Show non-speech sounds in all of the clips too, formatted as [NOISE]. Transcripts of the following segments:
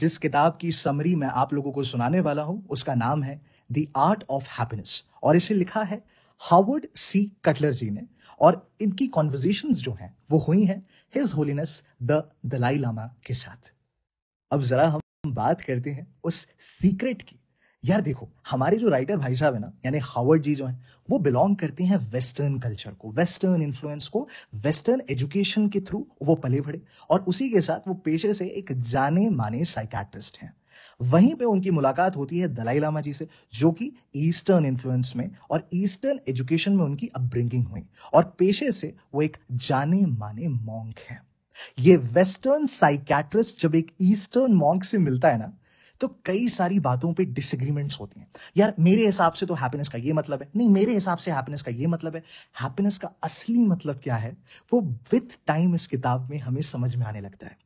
जिस किताब की समरी मैं आप लोगों को सुनाने वाला हूं उसका नाम है द आर्ट ऑफ हैप्पीनेस और इसे लिखा है हावर्ड सी कटलर जी ने और इनकी कॉन्वर्जेशन जो हैं वो हुई हैं his holiness the Dalai Lama के साथ अब जरा हम बात करते हैं उस सीक्रेट की यार देखो हमारे जो राइटर भाई साहब है ना यानी हावर्ड जी जो है वो बिलोंग करते हैं वेस्टर्न कल्चर को वेस्टर्न इन्फ्लुएंस को वेस्टर्न एजुकेशन के थ्रू वो पले भड़े और उसी के साथ वो पेशे से एक जाने माने साइकैट्रिस्ट हैं वहीं पे उनकी मुलाकात होती है दलाई लामा जी से जो कि ईस्टर्न इन्फ्लुएंस में और ईस्टर्न एजुकेशन में उनकी अपब्रिंगिंग हुई और पेशे से वो एक जाने माने मॉन्क है ये वेस्टर्न साइकैट्रिस्ट जब एक ईस्टर्न मॉन्क से मिलता है ना तो कई सारी बातों पे डिसएग्रीमेंट्स होती हैं यार मेरे हिसाब से तो हैप्पीनेस का ये मतलब है नहीं मेरे हिसाब से हैप्पीनेस का ये मतलब है हैप्पीनेस का असली मतलब क्या है वो विथ टाइम इस किताब में हमें समझ में आने लगता है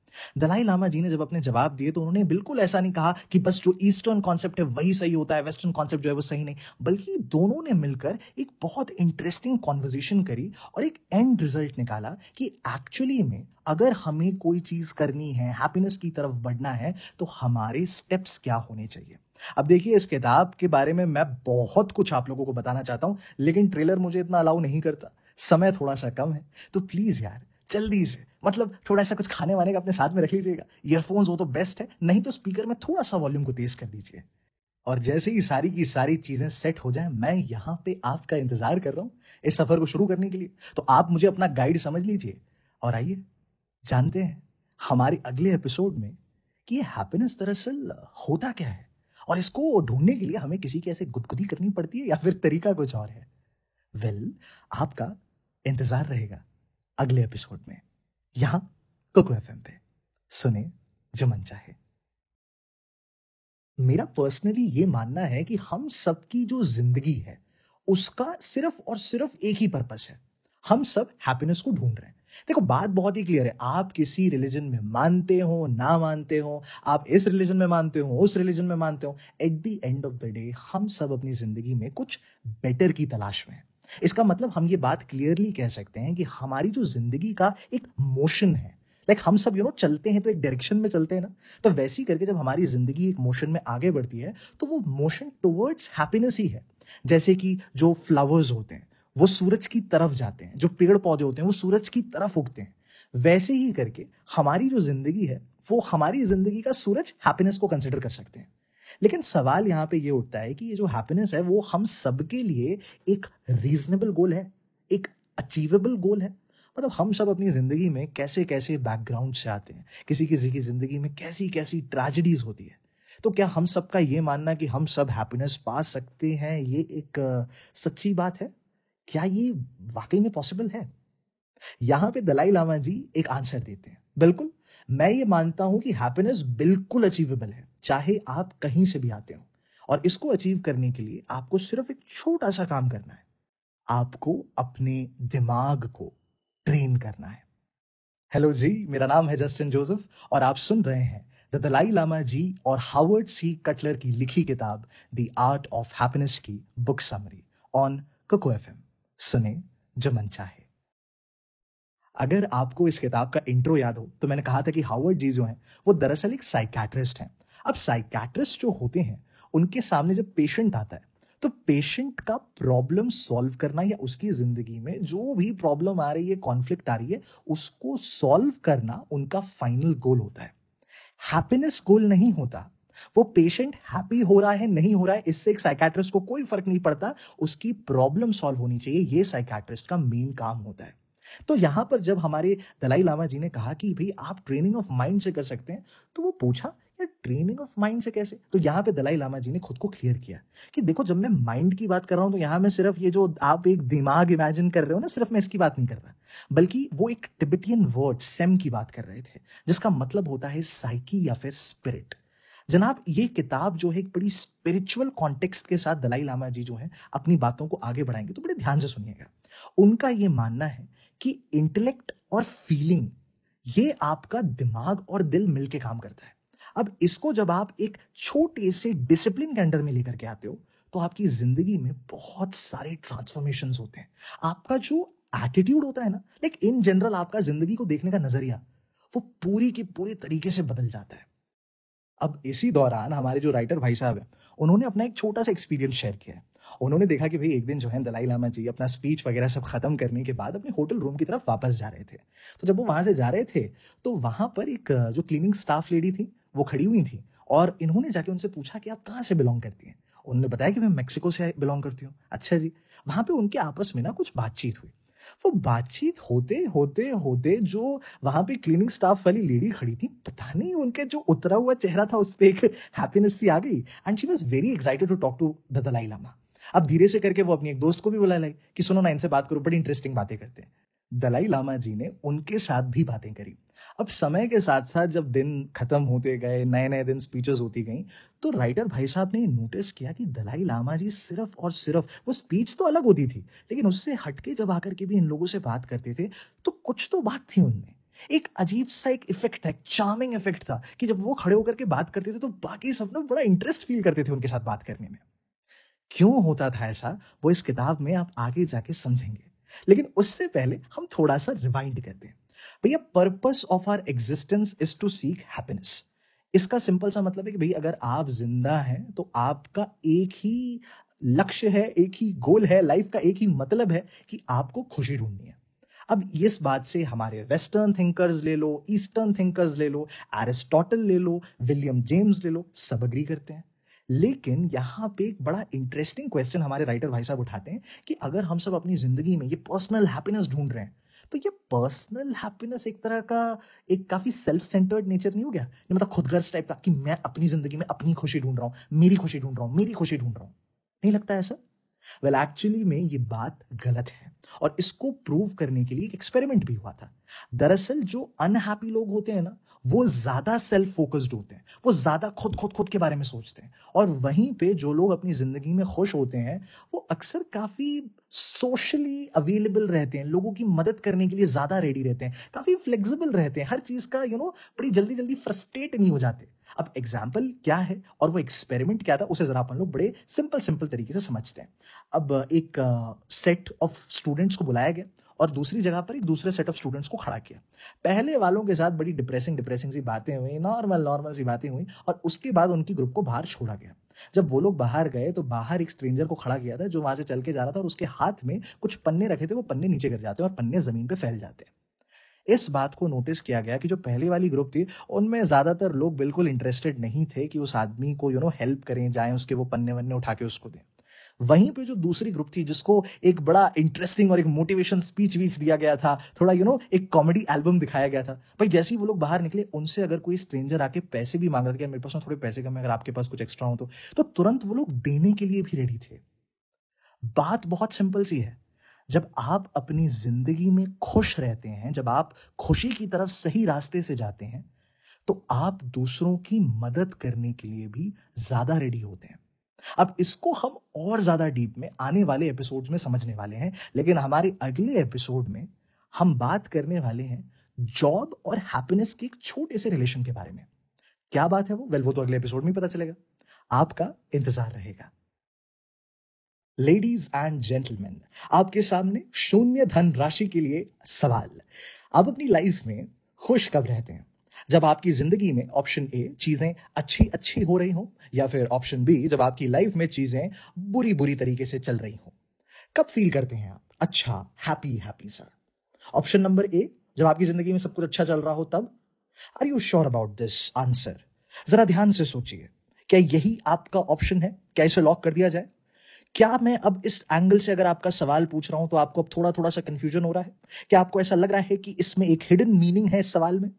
दलाई लामा जी ने जब अपने जवाब दिए तो उन्होंने बिल्कुल ऐसा नहीं कहा कि बस जो ईस्टर्न कॉन्सेप्ट है वही सही होता है वेस्टर्न कॉन्सेप्ट जो है वो सही नहीं बल्कि दोनों ने मिलकर एक बहुत इंटरेस्टिंग कॉन्वर्जेशन करी और एक एंड रिजल्ट निकाला कि एक्चुअली में अगर हमें कोई चीज करनी है हैप्पीनेस की तरफ बढ़ना है तो हमारे स्टेप्स क्या होने चाहिए अब देखिए इस किताब के बारे में मैं बहुत कुछ आप लोगों को बताना चाहता हूं लेकिन ट्रेलर मुझे इतना अलाउ नहीं करता समय थोड़ा सा कम है तो प्लीज यार जल्दी से मतलब थोड़ा सा कुछ खाने वाने का अपने साथ में रख लीजिएगा ईयरफोन्स वो तो बेस्ट है नहीं तो स्पीकर में थोड़ा सा वॉल्यूम को तेज कर दीजिए और जैसे ही सारी की सारी चीजें सेट हो जाए मैं यहाँ पे आपका इंतजार कर रहा हूँ इस सफर को शुरू करने के लिए तो आप मुझे अपना गाइड समझ लीजिए और आइए जानते हैं हमारे अगले एपिसोड में कि ये हैप्पीनेस दरअसल होता क्या है और इसको ढूंढने के लिए हमें किसी की ऐसे गुदगुदी करनी पड़ती है या फिर तरीका कुछ और है वेल well, आपका इंतजार रहेगा अगले एपिसोड में यहां कुकू एफ पे सुने जो मन चाहे मेरा पर्सनली ये मानना है कि हम सबकी जो जिंदगी है उसका सिर्फ और सिर्फ एक ही पर्पस है हम सब हैप्पीनेस को ढूंढ रहे हैं देखो बात बहुत ही क्लियर है आप किसी रिलीजन में मानते हो ना मानते हो आप इस रिलीजन में मानते हो उस रिलीजन में मानते हो at the end of the day हम सब अपनी जिंदगी में कुछ बेटर की तलाश में हैं इसका मतलब हम ये बात क्लियरली कह सकते हैं कि हमारी जो जिंदगी का एक मोशन है लाइक like हम सब यू नो चलते हैं तो एक डायरेक्शन में चलते हैं ना तो वैसी करके जब हमारी जिंदगी एक मोशन में आगे बढ़ती है तो वो मोशन टुवर्ड्स हैप्पीनेस ही है जैसे कि जो फ्लावर्स होते हैं वो सूरज की तरफ जाते हैं जो पेड़ पौधे होते हैं वो सूरज की तरफ उगते हैं वैसे ही करके हमारी जो जिंदगी है वो हमारी जिंदगी का सूरज हैप्पीनेस को कंसिडर कर सकते हैं लेकिन सवाल यहाँ पे ये उठता है कि ये जो हैप्पीनेस है वो हम सबके लिए एक रीजनेबल गोल है एक अचीवेबल गोल है मतलब हम सब अपनी ज़िंदगी में कैसे कैसे बैकग्राउंड से आते हैं किसी किसी की ज़िंदगी में कैसी कैसी ट्रेजिडीज होती है तो क्या हम सबका ये मानना कि हम सब हैप्पीनेस पा सकते हैं ये एक सच्ची बात है क्या ये वाकई में पॉसिबल है यहाँ पे दलाई लामा जी एक आंसर देते हैं बिल्कुल मैं ये मानता हूं कि हैप्पीनेस बिल्कुल अचीवेबल है चाहे आप कहीं से भी आते हो और इसको अचीव करने के लिए आपको सिर्फ एक छोटा सा काम करना है आपको अपने दिमाग को ट्रेन करना है हेलो जी मेरा नाम है जस्टिन जोसेफ और आप सुन रहे हैं द दलाई लामा जी और हावर्ड सी कटलर की लिखी किताब द आर्ट ऑफ हैप्पीनेस की book summary on Kuku F सुने जो मन चाहे अगर आपको इस किताब का इंट्रो याद हो तो मैंने कहा था कि हावर्ड जी जो हैं वो दरअसल एक साइकेट्रिस्ट हैं अब साइकैट्रिस्ट जो होते हैं उनके सामने जब पेशेंट आता है तो पेशेंट का प्रॉब्लम सॉल्व करना या उसकी जिंदगी में जो भी प्रॉब्लम आ रही है कॉन्फ्लिक्ट आ रही है उसको सॉल्व करना उनका फाइनल गोल होता है हैप्पीनेस गोल नहीं होता वो पेशेंट हैप्पी हो रहा है नहीं हो रहा है इससे एक साइकैट्रिस्ट को कोई फर्क नहीं पड़ता उसकी प्रॉब्लम सॉल्व होनी चाहिए ये साइकैट्रिस्ट का मेन काम होता है तो यहां पर जब हमारे दलाई लामा जी ने कहा कि भाई आप ट्रेनिंग ऑफ माइंड से कर सकते हैं तो वो पूछा ट्रेनिंग ऑफ माइंड से कैसे तो यहाँ पे दलाई लामा जी ने खुद को क्लियर किया कि देखो जब मैं माइंड की बात कर रहा हूं तो यहाँ मैं सिर्फ ये जो आप एक दिमाग इमेजिन कर रहे हो ना सिर्फ मैं इसकी बात नहीं कर रहा बल्कि वो एक टिबिटियन वर्ड सेम की बात कर रहे थे जिसका मतलब होता है साइकी या फिर स्पिरिट जनाब ये किताब जो है एक बड़ी स्पिरिचुअल कॉन्टेक्स्ट के साथ दलाई लामा जी जो है अपनी बातों को आगे बढ़ाएंगे तो बड़े ध्यान से सुनिएगा उनका ये मानना है कि इंटेलेक्ट और फीलिंग ये आपका दिमाग और दिल मिलके काम करता है अब इसको जब आप एक छोटे से डिसिप्लिन के अंडर में लेकर के आते हो तो आपकी जिंदगी में बहुत सारे ट्रांसफॉर्मेशन होते हैं आपका जो एटीट्यूड होता है ना लाइक इन जनरल आपका जिंदगी को देखने का नजरिया वो पूरी की पूरी तरीके से बदल जाता है अब इसी दौरान हमारे जो राइटर भाई साहब है उन्होंने अपना एक छोटा सा एक्सपीरियंस शेयर किया है उन्होंने देखा कि भाई एक दिन जो है दलाई लामा जी अपना स्पीच वगैरह सब खत्म करने के बाद अपने होटल रूम की तरफ वापस जा रहे थे तो जब वो वहां से जा रहे थे तो वहां पर एक जो क्लीनिंग स्टाफ लेडी थी वो खड़ी हुई थी और इन्होंने जाके उनसे पूछा कि आप कहाँ से बिलोंग करती हैं उन्होंने बताया कि मैं मेक्सिको से बिलोंग करती हूँ अच्छा जी वहां पे उनके आपस में ना कुछ बातचीत हुई वो बातचीत होते होते होते जो वहां पे क्लीनिंग स्टाफ वाली लेडी खड़ी थी पता नहीं उनके जो उतरा हुआ चेहरा था उस पर एक हैप्पीनेस सी आ गई and she was very excited to talk to the Dalai Lama अब धीरे से करके वो अपनी एक दोस्त को भी बुला लाई कि सुनो ना इनसे बात करो बड़ी इंटरेस्टिंग बातें करते हैं दलाई लामा जी ने उनके साथ भी बातें करी अब समय के साथ साथ जब दिन खत्म होते गए नए नए दिन स्पीचेस होती गई तो राइटर भाई साहब ने नोटिस किया कि दलाई लामा जी सिर्फ और सिर्फ वो स्पीच तो अलग होती थी लेकिन उससे हटके जब आकर के भी इन लोगों से बात करते थे तो कुछ तो बात थी उनमें एक अजीब सा एक इफेक्ट है चार्मिंग इफेक्ट था कि जब वो खड़े होकर के बात करते थे तो बाकी सब लोग बड़ा इंटरेस्ट फील करते थे उनके साथ बात करने में क्यों होता था ऐसा वो इस किताब में आप आगे जाके समझेंगे लेकिन उससे पहले हम थोड़ा सा रिवाइंड करते हैं भैया purpose of our existence is to seek happiness इसका सिंपल सा मतलब है कि भाई अगर आप जिंदा हैं तो आपका एक ही लक्ष्य है एक ही गोल है लाइफ का एक ही मतलब है कि आपको खुशी ढूंढनी है अब इस बात से हमारे वेस्टर्न थिंकर्स ले लो ईस्टर्न थिंकर्स ले लो एरिस्टोटल ले लो विलियम जेम्स ले लो सब अग्री करते हैं लेकिन यहां पे एक बड़ा इंटरेस्टिंग क्वेश्चन हमारे राइटर भाई साहब उठाते हैं कि अगर हम सब अपनी जिंदगी में ये पर्सनल हैप्पीनेस ढूंढ रहे हैं तो ये पर्सनल हैप्पीनेस एक तरह का एक काफी सेल्फ सेंटर्ड नेचर नहीं हो गया ये मतलब खुदगर्ज टाइप का कि मैं अपनी जिंदगी में अपनी खुशी ढूंढ रहा हूं मेरी खुशी ढूंढ रहा हूं मेरी खुशी ढूंढ रहा हूं नहीं लगता ऐसा वेल well, एक्चुअली में ये बात गलत है और इसको प्रूव करने के लिए एक एक्सपेरिमेंट भी हुआ था दरअसल जो अनहैप्पी लोग होते हैं ना वो ज्यादा सेल्फ फोकस्ड होते हैं वो ज्यादा खुद खुद खुद के बारे में सोचते हैं और वहीं पे जो लोग अपनी जिंदगी में खुश होते हैं वो अक्सर काफी सोशली अवेलेबल रहते हैं लोगों की मदद करने के लिए ज्यादा रेडी रहते हैं काफी फ्लेक्सिबल रहते हैं हर चीज का यू you नो know, बड़ी जल्दी जल्दी फ्रस्ट्रेट नहीं हो जाते अब एग्जाम्पल क्या है और वो एक्सपेरिमेंट क्या था उसे जरा अपन लोग बड़े सिंपल सिंपल तरीके से समझते हैं अब एक सेट ऑफ स्टूडेंट्स को बुलाया गया और दूसरी जगह पर एक दूसरे सेट ऑफ स्टूडेंट्स को खड़ा किया पहले वालों के साथ बड़ी डिप्रेसिंग डिप्रेसिंग सी बातें हुई नॉर्मल नॉर्मल सी बातें हुई और उसके बाद उनकी ग्रुप को बाहर छोड़ा गया जब वो लोग बाहर गए तो बाहर एक स्ट्रेंजर को खड़ा किया था जो वहां से चल के जा रहा था और उसके हाथ में कुछ पन्ने रखे थे वो पन्ने नीचे गिर जाते हैं और पन्ने जमीन पर फैल जाते हैं इस बात को नोटिस किया गया कि जो पहले वाली ग्रुप थी उनमें ज्यादातर लोग बिल्कुल इंटरेस्टेड नहीं थे कि उस आदमी को यू नो हेल्प करें जाएं उसके वो पन्ने वन्ने उठा के उसको दें वहीं पे जो दूसरी ग्रुप थी जिसको एक बड़ा इंटरेस्टिंग और एक मोटिवेशन स्पीच भी दिया गया था थोड़ा यू you नो know, एक कॉमेडी एल्बम दिखाया गया था भाई जैसे ही वो लोग बाहर निकले उनसे अगर कोई स्ट्रेंजर आके पैसे भी मांग रहा था मेरे पास थोड़े पैसे कम अगर आपके पास कुछ एक्स्ट्रा हो तो, तो तुरंत वो लोग देने के लिए भी रेडी थे बात बहुत सिंपल सी है जब आप अपनी जिंदगी में खुश रहते हैं जब आप खुशी की तरफ सही रास्ते से जाते हैं तो आप दूसरों की मदद करने के लिए भी ज्यादा रेडी होते हैं अब इसको हम और ज्यादा डीप में आने वाले एपिसोड में समझने वाले हैं लेकिन हमारे अगले एपिसोड में हम बात करने वाले हैं जॉब और हैप्पीनेस के एक छोटे से रिलेशन के बारे में क्या बात है वो वेल वो तो अगले एपिसोड में पता चलेगा आपका इंतजार रहेगा लेडीज एंड जेंटलमैन आपके सामने शून्य धन राशि के लिए सवाल आप अपनी लाइफ में खुश कब रहते हैं जब आपकी जिंदगी में ऑप्शन ए चीजें अच्छी अच्छी हो रही हो या फिर ऑप्शन बी जब आपकी लाइफ में चीजें बुरी बुरी तरीके से चल रही हों कब फील करते हैं आप अच्छा happy happy sir option number A जब आपकी जिंदगी में सब कुछ अच्छा चल रहा हो तब are you sure about this answer जरा ध्यान से सोचिए क्या यही आपका ऑप्शन है क्या इसे लॉक कर दिया जाए क्या मैं अब इस एंगल से अगर आपका सवाल पूछ रहा हूं तो आपको अब थोड़ा थोड़ा सा कंफ्यूजन हो रहा है क्या आपको ऐसा लग रहा है कि इसमें एक हिडन मीनिंग है इस सवाल में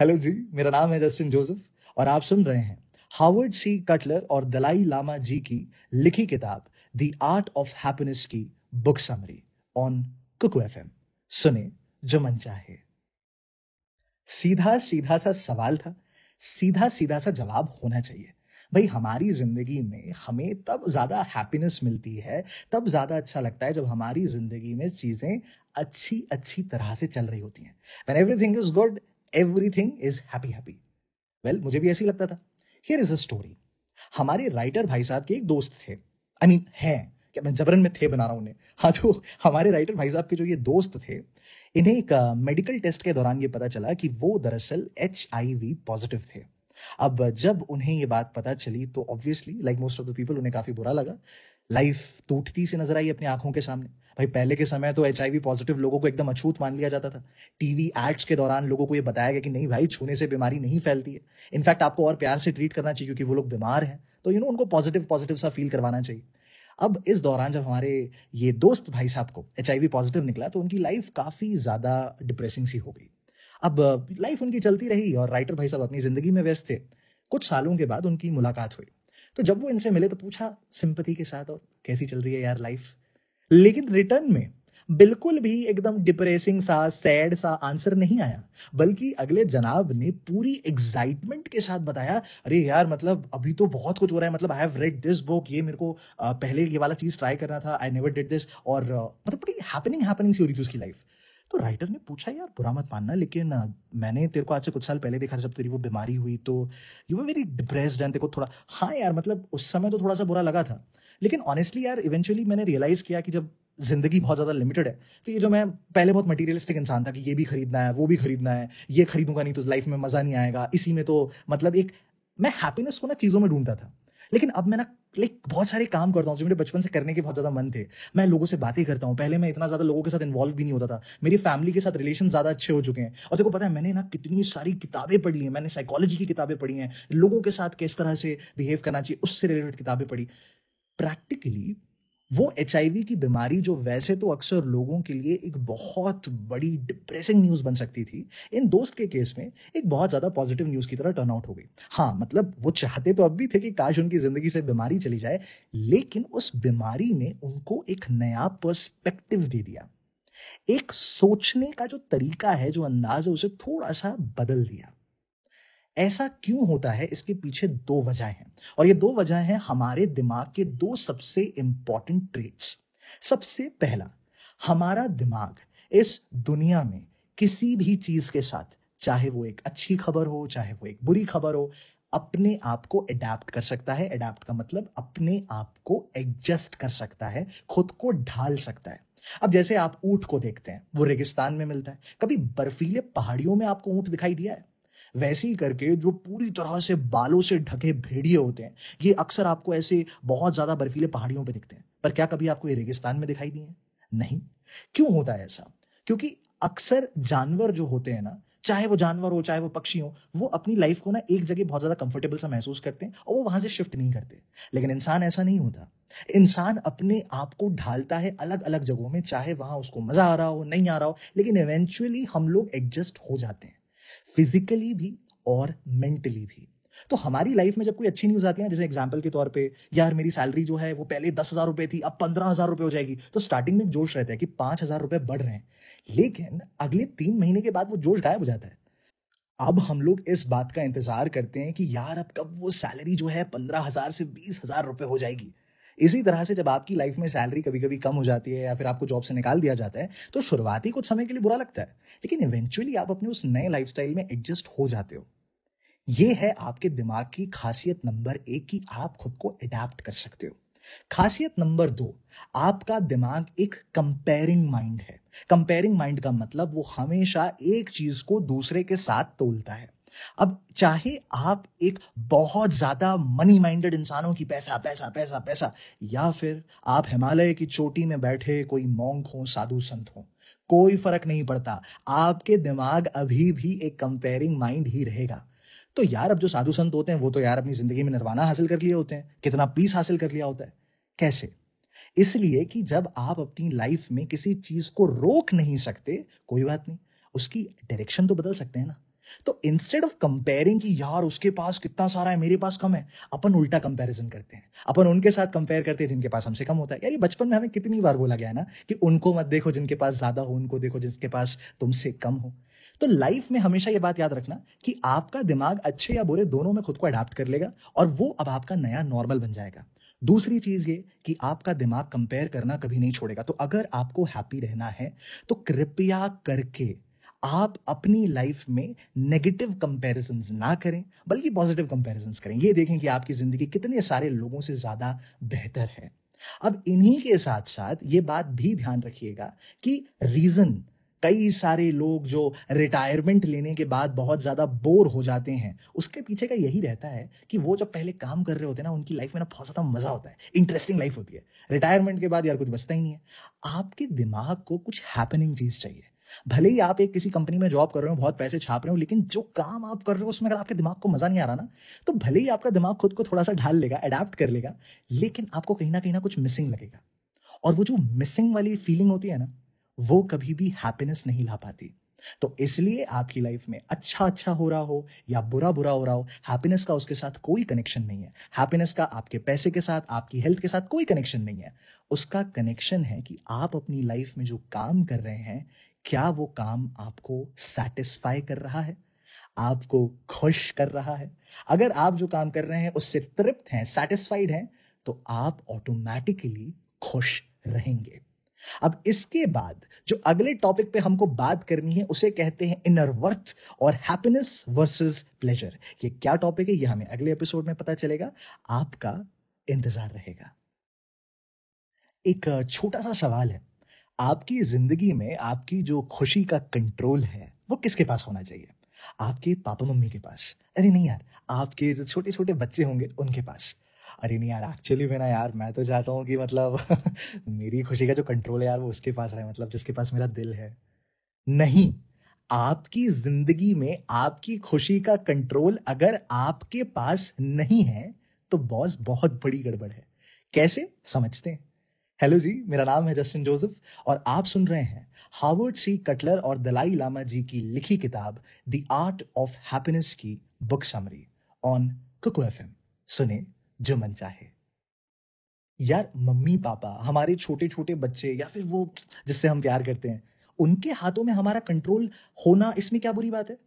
हेलो [LAUGHS] जी मेरा नाम है जस्टिन जोसेफ और आप सुन रहे हैं हार्वर्ड सी कटलर और दलाई लामा जी की लिखी किताब द आर्ट ऑफ हैप्पीनेस की book summary on Kuku F सुने जो मन चाहे सीधा सीधा सा सवाल था सीधा सीधा सा जवाब होना चाहिए भाई हमारी जिंदगी में हमें तब ज्यादा हैप्पीनेस मिलती है तब ज्यादा अच्छा लगता है जब हमारी जिंदगी में चीजें अच्छी अच्छी तरह से चल रही होती हैं when everything is good everything is happy happy well मुझे भी ऐसी लगता था हियर इज अ स्टोरी हमारे राइटर भाई साहब के एक दोस्त थे आई मीन है क्या मैं जबरन में थे बना रहा हूं उन्हें हाँ जो हमारे राइटर भाई साहब के जो ये दोस्त थे इन्हें एक मेडिकल टेस्ट के दौरान ये पता चला कि वो दरअसल एच पॉजिटिव थे अब जब उन्हें ये बात पता चली तो obviously like most of the people उन्हें काफी बुरा लगा लाइफ टूटती सी नजर आई अपनी आंखों के सामने भाई पहले के समय तो एच पॉजिटिव लोगों को एकदम अछूत मान लिया जाता था टीवी एड्स के दौरान लोगों को यह बताया गया कि नहीं भाई छूने से बीमारी नहीं फैलती है इनफैक्ट आपको और प्यार से ट्रीट करना चाहिए क्योंकि वो लोग बीमार हैं तो यू नो उनको पॉजिटिव पॉजिटिव सा फील करवाना चाहिए अब इस दौरान जब हमारे ये दोस्त भाई साहब को एच पॉजिटिव निकला तो उनकी लाइफ काफी ज्यादा डिप्रेसिंग सी हो गई अब लाइफ उनकी चलती रही और राइटर भाई साहब अपनी जिंदगी में व्यस्त थे कुछ सालों के बाद उनकी मुलाकात हुई तो जब वो इनसे मिले तो पूछा सिंपति के साथ और कैसी चल रही है यार लाइफ लेकिन रिटर्न में बिल्कुल भी एकदम डिप्रेसिंग सा सैड सा आंसर नहीं आया बल्कि अगले जनाब ने पूरी एग्जाइटमेंट के साथ बताया अरे यार मतलब अभी तो बहुत कुछ हो रहा है मतलब I have read this book ये मेरे को पहले ये वाला चीज ट्राई करना था आई नेवर डिड दिस और मतलब बड़ी हैपनिंग हैपनिंग सी हो रही थी उसकी लाइफ तो राइटर ने पूछा यार बुरा मत मानना लेकिन मैंने तेरे को आज से कुछ साल पहले देखा जब तेरी वो बीमारी हुई तो you were very depressed and देखो थोड़ा हाँ यार मतलब उस समय तो थोड़ा सा बुरा लगा था लेकिन ऑनेस्टली यार इवेंचुअली मैंने रियलाइज किया कि जब जिंदगी बहुत ज्यादा लिमिटेड है तो ये जो मैं पहले बहुत मटेरियलिस्टिक इंसान था कि ये भी खरीदना है वो भी खरीदना है ये खरीदूंगा नहीं तो लाइफ में मजा नहीं आएगा इसी में तो मतलब एक मैं हैप्पीनेस को ना चीजों में ढूंढता था लेकिन अब मैं ना लाइक बहुत सारे काम करता हूँ जो मेरे बचपन से करने के बहुत ज्यादा मन थे मैं लोगों से बातें करता हूँ पहले मैं इतना ज्यादा लोगों के साथ इन्वॉल्व भी नहीं होता था मेरी फैमिली के साथ रिलेशन ज्यादा अच्छे हो चुके हैं और देखो पता है मैंने ना कितनी सारी किताबें पढ़ी हैं मैंने साइकोलॉजी की किताबें पढ़ी हैं लोगों के साथ किस तरह से बिहेव करना चाहिए उससे रिलेटेड किताबें पढ़ी प्रैक्टिकली वो एच की बीमारी जो वैसे तो अक्सर लोगों के लिए एक बहुत बड़ी डिप्रेसिंग न्यूज़ बन सकती थी इन दोस्त के केस में एक बहुत ज़्यादा पॉजिटिव न्यूज़ की तरह टर्न आउट हो गई हाँ मतलब वो चाहते तो अब भी थे कि काश उनकी ज़िंदगी से बीमारी चली जाए लेकिन उस बीमारी ने उनको एक नया पर्सपेक्टिव दे दिया एक सोचने का जो तरीका है जो अंदाज है उसे थोड़ा सा बदल दिया ऐसा क्यों होता है इसके पीछे दो वजह हैं और ये दो वजह हैं हमारे दिमाग के दो सबसे इंपॉर्टेंट ट्रेट्स सबसे पहला हमारा दिमाग इस दुनिया में किसी भी चीज के साथ चाहे वो एक अच्छी खबर हो चाहे वो एक बुरी खबर हो अपने आप को एडाप्ट कर सकता है एडाप्ट का मतलब अपने आप को एडजस्ट कर सकता है खुद को ढाल सकता है अब जैसे आप ऊंट को देखते हैं वो रेगिस्तान में मिलता है कभी बर्फीले पहाड़ियों में आपको ऊंट दिखाई दिया है वैसे ही करके जो पूरी तरह से बालों से ढके भेड़िए होते हैं ये अक्सर आपको ऐसे बहुत ज्यादा बर्फीले पहाड़ियों पर दिखते हैं पर क्या कभी आपको ये रेगिस्तान में दिखाई दिए नहीं क्यों होता है ऐसा क्योंकि अक्सर जानवर जो होते हैं ना चाहे वो जानवर हो चाहे वो पक्षी हो वो अपनी लाइफ को ना एक जगह बहुत ज्यादा कंफर्टेबल सा महसूस करते हैं और वो वहां से शिफ्ट नहीं करते लेकिन इंसान ऐसा नहीं होता इंसान अपने आप को ढालता है अलग अलग जगहों में चाहे वहां उसको मजा आ रहा हो नहीं आ रहा हो लेकिन इवेंचुअली हम लोग एडजस्ट हो जाते हैं फिजिकली भी और मेंटली भी तो हमारी लाइफ में जब कोई अच्छी न्यूज आती है ना जैसे एग्जाम्पल के तौर पे यार मेरी सैलरी जो है वो पहले दस हजार रुपए थी अब पंद्रह हजार रुपए हो जाएगी तो स्टार्टिंग में जोश रहता है कि पांच हजार रुपए बढ़ रहे हैं लेकिन अगले तीन महीने के बाद वो जोश गायब हो जाता है अब हम लोग इस बात का इंतजार करते हैं कि यार अब कब वो सैलरी जो है पंद्रह हजार से बीस हजार रुपए हो जाएगी इसी तरह से जब आपकी लाइफ में सैलरी कभी कभी कम हो जाती है या फिर आपको जॉब से निकाल दिया जाता है तो शुरुआती कुछ समय के लिए बुरा लगता है लेकिन इवेंचुअली आप अपने उस नए लाइफ में एडजस्ट हो जाते हो ये है आपके दिमाग की खासियत नंबर एक की आप खुद को अडेप्ट कर सकते हो खासियत नंबर दो आपका दिमाग एक कंपेयरिंग माइंड है कंपेयरिंग माइंड का मतलब वो हमेशा एक चीज को दूसरे के साथ तोलता है अब चाहे आप एक बहुत ज्यादा मनी माइंडेड इंसानों की पैसा पैसा पैसा पैसा या फिर आप हिमालय की चोटी में बैठे कोई मोंग हो साधु संत हो कोई फर्क नहीं पड़ता आपके दिमाग अभी भी एक कंपेयरिंग माइंड ही रहेगा तो यार अब जो साधु संत होते हैं वो तो यार अपनी जिंदगी में निर्वाणा हासिल कर लिए होते हैं कितना पीस हासिल कर लिया होता है कैसे इसलिए कि जब आप अपनी लाइफ में किसी चीज को रोक नहीं सकते कोई बात नहीं उसकी डायरेक्शन तो बदल सकते हैं ना तो इंस्टेड ऑफ कंपेयरिंग कि यार उसके पास कितना सारा है मेरे पास कम है अपन उल्टा कंपैरिजन करते हैं अपन उनके साथ कंपेयर करते हैं जिनके पास हमसे कम होता है यार ये बचपन में हमें कितनी बार बोला गया है ना कि उनको मत देखो जिनके पास ज्यादा हो उनको देखो जिसके पास तुमसे कम हो तो लाइफ में हमेशा ये बात याद रखना कि आपका दिमाग अच्छे या बुरे दोनों में खुद को अडाप्ट कर लेगा और वो अब आपका नया नॉर्मल बन जाएगा दूसरी चीज ये कि आपका दिमाग कंपेयर करना कभी नहीं छोड़ेगा तो अगर आपको हैप्पी रहना है तो कृपया करके आप अपनी लाइफ में नेगेटिव कंपेरिजन ना करें बल्कि पॉजिटिव कंपेरिजन करें ये देखें कि आपकी जिंदगी कितने सारे लोगों से ज्यादा बेहतर है अब इन्हीं के साथ साथ ये बात भी ध्यान रखिएगा कि रीजन कई सारे लोग जो रिटायरमेंट लेने के बाद बहुत ज़्यादा बोर हो जाते हैं उसके पीछे का यही रहता है कि वो जब पहले काम कर रहे होते हैं ना उनकी लाइफ में ना बहुत ज़्यादा मज़ा होता है इंटरेस्टिंग लाइफ होती है रिटायरमेंट के बाद यार कुछ बचता ही नहीं है आपके दिमाग को कुछ हैपनिंग चीज़ चाहिए भले ही आप एक किसी कंपनी में जॉब कर रहे हो बहुत पैसे छाप रहे हो लेकिन जो काम आप कर रहे हो उसमें अगर आपके दिमाग को मजा नहीं आ रहा ना तो भले ही आपका दिमाग खुद को थोड़ा सा ढाल लेगा अडेप्ट कर लेगा लेकिन आपको कहीं ना कहीं ना कुछ मिसिंग लगेगा और वो जो मिसिंग वाली फीलिंग होती है ना वो कभी भी हैप्पीनेस नहीं ला पाती तो इसलिए आपकी लाइफ में अच्छा अच्छा हो रहा हो या बुरा बुरा हो रहा हो हैप्पीनेस का उसके साथ कोई कनेक्शन नहीं है हैप्पीनेस का आपके पैसे के साथ आपकी हेल्थ के साथ कोई कनेक्शन नहीं है उसका कनेक्शन है कि आप अपनी लाइफ में जो काम कर रहे हैं क्या वो काम आपको सेटिस्फाई कर रहा है आपको खुश कर रहा है अगर आप जो काम कर रहे हैं उससे तृप्त हैं सेटिस्फाइड हैं तो आप ऑटोमेटिकली खुश रहेंगे अब इसके बाद जो अगले टॉपिक पे हमको बात करनी है उसे कहते हैं इनर वर्थ और हैप्पीनेस वर्सेस प्लेजर ये क्या टॉपिक है ये हमें अगले एपिसोड में पता चलेगा आपका इंतजार रहेगा एक छोटा सा सवाल है आपकी जिंदगी में आपकी जो खुशी का कंट्रोल है वो किसके पास होना चाहिए आपके पापा मम्मी के पास अरे नहीं यार आपके जो छोटे छोटे बच्चे होंगे उनके पास अरे नहीं यार एक्चुअली में ना यार मैं तो चाहता हूँ कि मतलब [LAUGHS] मेरी खुशी का जो कंट्रोल है यार वो उसके पास रहे मतलब जिसके पास मेरा दिल है नहीं आपकी जिंदगी में आपकी खुशी का कंट्रोल अगर आपके पास नहीं है तो बॉस बहुत बड़ी गड़बड़ है कैसे समझते हैं हेलो जी मेरा नाम है जस्टिन जोसेफ और आप सुन रहे हैं हार्वर्ड सी कटलर और दलाई लामा जी की लिखी किताब द आर्ट ऑफ हैप्पीनेस की book summary on Kuku F सुने जो मन चाहे यार मम्मी पापा हमारे छोटे छोटे बच्चे या फिर वो जिससे हम प्यार करते हैं उनके हाथों में हमारा कंट्रोल होना इसमें क्या बुरी बात है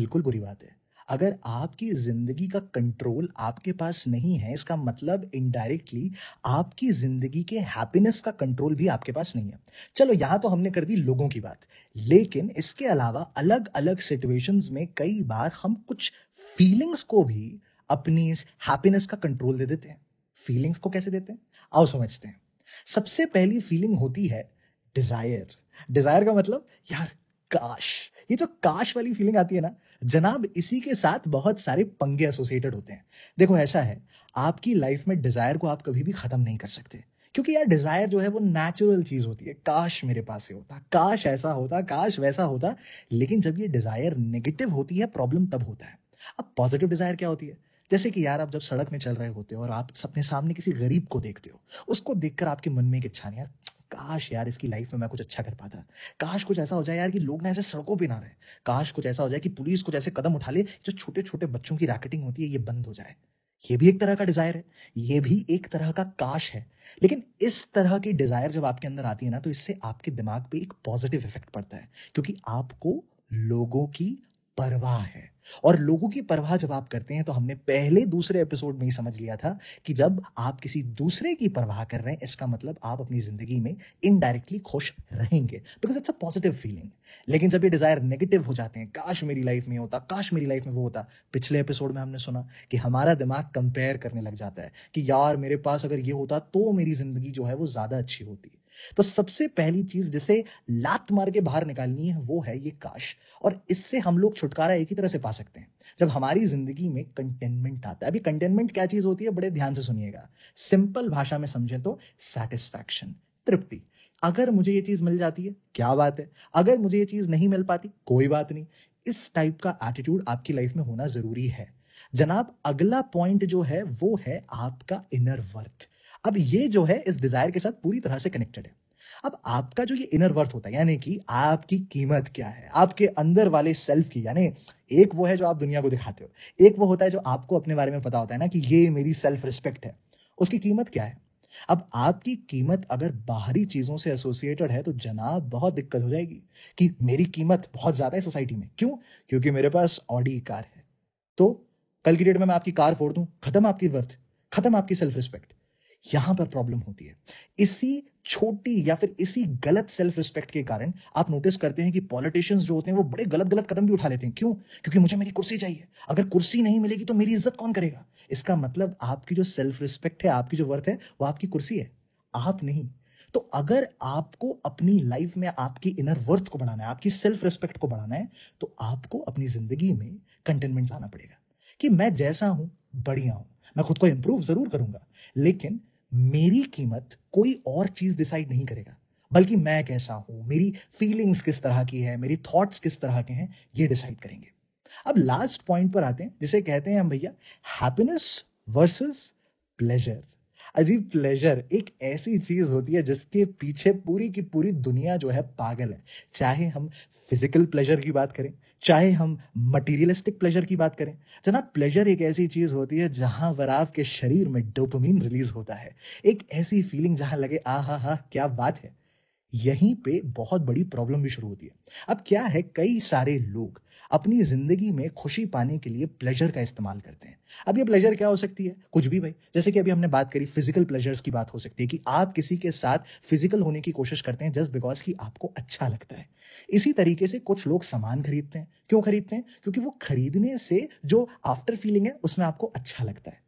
बिल्कुल बुरी बात है अगर आपकी जिंदगी का कंट्रोल आपके पास नहीं है इसका मतलब इनडायरेक्टली आपकी जिंदगी के हैप्पीनेस का कंट्रोल भी आपके पास नहीं है चलो यहां तो हमने कर दी लोगों की बात लेकिन इसके अलावा अलग अलग सिचुएशंस में कई बार हम कुछ फीलिंग्स को भी अपनी हैप्पीनेस का कंट्रोल दे देते हैं फीलिंग्स को कैसे देते हैं आओ समझते हैं सबसे पहली फीलिंग होती है डिजायर डिजायर का मतलब यार काश ये जो काश वाली फीलिंग आती है ना जनाब इसी के साथ बहुत सारे पंगे एसोसिएटेड होते हैं देखो ऐसा है आपकी लाइफ में डिजायर को आप कभी भी खत्म नहीं कर सकते क्योंकि यार डिजायर जो है वो नेचुरल चीज होती है काश मेरे पास से होता काश ऐसा होता काश वैसा होता लेकिन जब ये डिजायर नेगेटिव होती है प्रॉब्लम तब होता है अब पॉजिटिव डिजायर क्या होती है जैसे कि यार आप जब सड़क में चल रहे होते हो और आप अपने सामने किसी गरीब को देखते हो उसको देखकर आपके मन में एक इच्छा नहीं यार काश यार इसकी लाइफ में मैं कुछ अच्छा कर पाता काश कुछ ऐसा हो जाए यार कि लोग ना ऐसे सड़कों पर ना रहे काश कुछ ऐसा हो जाए कि पुलिस कुछ ऐसे कदम उठा ले जो छोटे छोटे बच्चों की रैकेटिंग होती है ये बंद हो जाए ये भी एक तरह का डिजायर है ये भी एक तरह का काश है लेकिन इस तरह की डिजायर जब आपके अंदर आती है ना तो इससे आपके दिमाग पे एक पॉजिटिव इफेक्ट पड़ता है क्योंकि आपको लोगों की परवाह है और लोगों की परवाह जब आप करते हैं तो हमने पहले दूसरे एपिसोड में ही समझ लिया था कि जब आप किसी दूसरे की परवाह कर रहे हैं इसका मतलब आप अपनी जिंदगी में इनडायरेक्टली खुश रहेंगे because it's a positive feeling लेकिन जब ये डिजायर नेगेटिव हो जाते हैं काश मेरी लाइफ में होता काश मेरी लाइफ में वो होता पिछले एपिसोड में हमने सुना कि हमारा दिमाग कंपेयर करने लग जाता है कि यार मेरे पास अगर ये होता तो मेरी जिंदगी जो है वो ज्यादा अच्छी होती है तो सबसे पहली चीज जिसे लात मार के बाहर निकालनी है वो है ये काश और इससे हम लोग छुटकारा एक ही तरह से पा सकते हैं जब हमारी जिंदगी में कंटेनमेंट आता है अभी कंटेनमेंट क्या चीज होती है बड़े ध्यान से सुनिएगा सिंपल भाषा में समझे तो सेटिस्फैक्शन तृप्ति अगर मुझे ये चीज मिल जाती है क्या बात है अगर मुझे ये चीज नहीं मिल पाती कोई बात नहीं इस टाइप का एटीट्यूड आपकी लाइफ में होना जरूरी है जनाब अगला पॉइंट जो है वो है आपका इनर वर्थ अब ये जो है इस डिजायर के साथ पूरी तरह से कनेक्टेड है अब आपका जो ये इनर वर्थ होता है यानी कि आपकी कीमत क्या है आपके अंदर वाले सेल्फ की यानी एक वो है जो आप दुनिया को दिखाते हो एक वो होता है जो आपको अपने बारे में पता होता है ना कि ये मेरी सेल्फ रिस्पेक्ट है उसकी कीमत क्या है अब आपकी कीमत अगर बाहरी चीजों से एसोसिएटेड है तो जनाब बहुत दिक्कत हो जाएगी कि मेरी कीमत बहुत ज्यादा है सोसाइटी में क्यों क्योंकि मेरे पास ऑडी कार है तो कल की डेट में मैं आपकी कार फोड़ दूं खत्म आपकी वर्थ खत्म आपकी सेल्फ रिस्पेक्ट यहां पर प्रॉब्लम होती है इसी छोटी या फिर इसी गलत सेल्फ रिस्पेक्ट के कारण आप नोटिस करते हैं कि पॉलिटिशियंस जो होते हैं वो बड़े गलत गलत कदम भी उठा लेते हैं क्यों क्योंकि मुझे मेरी कुर्सी चाहिए अगर कुर्सी नहीं मिलेगी तो मेरी इज्जत कौन करेगा इसका मतलब आपकी जो सेल्फ रिस्पेक्ट है आपकी जो वर्थ है वो आपकी कुर्सी है आप नहीं तो अगर आपको अपनी लाइफ में आपकी इनर वर्थ को बढ़ाना है आपकी सेल्फ रिस्पेक्ट को बढ़ाना है तो आपको अपनी जिंदगी में कंटेनमेंट जाना पड़ेगा कि मैं जैसा हूं बढ़िया हूं मैं खुद को इंप्रूव जरूर करूंगा लेकिन मेरी कीमत कोई और चीज डिसाइड नहीं करेगा बल्कि मैं कैसा हूं मेरी फीलिंग्स किस तरह की है मेरी थॉट्स किस तरह के हैं ये डिसाइड करेंगे अब लास्ट पॉइंट पर आते हैं जिसे कहते हैं हम भैया हैप्पीनेस वर्सेस प्लेजर अजीब प्लेजर एक ऐसी चीज होती है जिसके पीछे पूरी की पूरी दुनिया जो है पागल है चाहे हम फिजिकल प्लेजर की बात करें चाहे हम मटेरियलिस्टिक प्लेजर की बात करें जनाब प्लेजर एक ऐसी चीज होती है जहां वराव के शरीर में डोपमीन रिलीज होता है एक ऐसी फीलिंग जहां लगे आ हा हा क्या बात है यहीं पे बहुत बड़ी प्रॉब्लम भी शुरू होती है अब क्या है कई सारे लोग अपनी जिंदगी में खुशी पाने के लिए प्लेजर का इस्तेमाल करते हैं अब ये प्लेजर क्या हो सकती है कुछ भी भाई जैसे कि अभी हमने बात करी फिजिकल प्लेजर्स की बात हो सकती है कि आप किसी के साथ फिजिकल होने की कोशिश करते हैं जस्ट बिकॉज कि आपको अच्छा लगता है इसी तरीके से कुछ लोग सामान खरीदते हैं क्यों खरीदते हैं क्योंकि वो खरीदने से जो आफ्टर फीलिंग है उसमें आपको अच्छा लगता है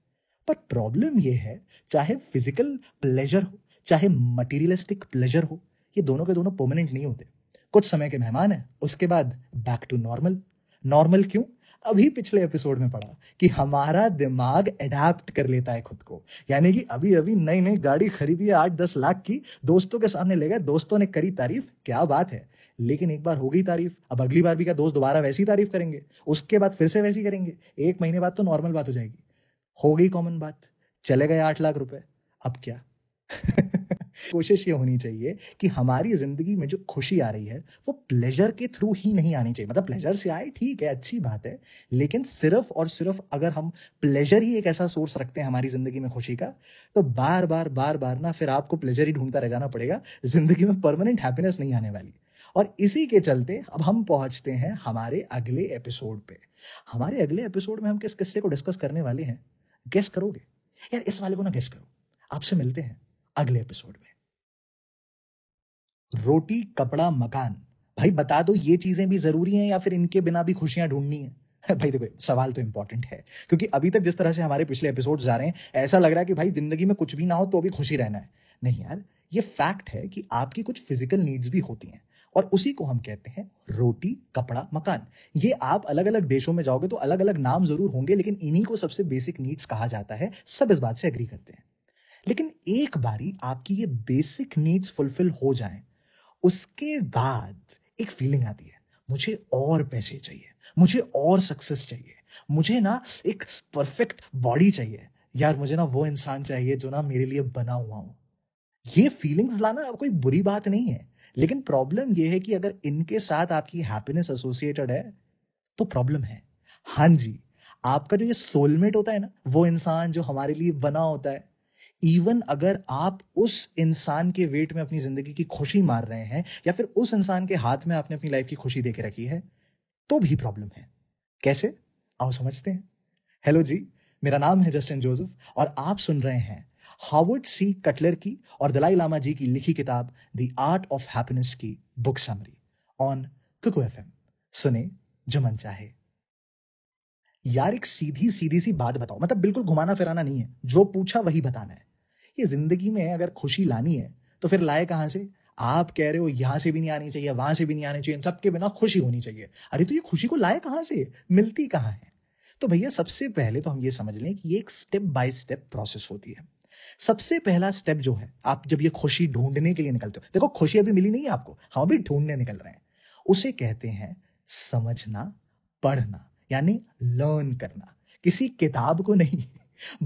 पर प्रॉब्लम यह है चाहे फिजिकल प्लेजर हो चाहे मटीरियलिस्टिक प्लेजर हो ये दोनों के दोनों परमानेंट नहीं होते कुछ समय के मेहमान है उसके बाद बैक टू नॉर्मल नॉर्मल क्यों अभी पिछले एपिसोड में पढ़ा कि हमारा दिमाग एडाप्ट कर लेता है खुद को यानी कि अभी अभी नई नई गाड़ी खरीदी है आठ दस लाख की दोस्तों के सामने ले गए दोस्तों ने करी तारीफ क्या बात है लेकिन एक बार हो गई तारीफ अब अगली बार भी क्या दोस्त दोबारा वैसी तारीफ करेंगे उसके बाद फिर से वैसी करेंगे एक महीने बाद तो नॉर्मल बात हो जाएगी हो गई कॉमन बात चले गए आठ लाख रुपए अब क्या कोशिश ये होनी चाहिए कि हमारी जिंदगी में जो खुशी आ रही है वो प्लेजर के थ्रू ही नहीं आनी चाहिए मतलब प्लेजर से आए ठीक है अच्छी बात है लेकिन सिर्फ और सिर्फ अगर हम प्लेजर ही एक ऐसा सोर्स रखते हैं हमारी जिंदगी में खुशी का तो बार बार बार बार ना फिर आपको प्लेजर ही ढूंढता रह जाना पड़ेगा जिंदगी में परमानेंट हैप्पीनेस नहीं आने वाली और इसी के चलते अब हम पहुंचते हैं हमारे अगले एपिसोड पे हमारे अगले एपिसोड में हम किस किस्से को डिस्कस करने वाले हैं गेस करोगे यार इस वाले को ना गेस करो आपसे मिलते हैं अगले एपिसोड में रोटी कपड़ा मकान भाई बता दो ये चीजें भी जरूरी हैं या फिर इनके बिना भी खुशियां ढूंढनी है [LAUGHS] भाई देखो सवाल तो इंपॉर्टेंट है क्योंकि अभी तक जिस तरह से हमारे पिछले एपिसोड जा रहे हैं ऐसा लग रहा है कि भाई जिंदगी में कुछ भी ना हो तो भी खुशी रहना है नहीं यार ये फैक्ट है कि आपकी कुछ फिजिकल नीड्स भी होती हैं और उसी को हम कहते हैं रोटी कपड़ा मकान ये आप अलग अलग देशों में जाओगे तो अलग अलग नाम जरूर होंगे लेकिन इन्हीं को सबसे बेसिक नीड्स कहा जाता है सब इस बात से एग्री करते हैं लेकिन एक बारी आपकी ये बेसिक नीड्स फुलफिल हो जाएं उसके बाद एक फीलिंग आती है मुझे और पैसे चाहिए मुझे और सक्सेस चाहिए मुझे ना एक परफेक्ट बॉडी चाहिए यार मुझे ना वो इंसान चाहिए जो ना मेरे लिए बना हुआ हो ये फीलिंग्स लाना कोई बुरी बात नहीं है लेकिन प्रॉब्लम ये है कि अगर इनके साथ आपकी हैप्पीनेस एसोसिएटेड है तो प्रॉब्लम है हाँ जी आपका जो ये सोलमेट होता है ना वो इंसान जो हमारे लिए बना होता है इवन अगर आप उस इंसान के वेट में अपनी जिंदगी की खुशी मार रहे हैं या फिर उस इंसान के हाथ में आपने अपनी लाइफ की खुशी दे के रखी है तो भी प्रॉब्लम है कैसे आओ समझते हैं हेलो जी मेरा नाम है जस्टिन जोसेफ और आप सुन रहे हैं हावर्ड सी कटलर की और दलाई लामा जी की लिखी किताब द आर्ट ऑफ हैप्पीनेस की book summary on Kuku F सुने जो मन चाहे यार एक सीधी सीधी सी बात बताओ मतलब बिल्कुल घुमाना फिराना नहीं है जो पूछा वही बताना है कि जिंदगी में अगर खुशी लानी है तो फिर लाए कहां से आप कह रहे हो यहां से भी नहीं आनी चाहिए वहां से भी नहीं आनी चाहिए सबके बिना खुशी होनी चाहिए अरे तो ये खुशी को लाए कहां से मिलती कहां है तो भैया सबसे पहले तो हम ये समझ लें कि ये एक स्टेप बाय स्टेप प्रोसेस होती है सबसे पहला स्टेप जो है आप जब ये खुशी ढूंढने के लिए निकलते हो देखो खुशी अभी मिली नहीं है आपको हम अभी ढूंढने निकल रहे हैं उसे कहते हैं समझना पढ़ना यानी लर्न करना किसी किताब को नहीं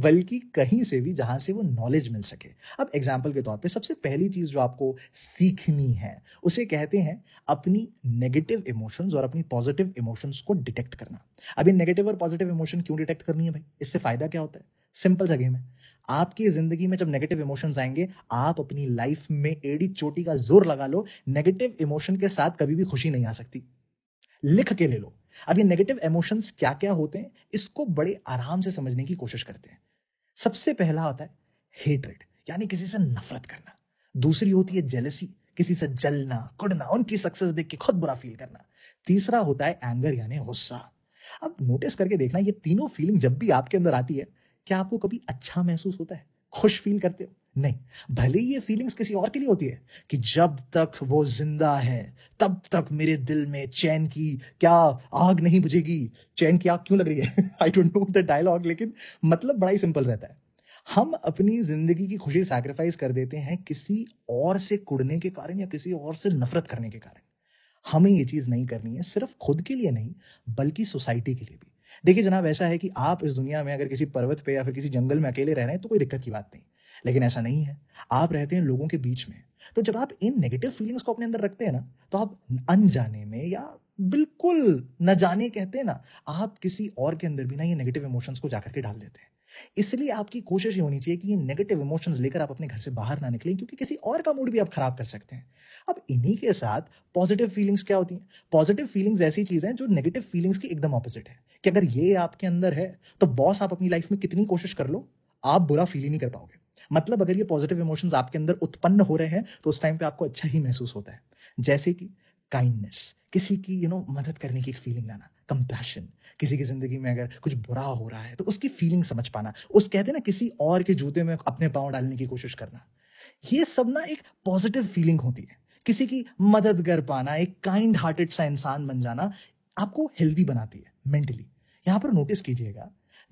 बल्कि कहीं से भी जहां से वो नॉलेज मिल सके अब एग्जाम्पल के तौर पे सबसे पहली चीज जो आपको सीखनी है उसे कहते हैं अपनी नेगेटिव इमोशंस और अपनी पॉजिटिव इमोशंस को डिटेक्ट करना अभी नेगेटिव और पॉजिटिव इमोशन क्यों डिटेक्ट करनी है भाई इससे फायदा क्या होता है सिंपल जगह में आपकी जिंदगी में जब नेगेटिव इमोशंस आएंगे आप अपनी लाइफ में एड़ी चोटी का जोर लगा लो नेगेटिव इमोशन के साथ कभी भी खुशी नहीं आ सकती लिख के ले लो अब ये नेगेटिव इमोशंस क्या क्या होते हैं इसको बड़े आराम से समझने की कोशिश करते हैं सबसे पहला होता है हेटरेट यानी किसी से नफरत करना दूसरी होती है जेलसी किसी से जलना कुड़ना उनकी सक्सेस देख के खुद बुरा फील करना तीसरा होता है एंगर यानी गुस्सा अब नोटिस करके देखना ये तीनों फीलिंग जब भी आपके अंदर आती है क्या आपको कभी अच्छा महसूस होता है खुश फील करते हो नहीं भले ही ये फीलिंग्स किसी और के लिए होती है कि जब तक वो जिंदा है तब तक मेरे दिल में चैन की क्या आग नहीं बुझेगी चैन की आग क्यों लग रही है I don't know the dialogue लेकिन मतलब बड़ा ही सिंपल रहता है हम अपनी जिंदगी की खुशी सैक्रिफाइस कर देते हैं किसी और से कुड़ने के कारण या किसी और से नफरत करने के कारण हमें ये चीज नहीं करनी है सिर्फ खुद के लिए नहीं बल्कि सोसाइटी के लिए भी देखिए जनाब ऐसा है कि आप इस दुनिया में अगर किसी पर्वत पे या फिर किसी जंगल में अकेले रह रहे हैं तो कोई दिक्कत की बात नहीं लेकिन ऐसा नहीं है आप रहते हैं लोगों के बीच में तो जब आप इन नेगेटिव फीलिंग्स को अपने अंदर रखते हैं ना तो आप अनजाने में या बिल्कुल न जाने कहते हैं ना आप किसी और के अंदर भी ना ये नेगेटिव इमोशंस को जाकर के डाल देते हैं इसलिए आपकी कोशिश ये होनी चाहिए कि ये नेगेटिव इमोशंस लेकर आप अपने घर से बाहर ना निकलें क्योंकि किसी और का मूड भी आप खराब कर सकते हैं अब इन्हीं के साथ पॉजिटिव फीलिंग्स क्या होती हैं पॉजिटिव फीलिंग्स ऐसी चीज है जो नेगेटिव फीलिंग्स की एकदम ऑपोजिट है कि अगर ये आपके अंदर है तो बॉस आप अपनी लाइफ में कितनी कोशिश कर लो आप बुरा फील ही नहीं कर पाओगे मतलब अगर ये पॉजिटिव इमोशंस आपके अंदर उत्पन्न हो रहे हैं तो उस टाइम पे आपको अच्छा ही महसूस होता है जैसे कि काइंडनेस किसी की यू you नो know, मदद करने की एक फीलिंग लाना कंपैशन किसी की जिंदगी में अगर कुछ बुरा हो रहा है तो उसकी फीलिंग समझ पाना उस कहते हैं ना किसी और के जूते में अपने पाँव डालने की कोशिश करना ये सब ना एक पॉजिटिव फीलिंग होती है किसी की मदद कर पाना एक काइंड हार्टेड सा इंसान बन जाना आपको हेल्दी बनाती है मेंटली यहां पर नोटिस कीजिएगा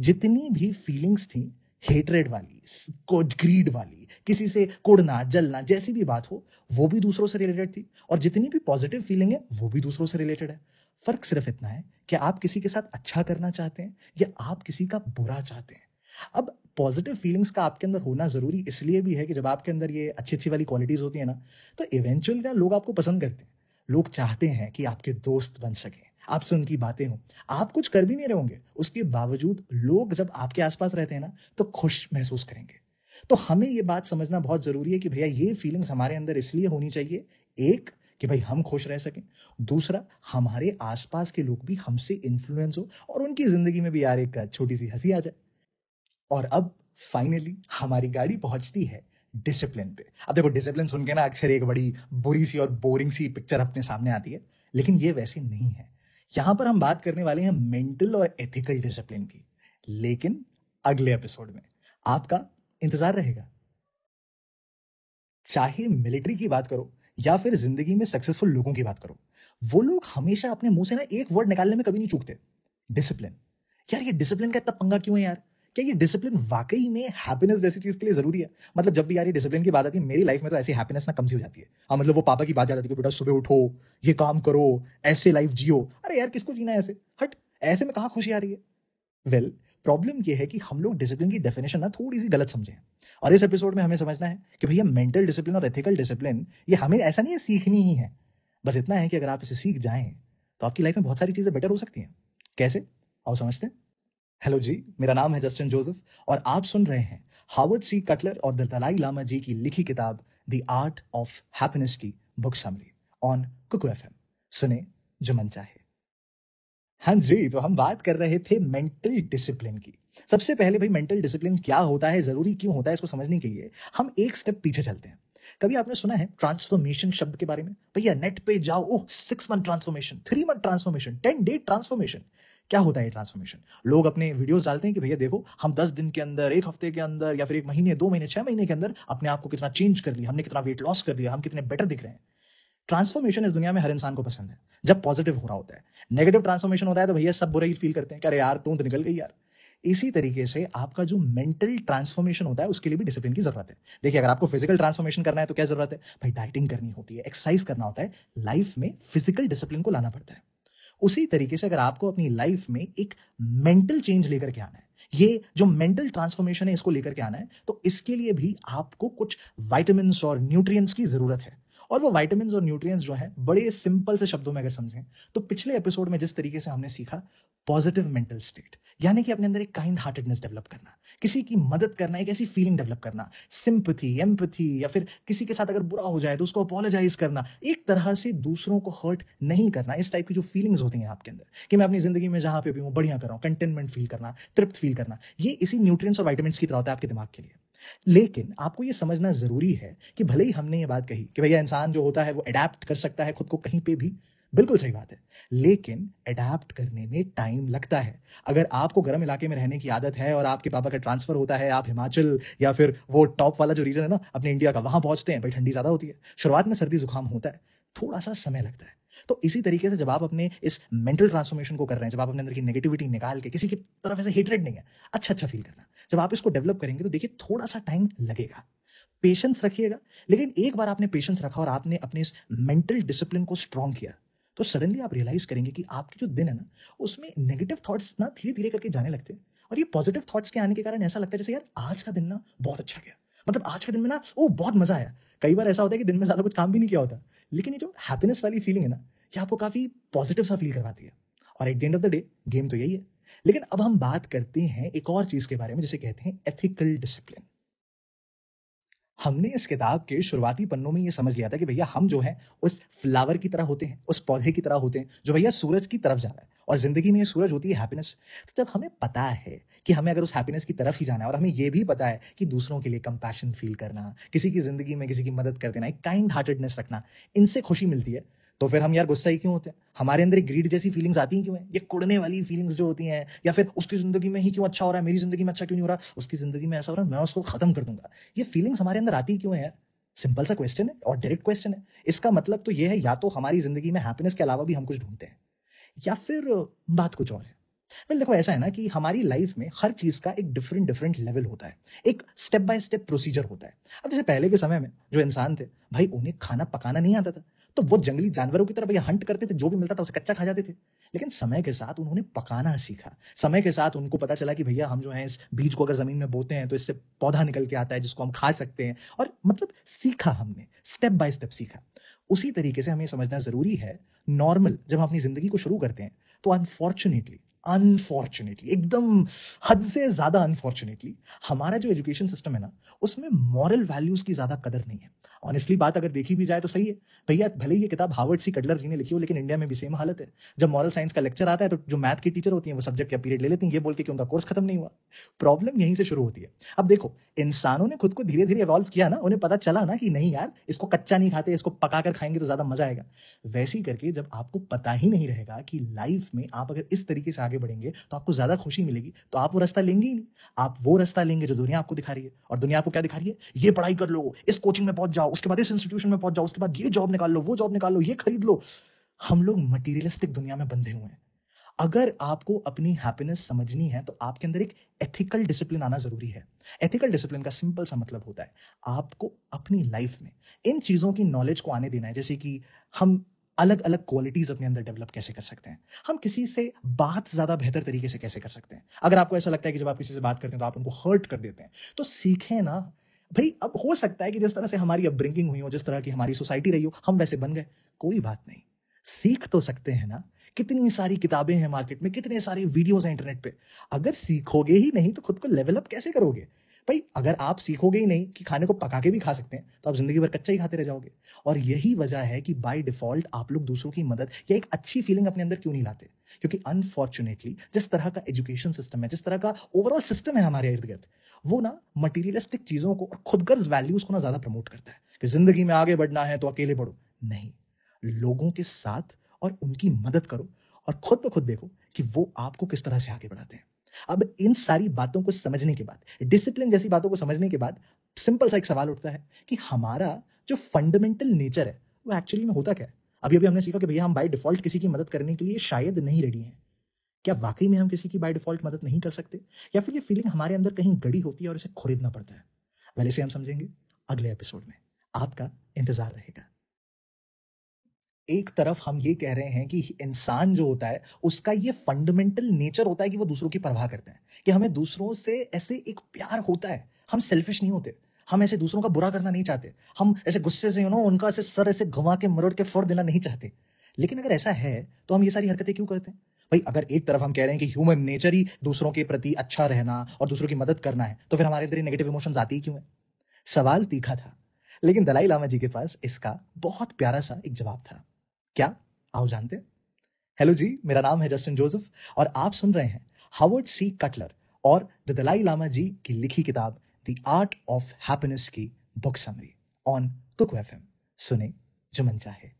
जितनी भी फीलिंग्स थी हेटरेड वाली कोच ग्रीड वाली किसी से कुड़ना जलना जैसी भी बात हो वो भी दूसरों से रिलेटेड थी और जितनी भी पॉजिटिव फीलिंग है वो भी दूसरों से रिलेटेड है फर्क सिर्फ इतना है कि आप किसी के साथ अच्छा करना चाहते हैं या आप किसी का बुरा चाहते हैं अब पॉजिटिव फीलिंग्स का आपके अंदर होना जरूरी इसलिए भी है कि जब आपके अंदर ये अच्छी अच्छी वाली क्वालिटीज होती है ना तो इवेंचुअली ना लोग आपको पसंद करते हैं लोग चाहते हैं कि आपके दोस्त बन सकें आपसे उनकी बातें हो आप कुछ कर भी नहीं रहे होंगे उसके बावजूद लोग जब आपके आसपास रहते हैं ना तो खुश महसूस करेंगे तो हमें ये बात समझना बहुत जरूरी है कि भैया ये फीलिंग्स हमारे अंदर इसलिए होनी चाहिए एक कि भाई हम खुश रह सकें दूसरा हमारे आसपास के लोग भी हमसे इन्फ्लुएंस हो और उनकी जिंदगी में भी यार एक छोटी सी हंसी आ जाए और अब फाइनली हमारी गाड़ी पहुंचती है डिसिप्लिन पे अब देखो डिसिप्लिन सुन के ना अक्सर एक बड़ी बुरी सी और बोरिंग सी पिक्चर अपने सामने आती है लेकिन ये वैसी नहीं है यहां पर हम बात करने वाले हैं मेंटल और एथिकल डिसिप्लिन की लेकिन अगले एपिसोड में आपका इंतजार रहेगा चाहे मिलिट्री की बात करो या फिर जिंदगी में सक्सेसफुल लोगों की बात करो वो लोग हमेशा अपने मुंह से ना एक वर्ड निकालने में कभी नहीं चूकते डिसिप्लिन यार ये डिसिप्लिन का इतना पंगा क्यों है यार क्या ये डिसिप्लिन वाकई में हैप्पीनेस जैसी चीज के लिए जरूरी है मतलब जब भी यार ये डिसिप्लिन की बात आती है मेरी लाइफ में तो ऐसी हैप्पीनेस ना कम सी हो जाती है हाँ मतलब वो पापा की बात जाती है बेटा सुबह उठो ये काम करो ऐसे लाइफ जियो अरे यार किसको जीना है ऐसे हट ऐसे में कहा खुशी आ रही है वेल well, प्रॉब्लम यह है कि हम लोग डिसिप्लिन की डेफिनेशन ना थोड़ी सी गलत समझे और इस एपिसोड में हमें समझना है कि भैया मेंटल डिसिप्लिन और एथिकल डिसिप्लिन ये हमें ऐसा नहीं है सीखनी ही है बस इतना है कि अगर आप इसे सीख जाएं तो आपकी लाइफ में बहुत सारी चीजें बेटर हो सकती हैं कैसे आओ समझते हैं हेलो जी मेरा नाम है जस्टिन जोसेफ और आप सुन रहे हैं हावर्ड सी कटलर और द दलाई लामा जी की लिखी किताब द आर्ट ऑफ हैप्पीनेस की book summary on Kuku F सुने जो मन चाहे हाँ जी तो हम बात कर रहे थे मेंटल डिसिप्लिन की सबसे पहले भाई मेंटल डिसिप्लिन क्या होता है जरूरी क्यों होता है इसको समझने के लिए हम एक स्टेप पीछे चलते हैं कभी आपने सुना है ट्रांसफॉर्मेशन शब्द के बारे में भैया नेट पे जाओ oh six month transformation three month transformation ten day transformation क्या होता है ट्रांसफॉर्मेशन लोग अपने वीडियोस डालते हैं कि भैया देखो हम दस दिन के अंदर एक हफ्ते के अंदर या फिर एक महीने दो महीने छह महीने के अंदर अपने आप को कितना चेंज कर लिया हमने कितना वेट लॉस कर लिया हम कितने बेटर दिख रहे हैं ट्रांसफॉर्मेशन इस दुनिया में हर इंसान को पसंद है जब पॉजिटिव हो रहा होता है नेगेटिव ट्रांसफॉर्मेशन होता है तो भैया सब बुरा ही फील करते हैं अरे यार तू तो निकल गई यार इसी तरीके से आपका जो मेंटल ट्रांसफॉर्मेशन होता है उसके लिए भी डिसिप्लिन की जरूरत है देखिए अगर आपको फिजिकल ट्रांसफॉर्मेशन करना है तो क्या जरूरत है भाई डाइटिंग करनी होती है एक्सरसाइज करना होता है लाइफ में फिजिकल डिसिप्लिन को लाना पड़ता है उसी तरीके से अगर आपको अपनी लाइफ में एक मेंटल चेंज लेकर के आना है ये जो मेंटल ट्रांसफॉर्मेशन है इसको लेकर के आना है तो इसके लिए भी आपको कुछ वाइटमिन और न्यूट्रिएंट्स की जरूरत है और वो वाइटामिन और न्यूट्रिएंट्स जो है बड़े सिंपल से शब्दों में अगर समझें तो पिछले एपिसोड में जिस तरीके से हमने सीखा पॉजिटिव मेंटल स्टेट यानी कि अपने अंदर एक काइंड हार्टेडनेस डेवलप करना किसी की मदद करना एक ऐसी फीलिंग डेवलप करना सिंपथी एम्पथी या फिर किसी के साथ अगर बुरा हो जाए तो उसको अपोलोजाइज करना एक तरह से दूसरों को हर्ट नहीं करना इस टाइप की जो फीलिंग्स होती हैं आपके अंदर कि मैं अपनी जिंदगी में जहां पे भी हूं बढ़िया कर रहा हूं कंटेनमेंट फील करना तृप्त फील करना ये इसी न्यूट्रिएंट्स और वाइटामिन की तरह होता है आपके दिमाग के लिए लेकिन आपको यह समझना जरूरी है कि भले ही हमने ये बात कही कि भैया इंसान जो होता है वो अडेप्ट कर सकता है खुद को कहीं पे भी बिल्कुल सही बात है लेकिन अडेप्ट करने में टाइम लगता है अगर आपको गर्म इलाके में रहने की आदत है और आपके पापा का ट्रांसफर होता है आप हिमाचल या फिर वो टॉप वाला जो रीजन है ना अपने इंडिया का वहां पहुंचते हैं भाई ठंडी ज्यादा होती है शुरुआत में सर्दी जुकाम होता है थोड़ा सा समय लगता है तो इसी तरीके से जब आप अपने इस मेंटल ट्रांसफॉर्मेशन को कर रहे हैं जब आप अपने अंदर की नेगेटिविटी निकाल के किसी की तरफ ऐसे हेटरेड नहीं है अच्छा अच्छा फील करना जब आप इसको डेवलप करेंगे तो देखिए थोड़ा सा टाइम लगेगा पेशेंस रखिएगा लेकिन एक बार आपने पेशेंस रखा और आपने अपने इस मेंटल डिसिप्लिन को स्ट्रांग किया तो सडनली आप रियलाइज करेंगे कि आपके जो दिन है ना उसमें नेगेटिव थॉट्स ना धीरे धीरे करके जाने लगते हैं और ये पॉजिटिव थॉट्स के आने के कारण ऐसा लगता है जैसे यार आज का दिन ना बहुत अच्छा गया मतलब आज के दिन में ना वो बहुत मजा आया कई बार ऐसा होता है कि दिन में ज्यादा कुछ काम भी नहीं किया होता लेकिन ये जो हैप्पीनेस वाली फीलिंग है ना ये आपको काफी पॉजिटिव सा फील करवाती है और at the end of the day game तो यही है लेकिन अब हम बात करते हैं एक और चीज के बारे में जिसे कहते हैं एथिकल डिसिप्लिन हमने इस किताब के शुरुआती पन्नों में ये समझ लिया था कि भैया हम जो है उस फ्लावर की तरह होते हैं उस पौधे की तरह होते हैं जो भैया सूरज की तरफ जा रहा है और जिंदगी में ये सूरज होती है हैप्पीनेस तो जब हमें पता है कि हमें अगर उस हैप्पीनेस की तरफ ही जाना है और हमें ये भी पता है कि दूसरों के लिए कंपैशन फील करना किसी की जिंदगी में किसी की मदद कर देना एक काइंड हार्टेडनेस रखना इनसे खुशी मिलती है तो फिर हम यार गुस्सा ही क्यों होते हैं हमारे अंदर एक ग्रीड जैसी फीलिंग्स आती हैं क्यों है ये कुड़ने वाली फीलिंग्स जो होती हैं या फिर उसकी जिंदगी में ही क्यों अच्छा हो रहा है मेरी जिंदगी में अच्छा क्यों नहीं हो रहा उसकी जिंदगी में ऐसा हो रहा है मैं उसको खत्म कर दूंगा ये फीलिंग्स हमारे अंदर आती क्यों है यार सिंपल सा क्वेश्चन है और डायरेक्ट क्वेश्चन है इसका मतलब तो ये है या तो हमारी जिंदगी में हैप्पीनेस के अलावा भी हम कुछ ढूंढते हैं या फिर बात कुछ और है वेल देखो ऐसा है ना कि हमारी लाइफ में हर चीज का एक डिफरेंट डिफरेंट लेवल होता है एक स्टेप बाय स्टेप प्रोसीजर होता है अब जैसे पहले के समय में जो इंसान थे भाई उन्हें खाना पकाना नहीं आता था तो वो जंगली जानवरों की तरह भैया हंट करते थे जो भी मिलता था उसे कच्चा खा जाते थे लेकिन समय के साथ उन्होंने पकाना सीखा समय के साथ उनको पता चला कि भैया हम जो है इस बीज को अगर जमीन में बोते हैं तो इससे पौधा निकल के आता है जिसको हम खा सकते हैं और मतलब सीखा हमने स्टेप बाय स्टेप सीखा उसी तरीके से हमें समझना जरूरी है नॉर्मल जब हम अपनी जिंदगी को शुरू करते हैं तो अनफॉर्चुनेटली अनफॉर्चुनेटली एकदम हद से ज्यादा अनफॉर्चुनेटली हमारा जो एजुकेशन सिस्टम है ना उसमें मॉरल वैल्यूज की ज्यादा कदर नहीं है ऑनेस्टली बात अगर देखी भी जाए तो सही है भैया भले ही ये किताब हार्वर्ड सी कटलर जी ने लिखी हो लेकिन इंडिया में भी सेम हालत है जब मॉरल साइंस का लेक्चर आता है तो जो मैथ की टीचर होती है वो सब्जेक्ट का पीरियड ले लेती है ये बोल के कि उनका कोर्स खत्म नहीं हुआ प्रॉब्लम यहीं से शुरू होती है अब देखो इंसानों ने खुद को धीरे धीरे इवॉल्व किया ना उन्हें पता चला ना कि नहीं यार इसको कच्चा नहीं खाते इसको पका कर खाएंगे तो ज्यादा मजा आएगा वैसे ही करके जब आपको पता ही नहीं रहेगा कि लाइफ में आप अगर इस तरीके से आगे बढ़ेंगे तो आपको ज्यादा खुशी मिलेगी तो आप वो रास्ता लेंगे ही नहीं आप वो रास्ता लेंगे जो दुनिया आपको दिखा रही है और दुनिया आपको क्या दिखा रही है ये पढ़ाई कर लो इस कोचिंग में पहुंच जाओ जाओ उसके बाद इस इंस्टीट्यूशन में पहुंच जाओ उसके बाद ये जॉब निकाल लो वो जॉब निकाल लो ये खरीद लो हम लोग मटीरियलिस्टिक दुनिया में बंधे हुए हैं अगर आपको अपनी हैप्पीनेस समझनी है तो आपके अंदर एक एथिकल डिसिप्लिन आना जरूरी है एथिकल डिसिप्लिन का सिंपल सा मतलब होता है आपको अपनी लाइफ में इन चीज़ों की नॉलेज को आने देना है जैसे कि हम अलग अलग क्वालिटीज अपने अंदर डेवलप कैसे कर सकते हैं हम किसी से बात ज्यादा बेहतर तरीके से कैसे कर सकते हैं अगर आपको ऐसा लगता है कि जब आप किसी से बात करते हैं तो आप उनको हर्ट कर देते हैं तो सीखें ना भाई अब हो सकता है कि जिस तरह से हमारी अपब्रिंगिंग हुई हो जिस तरह की हमारी सोसाइटी रही हो हम वैसे बन गए कोई बात नहीं सीख तो सकते हैं ना कितनी सारी किताबें हैं मार्केट में कितने सारे वीडियोस हैं इंटरनेट पे अगर सीखोगे ही नहीं तो खुद को लेवल अप कैसे करोगे भाई अगर आप सीखोगे ही नहीं कि खाने को पका के भी खा सकते हैं तो आप जिंदगी भर कच्चा ही खाते रह जाओगे और यही वजह है कि बाय डिफॉल्ट आप लोग दूसरों की मदद या एक अच्छी फीलिंग अपने अंदर क्यों नहीं लाते क्योंकि अनफॉर्चुनेटली जिस तरह का एजुकेशन सिस्टम है जिस तरह का ओवरऑल सिस्टम है हमारे इर्द गिर्द वो ना मटीरियलिस्टिक चीजों को और खुदगर्ज वैल्यूज को ना ज्यादा प्रमोट करता है कि जिंदगी में आगे बढ़ना है तो अकेले बढ़ो नहीं लोगों के साथ और उनकी मदद करो और खुद ब खुद देखो कि वो आपको किस तरह से आगे बढ़ाते हैं अब इन सारी बातों को समझने के बाद डिसिप्लिन जैसी बातों को समझने के बाद सिंपल सा एक सवाल उठता है कि हमारा जो फंडामेंटल नेचर है वो एक्चुअली में होता क्या है अभी अभी हमने सीखा कि भैया हम बाय डिफॉल्ट किसी की मदद करने के लिए शायद नहीं रेडी हैं क्या वाकई में हम किसी की बाय डिफॉल्ट मदद नहीं कर सकते या फिर ये फीलिंग हमारे अंदर कहीं गड़ी होती है और इसे खरीदना पड़ता है वैसे से हम समझेंगे अगले एपिसोड में आपका इंतजार रहेगा एक तरफ हम ये कह रहे हैं कि इंसान जो होता है उसका ये फंडामेंटल नेचर होता है कि वो दूसरों की परवाह करते हैं कि हमें दूसरों से ऐसे एक प्यार होता है हम सेल्फिश नहीं होते हम ऐसे दूसरों का बुरा करना नहीं चाहते हम ऐसे गुस्से से यू नो उनका ऐसे सर ऐसे घुमा के मरोड़ के फोड़ देना नहीं चाहते लेकिन अगर ऐसा है तो हम ये सारी हरकतें क्यों करते हैं भाई अगर एक तरफ हम कह रहे हैं कि ह्यूमन नेचर ही दूसरों के प्रति अच्छा रहना और दूसरों की मदद करना है तो फिर हमारे अंदर नेगेटिव इमोशंस आती ही क्यों है सवाल तीखा था लेकिन दलाई लामा जी के पास इसका बहुत प्यारा सा एक जवाब था क्या आओ जानते हेलो जी मेरा नाम है जस्टिन जोसेफ और आप सुन रहे हैं हावर्ड सी कटलर और द दलाई लामा जी की लिखी किताब द आर्ट ऑफ हैप्पीनेस की book summary on Kuku F सुने जो मन चाहे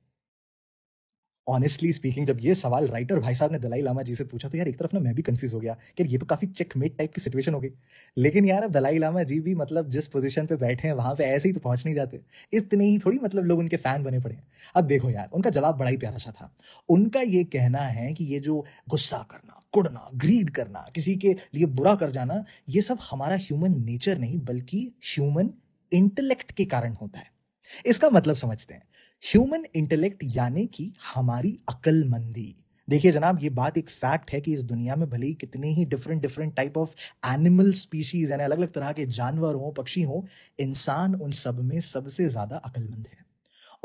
ऑनेस्टली स्पीकिंग जब ये सवाल राइटर भाई साहब ने दलाई लामा जी से पूछा तो यार एक तरफ ना मैं भी कंफ्यूज हो गया कि ये तो काफी चेकमेट टाइप की सिचुएशन हो गई लेकिन यार अब दलाई लामा जी भी मतलब जिस पोजीशन पे बैठे हैं वहां पे ऐसे ही तो पहुंच नहीं जाते इतने ही थोड़ी मतलब लोग उनके फैन बने पड़े हैं अब देखो यार उनका जवाब बड़ा ही प्यारा सा था उनका ये कहना है कि ये जो गुस्सा करना कुड़ना ग्रीड करना किसी के लिए बुरा कर जाना ये सब हमारा ह्यूमन नेचर नहीं बल्कि ह्यूमन इंटेलेक्ट के कारण होता है इसका मतलब समझते हैं ह्यूमन इंटेलेक्ट यानी कि हमारी अकलमंदी देखिए जनाब ये बात एक फैक्ट है कि इस दुनिया में भले ही कितने ही different different type of animal species यानी अलग अलग तरह के जानवर हो पक्षी हो इंसान उन सब में सबसे ज्यादा अकलमंद है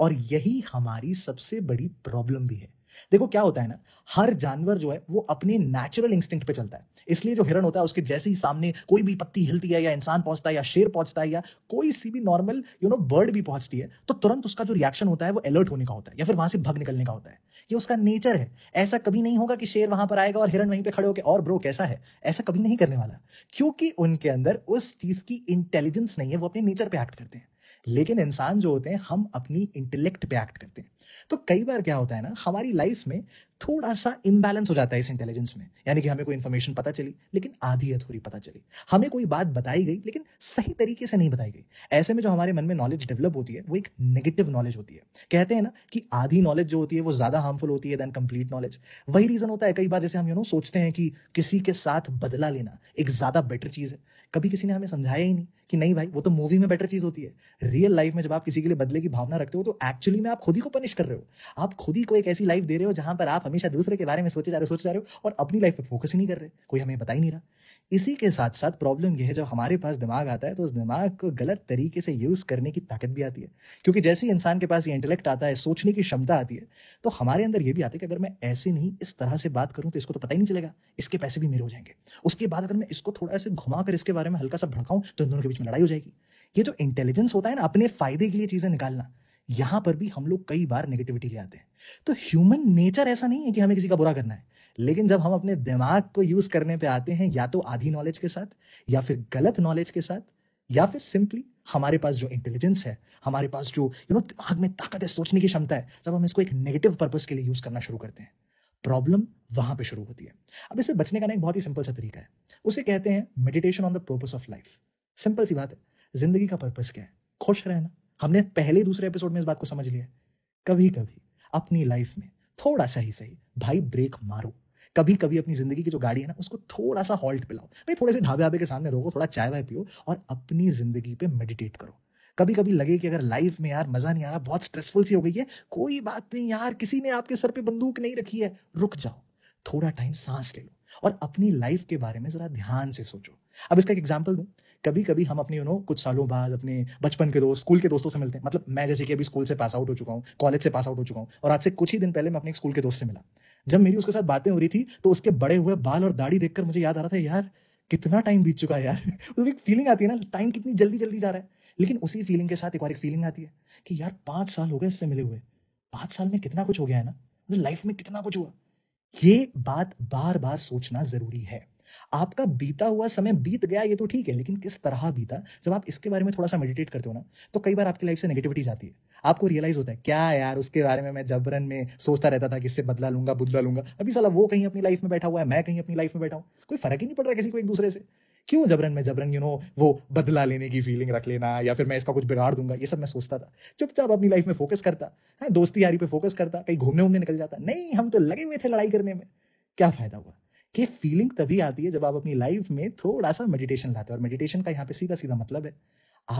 और यही हमारी सबसे बड़ी प्रॉब्लम भी है देखो क्या होता है ना हर जानवर जो है वो अपने नेचुरल इंस्टिंक्ट पे चलता है इसलिए जो हिरण होता है उसके जैसे ही सामने कोई भी पत्ती हिलती है या इंसान पहुंचता है या शेर पहुंचता है या कोई सी भी नॉर्मल यू नो बर्ड भी पहुंचती है तो तुरंत उसका जो रिएक्शन होता है वो अलर्ट होने का होता है या फिर वहां से भग निकलने का होता है ये उसका नेचर है ऐसा कभी नहीं होगा कि शेर वहां पर आएगा और हिरण वहीं पर खड़े होकर और ब्रो कैसा है ऐसा कभी नहीं करने वाला क्योंकि उनके अंदर उस चीज की इंटेलिजेंस नहीं है वो अपने नेचर पर एक्ट करते हैं लेकिन इंसान जो होते हैं हम अपनी इंटेलेक्ट पे एक्ट करते हैं तो कई बार क्या होता है ना हमारी लाइफ में थोड़ा सा इम्बैलेंस हो जाता है इस इंटेलिजेंस में यानी कि हमें कोई इन्फॉर्मेशन पता चली लेकिन आधी अधूरी पता चली हमें कोई बात बताई गई लेकिन सही तरीके से नहीं बताई गई ऐसे में जो हमारे मन में नॉलेज डेवलप होती है वो एक नेगेटिव नॉलेज होती है कहते हैं ना कि आधी नॉलेज जो होती है वो ज्यादा हार्मफुल होती है देन कंप्लीट नॉलेज वही रीजन होता है कई बार जैसे हम यू नो सोचते हैं कि किसी के साथ बदला लेना एक ज्यादा बेटर चीज है कभी किसी ने हमें समझाया ही नहीं कि नहीं भाई वो तो मूवी में बेटर चीज होती है रियल लाइफ में जब आप किसी के लिए बदले की भावना रखते हो तो एक्चुअली में आप खुद ही को पनिश कर रहे हो आप खुद ही को एक ऐसी लाइफ दे रहे हो जहां पर आप हमेशा दूसरे के बारे में सोचे जा रहे हो सोच जा रहे हो और अपनी लाइफ पे फोकस ही नहीं कर रहे कोई हमें बता ही नहीं रहा इसी के साथ साथ प्रॉब्लम यह है जब हमारे पास दिमाग आता है तो उस दिमाग को गलत तरीके से यूज करने की ताकत भी आती है क्योंकि जैसे ही इंसान के पास ये इंटेलेक्ट आता है सोचने की क्षमता आती है तो हमारे अंदर यह भी आता है कि अगर मैं ऐसे नहीं इस तरह से बात करूं तो इसको तो पता ही नहीं चलेगा इसके पैसे भी मेरे हो जाएंगे उसके बाद अगर मैं इसको थोड़ा ऐसे घुमा कर इसके बारे में हल्का सा भड़काऊं तो इन दोनों के बीच में लड़ाई हो जाएगी ये जो इंटेलिजेंस होता है ना अपने फायदे के लिए चीजें निकालना यहां पर भी हम लोग कई बार नेगेटिविटी ले आते हैं तो ह्यूमन नेचर ऐसा नहीं है कि हमें किसी का बुरा करना है लेकिन जब हम अपने दिमाग को यूज करने पे आते हैं या तो आधी नॉलेज के साथ या फिर गलत नॉलेज के साथ या फिर सिंपली हमारे पास जो इंटेलिजेंस है हमारे पास जो यू नो दिमाग में ताकत है सोचने की क्षमता है जब हम इसको एक नेगेटिव पर्पज के लिए यूज करना शुरू करते हैं प्रॉब्लम वहां पे शुरू होती है अब इससे बचने का ना एक बहुत ही सिंपल सा तरीका है उसे कहते हैं meditation on the purpose of life simple सी बात है जिंदगी का पर्पज क्या है खुश रहना हमने पहले दूसरे एपिसोड में इस बात को समझ लिया कभी कभी अपनी लाइफ में थोड़ा सा ही सही भाई ब्रेक मारो कभी कभी अपनी जिंदगी की जो गाड़ी है ना उसको थोड़ा सा हॉल्ट पिलाओ भाई थोड़े से ढाबे आबे के सामने रोको थोड़ा चाय वाय पियो और अपनी जिंदगी पे मेडिटेट करो कभी कभी लगे कि अगर लाइफ में यार मजा नहीं आ रहा बहुत स्ट्रेसफुल सी हो गई है कोई बात नहीं यार किसी ने आपके सर पे बंदूक नहीं रखी है रुक जाओ थोड़ा टाइम सांस ले लो और अपनी लाइफ के बारे में जरा ध्यान से सोचो अब इसका एक एग्जाम्पल दूं कभी कभी हम अपने यू नो कुछ सालों बाद अपने बचपन के दोस्त स्कूल के दोस्तों से मिलते हैं मतलब मैं जैसे कि अभी स्कूल से पास आउट हो चुका हूँ कॉलेज से पास आउट हो चुका हूँ और आज से कुछ ही दिन पहले मैं अपने स्कूल के दोस्त से मिला जब मेरी उसके साथ बातें हो रही थी तो उसके बड़े हुए बाल और दाढ़ी देखकर मुझे याद आ रहा था यार कितना टाइम बीत चुका है यार मतलब [LAUGHS] एक फीलिंग आती है ना टाइम कितनी जल्दी जल्दी जा रहा है लेकिन उसी फीलिंग के साथ एक और एक फीलिंग आती है कि यार पांच साल हो गए इससे मिले हुए पांच साल में कितना कुछ हो गया है ना मतलब लाइफ में कितना कुछ हुआ ये बात बार बार सोचना जरूरी है आपका बीता हुआ समय बीत गया ये तो ठीक है लेकिन किस तरह बीता जब आप इसके बारे में थोड़ा सा मेडिटेट करते हो ना तो कई बार आपकी लाइफ से नेगेटिविटी जाती है आपको रियलाइज होता है क्या यार उसके बारे में मैं जबरन में सोचता रहता था कि इससे बदला लूंगा बदला लूंगा अभी साला वो कहीं अपनी लाइफ में बैठा हुआ है मैं कहीं अपनी लाइफ में बैठा हूँ कोई फर्क ही नहीं पड़ रहा किसी को एक दूसरे से क्यों जबरन में जबरन यू नो वो बदला लेने की फीलिंग रख लेना या फिर मैं इसका कुछ बिगाड़ दूंगा ये सब मैं सोचता था चुपचाप अपनी लाइफ में फोकस करता है दोस्ती यारी पे फोकस करता कहीं घूमने वूमने निकल जाता नहीं हम तो लगे हुए थे लड़ाई करने में क्या फायदा हुआ ये फीलिंग तभी आती है जब आप अपनी लाइफ में थोड़ा सा मेडिटेशन लाते हैं और मेडिटेशन का यहाँ पे सीधा सीधा मतलब है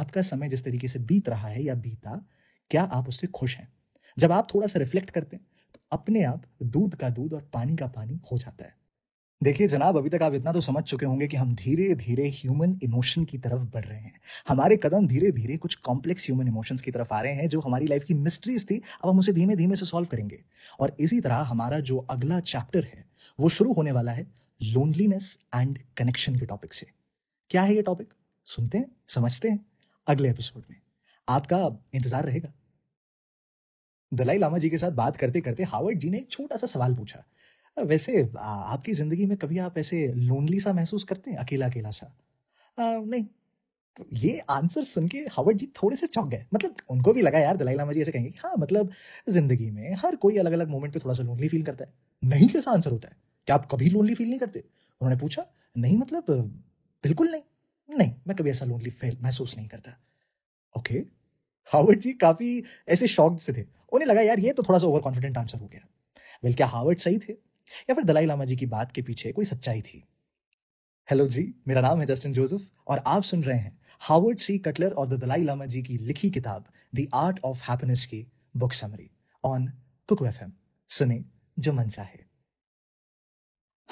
आपका समय जिस तरीके से बीत रहा है या बीता क्या आप उससे खुश हैं जब आप थोड़ा सा रिफ्लेक्ट करते हैं तो अपने आप दूध का दूध और पानी का पानी हो जाता है देखिए जनाब अभी तक आप इतना तो समझ चुके होंगे कि हम धीरे धीरे ह्यूमन इमोशन की तरफ बढ़ रहे हैं हमारे कदम धीरे धीरे कुछ कॉम्प्लेक्स ह्यूमन इमोशंस की तरफ आ रहे हैं जो हमारी लाइफ की मिस्ट्रीज थी अब हम उसे धीमे धीमे से सॉल्व करेंगे और इसी तरह हमारा जो अगला चैप्टर है वो शुरू होने वाला है लोनलीनेस एंड कनेक्शन के टॉपिक से क्या है ये टॉपिक सुनते हैं समझते हैं अगले एपिसोड में आपका इंतजार रहेगा दलाई लामा जी के साथ बात करते करते हावर्ड जी ने एक छोटा सा सवाल पूछा वैसे आपकी जिंदगी में कभी आप ऐसे लोनली सा महसूस करते हैं अकेला अकेला सा आ, नहीं तो ये आंसर सुन के हावर्ड जी थोड़े से चौंक गए मतलब उनको भी लगा यार दलाई लामा जी ऐसे कहेंगे हाँ मतलब जिंदगी में हर कोई अलग अलग मोमेंट पे थोड़ा सा लोनली फील करता है नहीं कैसा आंसर होता है क्या आप कभी लोनली फील नहीं करते उन्होंने पूछा नहीं मतलब बिल्कुल नहीं नहीं मैं कभी ऐसा लोनली फील महसूस नहीं करता ओके okay. हार्वर्ड जी काफी ऐसे शॉक्ड से थे उन्हें लगा यार ये तो थोड़ा सा ओवर कॉन्फिडेंट आंसर हो गया वेल क्या हार्वर्ड सही थे या फिर दलाई लामा जी की बात के पीछे कोई सच्चाई थी हेलो जी मेरा नाम है जस्टिन जोसेफ और आप सुन रहे हैं हार्वर्ड सी कटलर और द दलाई लामा जी की लिखी किताब द आर्ट ऑफ हैप्पीनेस की book summary on Kuku F सुने जो मन चाहे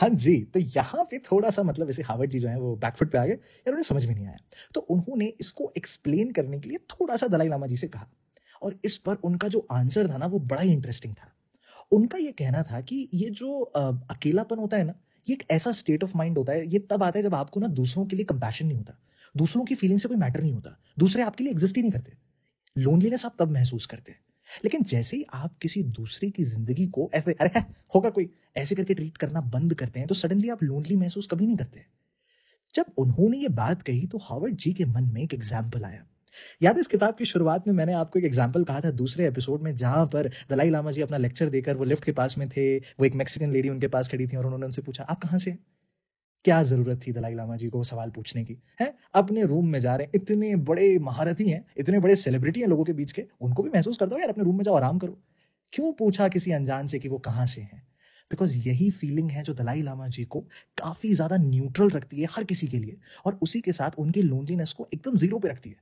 हाँ जी तो यहाँ पे थोड़ा सा मतलब जैसे हावर्ड जी जो है वो बैकफुट पे आ गए यार उन्हें समझ में नहीं आया तो उन्होंने इसको एक्सप्लेन करने के लिए थोड़ा सा दलाई लामा जी से कहा और इस पर उनका जो आंसर था ना वो बड़ा ही इंटरेस्टिंग था उनका ये कहना था कि ये जो अकेलापन होता है ना ये एक ऐसा स्टेट ऑफ माइंड होता है ये तब आता है जब आपको ना दूसरों के लिए कंपैशन नहीं होता दूसरों की फीलिंग से कोई मैटर नहीं होता दूसरे आपके लिए एग्जिस्ट ही नहीं करते लोनलीनेस आप तब महसूस करते हैं लेकिन जैसे ही आप किसी दूसरे की जिंदगी को ऐसे अरे होगा कोई ऐसे करके ट्रीट करना बंद करते हैं तो सडनली आप लोनली महसूस कभी नहीं करते जब उन्होंने ये बात कही तो हावर्ड जी के मन में एक एग्जाम्पल आया याद इस किताब की शुरुआत में मैंने आपको एक एग्जाम्पल कहा था दूसरे एपिसोड में जहां पर दलाई लामा जी अपना लेक्चर देकर वो लिफ्ट के पास में थे वो एक मेक्सिकन लेडी उनके पास खड़ी थी और उन्होंने उनसे पूछा आप कहां से क्या जरूरत थी दलाई लामा जी को सवाल पूछने की है अपने रूम में जा रहे हैं इतने बड़े महारथी हैं इतने बड़े सेलिब्रिटी हैं लोगों के बीच के उनको भी महसूस करता हो यार अपने रूम में जाओ आराम करो क्यों पूछा किसी अनजान से कि वो कहाँ से हैं बिकॉज यही फीलिंग है जो दलाई लामा जी को काफी ज्यादा न्यूट्रल रखती है हर किसी के लिए और उसी के साथ उनकी लोनलीनेस को एकदम जीरो पे रखती है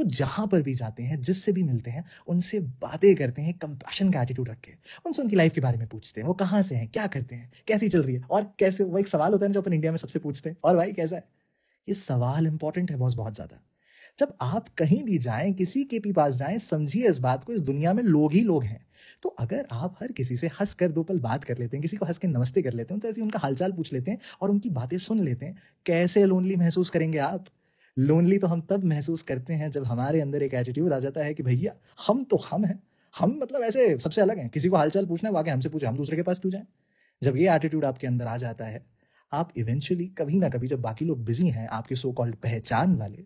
वो जहां पर भी जाते हैं जिससे भी मिलते हैं उनसे बातें करते हैं कंपैशन का एटीट्यूड रख के उनसे उनकी लाइफ के बारे में पूछते हैं वो कहाँ से हैं क्या करते हैं कैसी चल रही है और कैसे वो एक सवाल होता है ना जो अपन इंडिया में सबसे पूछते हैं और भाई कैसा है ये सवाल इंपॉर्टेंट है बहुत बहुत ज़्यादा जब आप कहीं भी जाएं किसी के भी पास जाएं समझिए इस बात को इस दुनिया में लोग ही लोग हैं तो अगर आप हर किसी से हंस कर दो पल बात कर लेते हैं किसी को हंस के नमस्ते कर लेते हैं तो ऐसे उनका हालचाल पूछ लेते हैं और उनकी बातें सुन लेते हैं कैसे लोनली महसूस करेंगे आप लोनली तो हम तब महसूस करते हैं जब हमारे अंदर एक एटीट्यूड आ जाता है कि भैया हम तो हम हैं हम मतलब ऐसे सबसे अलग हैं किसी को हालचाल पूछना है वाकई हमसे पूछे हम दूसरे के पास क्यों जाएं जब ये एटीट्यूड आपके अंदर आ जाता है आप इवेंचुअली कभी ना कभी जब बाकी लोग बिजी हैं आपके सो कॉल्ड पहचान वाले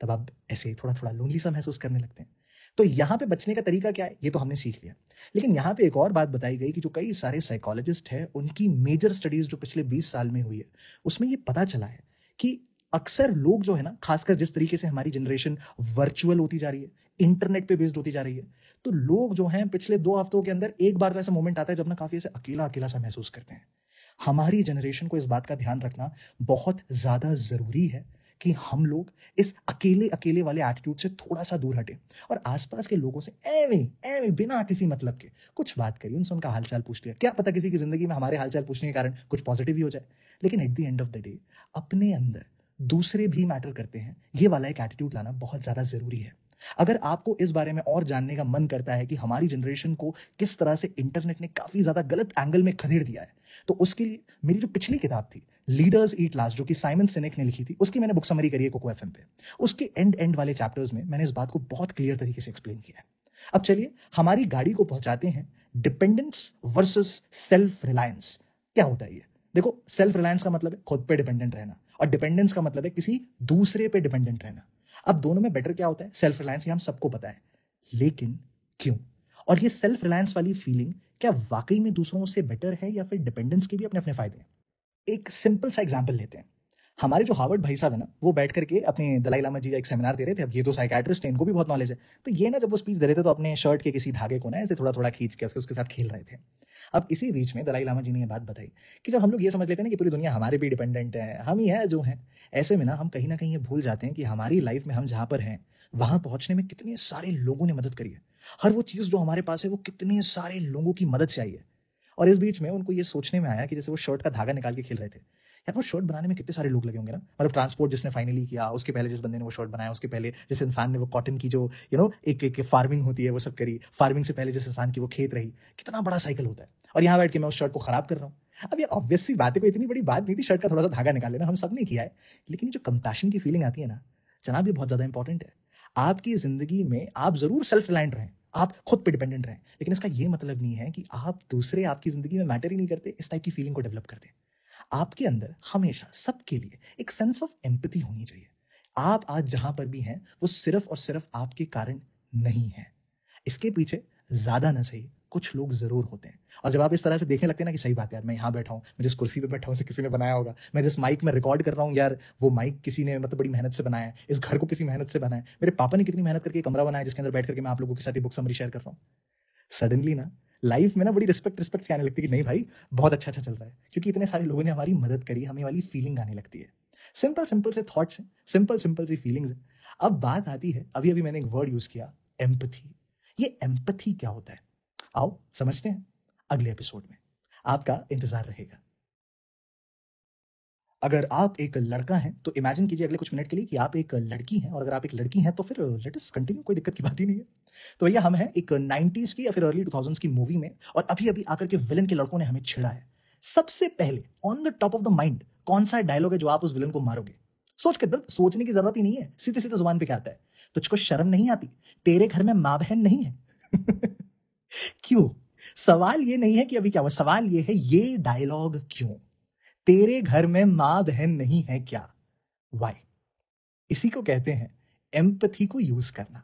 तब आप ऐसे थोड़ा थोड़ा लोनली सा महसूस करने लगते हैं तो यहाँ पे बचने का तरीका क्या है ये तो हमने सीख लिया लेकिन यहाँ पे एक और बात बताई गई कि जो कई सारे साइकोलॉजिस्ट हैं उनकी मेजर स्टडीज जो पिछले 20 साल में हुई है उसमें ये पता चला है कि अक्सर लोग जो है ना खासकर जिस तरीके से हमारी जनरेशन वर्चुअल होती जा रही है इंटरनेट पे बेस्ड होती जा रही है तो लोग जो हैं पिछले दो हफ्तों के अंदर एक बार तो ऐसा मोमेंट आता है जब ना काफी ऐसे अकेला अकेला सा महसूस करते हैं हमारी जनरेशन को इस बात का ध्यान रखना बहुत ज्यादा जरूरी है कि हम लोग इस अकेले अकेले वाले एटीट्यूड से थोड़ा सा दूर हटें और आसपास के लोगों से एवे एवे बिना किसी मतलब के कुछ बात करिए उनसे उनका हालचाल पूछ लिया क्या पता किसी की जिंदगी में हमारे हालचाल पूछने के कारण कुछ पॉजिटिव ही हो जाए लेकिन at the end of the day अपने अंदर दूसरे भी मैटर करते हैं ये वाला एक एटीट्यूड लाना बहुत ज्यादा जरूरी है अगर आपको इस बारे में और जानने का मन करता है कि हमारी जनरेशन को किस तरह से इंटरनेट ने काफी ज्यादा गलत एंगल में खदेड़ दिया है तो उसके लिए मेरी जो पिछली किताब थी लीडर्स ईट लास्ट जो कि साइमन सिनेक ने लिखी थी उसकी मैंने बुक समरी करी है कोको एफ पे उसके एंड एंड वाले चैप्टर्स में मैंने इस बात को बहुत क्लियर तरीके से एक्सप्लेन किया है अब चलिए हमारी गाड़ी को पहुंचाते हैं डिपेंडेंस वर्सेस सेल्फ रिलायंस क्या होता है ये देखो सेल्फ रिलायंस का मतलब है खुद पे डिपेंडेंट रहना और डिपेंडेंस का मतलब है किसी दूसरे पे डिपेंडेंट रहना अब दोनों में बेटर क्या होता है सेल्फ रिलायंस ये हम सबको पता है लेकिन क्यों और ये सेल्फ रिलायंस वाली फीलिंग क्या वाकई में दूसरों से बेटर है या फिर डिपेंडेंस के भी अपने अपने फायदे हैं एक सिंपल सा एग्जाम्पल लेते हैं हमारे जो हार्वर्ड भाई साहब है ना वो बैठ करके अपने दलाई लामा जी का एक सेमिनार दे रहे थे अब ये तो साइकैट्रिस्ट है इनको भी बहुत नॉलेज है तो ये ना जब वो स्पीच दे रहे थे तो अपने शर्ट के किसी धागे को ना ऐसे थोड़ा थोड़ा खींच के उसके साथ खेल रहे थे अब इसी बीच में दलाई लामा जी ने यह बात बताई कि जब हम लोग ये समझ लेते हैं कि पूरी दुनिया हमारे भी डिपेंडेंट है हम ही है जो है ऐसे में ना हम कहीं ना कहीं ये भूल जाते हैं कि हमारी लाइफ में हम जहाँ पर हैं वहाँ पहुँचने में कितने सारे लोगों ने मदद करी है हर वो चीज़ जो हमारे पास है वो कितने सारे लोगों की मदद से आई है और इस बीच में उनको ये सोचने में आया कि जैसे वो शर्ट का धागा निकाल के खेल रहे थे यार वो शर्ट बनाने में कितने सारे लोग लगे होंगे ना मतलब ट्रांसपोर्ट जिसने फाइनली किया उसके पहले जिस बंदे ने वो शर्ट बनाया उसके पहले जिस इंसान ने वो कॉटन की जो यू नो एक एक फार्मिंग होती है वो सब करी फार्मिंग से पहले जिस इंसान की वो खेत रही कितना बड़ा साइकिल होता है और यहाँ बैठ के मैं उस शर्ट को खराब कर रहा हूँ अब ये ऑब्वियसली बातें कोई इतनी बड़ी बात नहीं थी शर्ट का थोड़ा सा धागा निकाल लेना हम सब ने किया है लेकिन जो कंपैशन की फीलिंग आती है ना जनाब ये बहुत ज़्यादा इंपॉर्टेंट है आपकी जिंदगी में आप जरूर सेल्फ रिलायंट रहें आप खुद पे डिपेंडेंट रहें लेकिन इसका यह मतलब नहीं है कि आप दूसरे आपकी जिंदगी में मैटर ही नहीं करते इस टाइप की फीलिंग को डेवलप करते आपके अंदर हमेशा सबके लिए एक सेंस ऑफ एम्पति होनी चाहिए आप आज जहां पर भी हैं वो सिर्फ और सिर्फ आपके कारण नहीं है इसके पीछे ज्यादा ना सही कुछ लोग जरूर होते हैं और जब आप इस तरह से देखने लगते हैं ना कि सही बात है यार मैं यहाँ बैठा हूँ मैं जिस कुर्सी पे बैठा हूँ उसे किसी ने बनाया होगा मैं जिस माइक में रिकॉर्ड कर रहा हूँ यार वो माइक किसी ने मतलब बड़ी मेहनत से बनाया है इस घर को किसी मेहनत से बनाया मेरे पापा ने कितनी मेहनत करके कमरा बनाया जिसके अंदर बैठ करके मैं आप लोगों के साथ बुक समरी शेयर कर रहा हूँ सडनली ना लाइफ में ना बड़ी रिस्पेक्ट रिस्पेक्ट से आने लगती है कि नहीं भाई बहुत अच्छा अच्छा चल रहा है क्योंकि इतने सारे लोगों ने हमारी मदद करी हमें वाली फीलिंग आने लगती है सिंपल सिंपल से थॉट्स हैं सिंपल सिंपल सी फीलिंग्स हैं अब बात आती है अभी अभी मैंने एक वर्ड यूज किया एम्पथी ये एम्पथी क्या होता है आओ समझते हैं अगले एपिसोड में आपका इंतजार रहेगा अगर आप एक लड़का हैं तो इमेजिन कीजिए अगले कुछ मिनट के लिए कि आप एक लड़की हैं और अगर आप एक लड़की हैं तो फिर लेटेस्ट कंटिन्यू कोई दिक्कत की बात ही नहीं है तो भैया हम हैं एक नाइनटीज की या फिर अर्ली टू की मूवी में और अभी अभी आकर के विलन के लड़कों ने हमें छेड़ा है सबसे पहले on the top of the mind कौन सा डायलॉग है जो आप उस विलन को मारोगे सोच के दर्द मतलब सोचने की जरूरत ही नहीं है सीधे सीधे जुबान पे क्या आता है तुझको शर्म नहीं आती तेरे घर में माँ बहन नहीं है [LAUGHS] क्यों सवाल ये नहीं है कि अभी क्या हुआ सवाल ये है ये डायलॉग क्यों तेरे घर में मां बहन नहीं है क्या वाई इसी को कहते हैं एम्पथी को यूज करना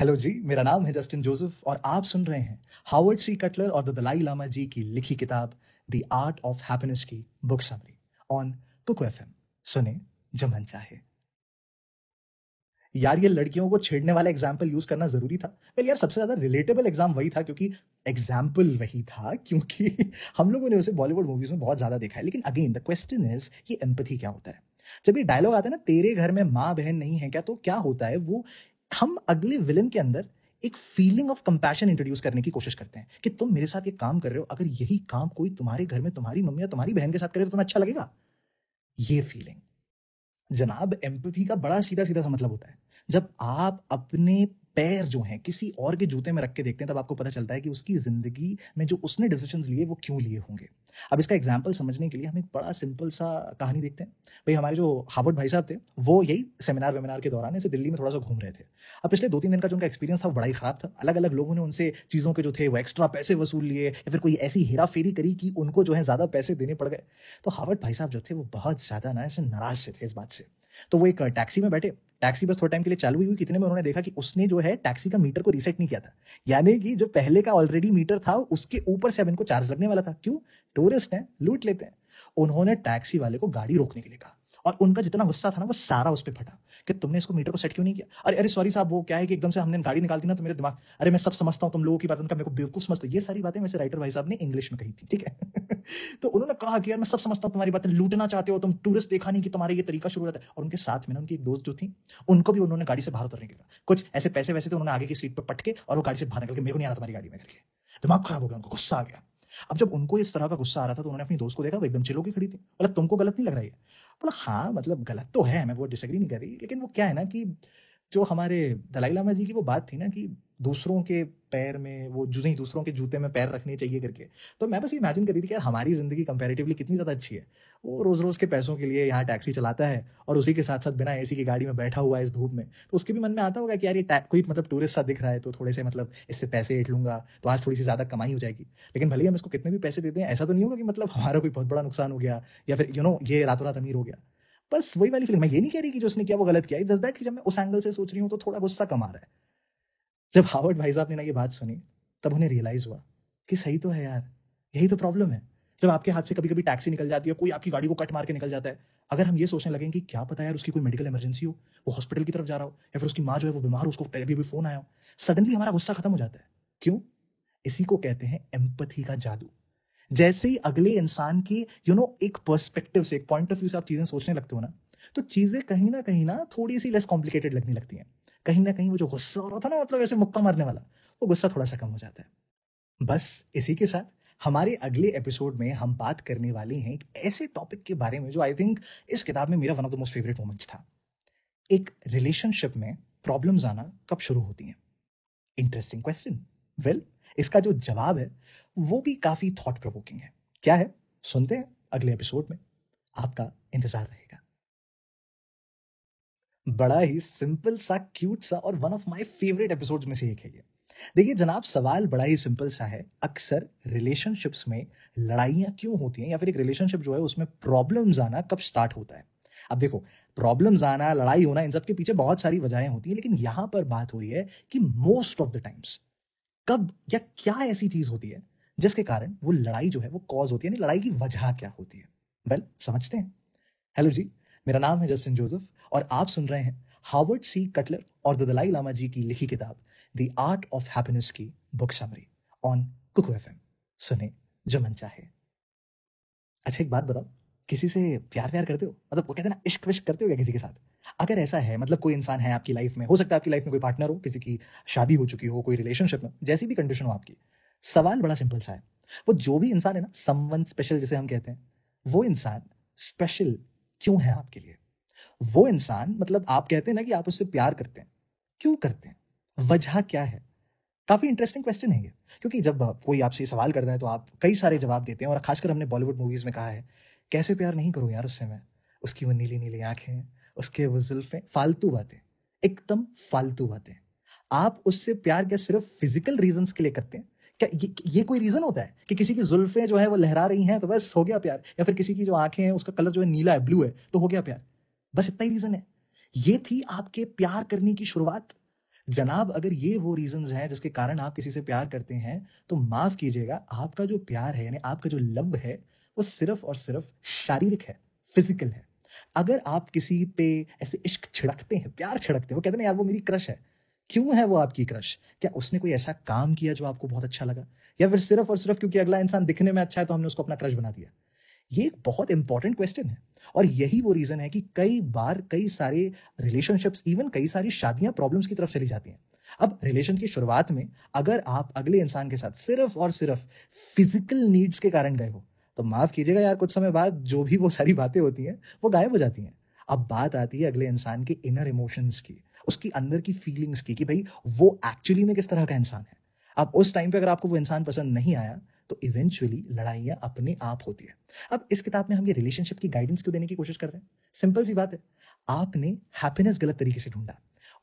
हेलो जी मेरा नाम है जस्टिन जोसेफ और आप सुन रहे हैं हावर्ड सी कटलर और द दलाई लामा जी की लिखी किताब द आर्ट ऑफ हैप्पीनेस की book summary on Kuku F सुने जो मन चाहे यार ये लड़कियों को छेड़ने वाला एग्जाम्पल यूज करना जरूरी था वेल यार सबसे ज्यादा रिलेटेबल एग्जाम वही था क्योंकि एग्जाम्पल वही था क्योंकि [LAUGHS] हम लोगों ने उसे बॉलीवुड मूवीज में बहुत ज्यादा देखा है लेकिन अगेन द क्वेश्चन इज कि एम्पथी क्या होता है जब ये डायलॉग आता है ना तेरे घर में माँ बहन नहीं है क्या तो क्या होता है वो हम अगले विलन के अंदर एक फीलिंग ऑफ कंपैशन इंट्रोड्यूस करने की कोशिश करते हैं कि तुम मेरे साथ ये काम कर रहे हो अगर यही काम कोई तुम्हारे घर में तुम्हारी मम्मी या तुम्हारी बहन के साथ करे तो तुम्हें अच्छा लगेगा ये फीलिंग जनाब एम्पथी का बड़ा सीधा सीधा सा मतलब होता है जब आप अपने पैर जो हैं किसी और के जूते में रख के देखते हैं तब आपको पता चलता है कि उसकी जिंदगी में जो उसने डिसीजन लिए वो क्यों लिए होंगे अब इसका एग्जाम्पल समझने के लिए हम एक बड़ा सिंपल सा कहानी देखते हैं भाई हमारे जो हार्वर्ड भाई साहब थे वो यही सेमिनार वेमिनार के दौरान ऐसे दिल्ली में थोड़ा सा घूम रहे थे अब पिछले दो तीन दिन का जो उनका एक्सपीरियंस था बड़ा ही खराब था अलग अलग लोगों ने उनसे चीज़ों के जो थे वो एक्स्ट्रा पैसे वसूल लिए या फिर कोई ऐसी हेरा फेरी करी कि उनको जो है ज़्यादा पैसे देने पड़ गए तो हावड भाई साहब जो थे वो बहुत ज़्यादा ना ऐसे नाराज से थे इस बात से तो वो एक टैक्सी में बैठे टैक्सी बस थोड़े टाइम के लिए चालू हुई हुई कितने में उन्होंने देखा कि उसने जो है टैक्सी का मीटर को रीसेट नहीं किया था यानी कि जो पहले का ऑलरेडी मीटर था उसके ऊपर से अब इनको चार्ज लगने वाला था क्यों टूरिस्ट है लूट लेते हैं उन्होंने टैक्सी वाले को गाड़ी रोकने के लिए कहा और उनका जितना गुस्सा था ना वो सारा उस पर फटा कि तुमने इसको मीटर को सेट क्यों नहीं किया अरे अरे सॉरी साहब वो क्या है कि एकदम से हमने गाड़ी निकाल दी ना तो मेरे दिमाग अरे मैं सब समझता हूँ तुम लोगों की बात उनका मेरे को बिल्कुल समझता ये सारी बातें वैसे राइटर भाई साहब ने इंग्लिश में कही थी ठीक है [LAUGHS] तो उन्होंने कहा कि यार मैं सब समझता हूँ तुम्हारी बातें लूटना चाहते हो तुम टूरिस्ट देखा नहीं कि तुम्हारे ये तरीका शुरू होता है और उनके साथ में ना उनकी एक दोस्त जो थी उनको भी उन्होंने गाड़ी से बाहर उतरने के लिए कुछ ऐसे पैसे वैसे तो उन्होंने आगे की सीट पर पटके और वो गाड़ी से बाहर निकल के मेरे को नहीं आ रहा तुम्हारी गाड़ी में करके दिमाग खराब हो गया उनको गुस्सा आ गया अब जब उनको इस तरह का गुस्सा आ रहा था तो उन्होंने अपनी दोस्त को देखा वो एकदम चिलो की खड़ी थी मतलब तुमको गलत नहीं लग रहा है बोला हाँ मतलब गलत तो है मैं वो डिसग्री नहीं कर रही लेकिन वो क्या है ना कि जो हमारे दलाई लामा जी की वो बात थी ना कि दूसरों के पैर में वो नहीं दूसरों के जूते में पैर रखने चाहिए करके तो मैं बस इमेजिन कर रही थी कि यार हमारी जिंदगी कंपेरेटिवली कितनी ज़्यादा अच्छी है वो रोज़ रोज़ के पैसों के लिए यहाँ टैक्सी चलाता है और उसी के साथ साथ बिना एसी की गाड़ी में बैठा हुआ है इस धूप में तो उसके भी मन में आता होगा कि यार ये कोई मतलब टूरिस्ट सा दिख रहा है तो थोड़े से मतलब इससे पैसे एट लूंगा तो आज थोड़ी सी ज़्यादा कमाई हो जाएगी लेकिन भले हम इसको कितने भी पैसे देते हैं ऐसा तो नहीं होगा कि मतलब हमारा कोई बहुत बड़ा नुकसान हो गया या फिर यू नो ये रातों रात अमीर हो गया बस वही वाली फिल्म मैं ये नहीं कह रही कि जो उसने किया वो गलत किया जस्ट दैट कि जब मैं उस एंगल से सोच रही हूँ तो थोड़ा गुस्सा कम आ रहा है जब हार्वर्ड भाई साहब ने ना ये बात सुनी तब उन्हें रियलाइज हुआ कि सही तो है यार यही तो प्रॉब्लम है जब आपके हाथ से कभी कभी टैक्सी निकल जाती है कोई आपकी गाड़ी को कट मार के निकल जाता है अगर हम ये सोचने लगे कि क्या पता यार उसकी कोई मेडिकल इमरजेंसी हो वो हॉस्पिटल की तरफ जा रहा हो या फिर उसकी माँ जो है वो बीमार हो उसको अभी भी फोन आया हो सडनली हमारा गुस्सा खत्म हो जाता है क्यों इसी को कहते हैं एम्पथी का जादू जैसे ही अगले इंसान की यू you नो know, एक पर्सपेक्टिव से एक पॉइंट ऑफ व्यू से आप चीजें सोचने लगते हो ना तो चीजें कहीं ना कहीं ना थोड़ी सी लेस कॉम्प्लिकेटेड लगने लगती हैं कहीं ना कहीं वो जो गुस्सा हो रहा था ना मतलब ऐसे मुक्का मारने वाला वो गुस्सा थोड़ा सा कम हो जाता है बस इसी के साथ हमारे अगले एपिसोड में हम बात करने वाले हैं एक ऐसे टॉपिक के बारे में जो आई थिंक इस किताब में मेरा one of the most favourite moments था एक रिलेशनशिप में प्रॉब्लम्स आना कब शुरू होती हैं इंटरेस्टिंग क्वेश्चन वेल इसका जो जवाब है वो भी काफी थॉट प्रोवोकिंग है क्या है सुनते हैं अगले एपिसोड में आपका इंतजार रहेगा बड़ा ही सिंपल सा क्यूट सा और one of my favourite episodes में से एक है ये देखिए जनाब सवाल बड़ा ही सिंपल सा है अक्सर रिलेशनशिप्स में लड़ाइयां क्यों होती हैं या फिर एक रिलेशनशिप जो है उसमें प्रॉब्लम्स आना कब स्टार्ट होता है अब देखो प्रॉब्लम्स आना लड़ाई होना इन सब के पीछे बहुत सारी वजहें होती हैं लेकिन यहां पर बात हो रही है कि मोस्ट ऑफ द टाइम्स कब या क्या ऐसी चीज होती है जिसके कारण वो लड़ाई जो है वो कॉज होती है लड़ाई की वजह क्या होती है वेल well, समझते हैं हेलो जी मेरा नाम है जस्टिन जोसेफ और आप सुन रहे हैं हार्वर्ड सी कटलर और दलाई लामा जी की लिखी किताब द आर्ट ऑफ हैप्पीनेस की book summary on Kuku F सुने जो मन चाहे अच्छा एक बात बताओ किसी से प्यार प्यार करते हो मतलब वो कहते हैं ना इश्क विश्क करते हो या किसी के साथ अगर ऐसा है मतलब कोई इंसान है आपकी लाइफ में हो सकता है आपकी लाइफ में कोई पार्टनर हो किसी की शादी हो चुकी हो कोई रिलेशनशिप में जैसी भी कंडीशन हो आपकी सवाल बड़ा सिंपल सा है वो जो भी इंसान है ना समवन स्पेशल जिसे हम कहते हैं वो इंसान स्पेशल क्यों है आपके लिए वो इंसान मतलब आप कहते हैं ना कि आप उससे प्यार करते हैं क्यों करते हैं वजह क्या है काफी इंटरेस्टिंग क्वेश्चन है ये क्योंकि जब कोई आपसे सवाल करता है तो आप कई सारे जवाब देते हैं और खासकर हमने बॉलीवुड मूवीज में कहा है कैसे प्यार नहीं करूँ यार उससे मैं उसकी वो नीली नीली आंखें उसके वो जुल्फे फालतू बातें एकदम फालतू बातें आप उससे प्यार क्या सिर्फ फिजिकल रीजन के लिए करते हैं ये कोई रीजन होता है कि किसी की जुल्फे जो है वो लहरा रही हैं तो बस हो गया प्यार या फिर किसी की जो आंखें हैं उसका कलर जो है नीला है ब्लू है तो हो गया प्यार बस इतना ही रीजन है ये थी आपके प्यार करने की शुरुआत जनाब अगर ये वो रीजन हैं जिसके कारण आप किसी से प्यार करते हैं तो माफ कीजिएगा आपका जो प्यार है यानी आपका जो लव है वो सिर्फ और सिर्फ शारीरिक है फिजिकल है अगर आप किसी पे ऐसे इश्क छिड़कते हैं प्यार छिड़कते हैं वो कहते हैं यार वो मेरी क्रश है क्यों है वो आपकी क्रश क्या उसने कोई ऐसा काम किया जो आपको बहुत अच्छा लगा या फिर सिर्फ और सिर्फ क्योंकि अगला इंसान दिखने में अच्छा है तो हमने उसको अपना क्रश बना दिया ये एक बहुत इंपॉर्टेंट क्वेश्चन है और यही वो रीजन है कि कई बार कई सारे रिलेशनशिप्स इवन कई सारी शादियां प्रॉब्लम्स की तरफ चली जाती हैं अब रिलेशन की शुरुआत में अगर आप अगले इंसान के साथ सिर्फ और सिर्फ फिजिकल नीड्स के कारण गए हो तो माफ कीजिएगा यार कुछ समय बाद जो भी वो सारी बातें होती हैं वो गायब हो जाती हैं अब बात आती है अगले इंसान के इनर इमोशंस की उसकी अंदर की फीलिंग्स की कि भाई वो एक्चुअली में किस तरह का इंसान है अब उस टाइम पे अगर आपको वो इंसान पसंद नहीं आया तो इवेंचुअली लड़ाइयां अपने आप होती है अब इस किताब में हम ये रिलेशनशिप की गाइडेंस क्यों देने की कोशिश कर रहे हैं सिंपल सी बात है आपने हैप्पीनेस गलत तरीके से ढूंढा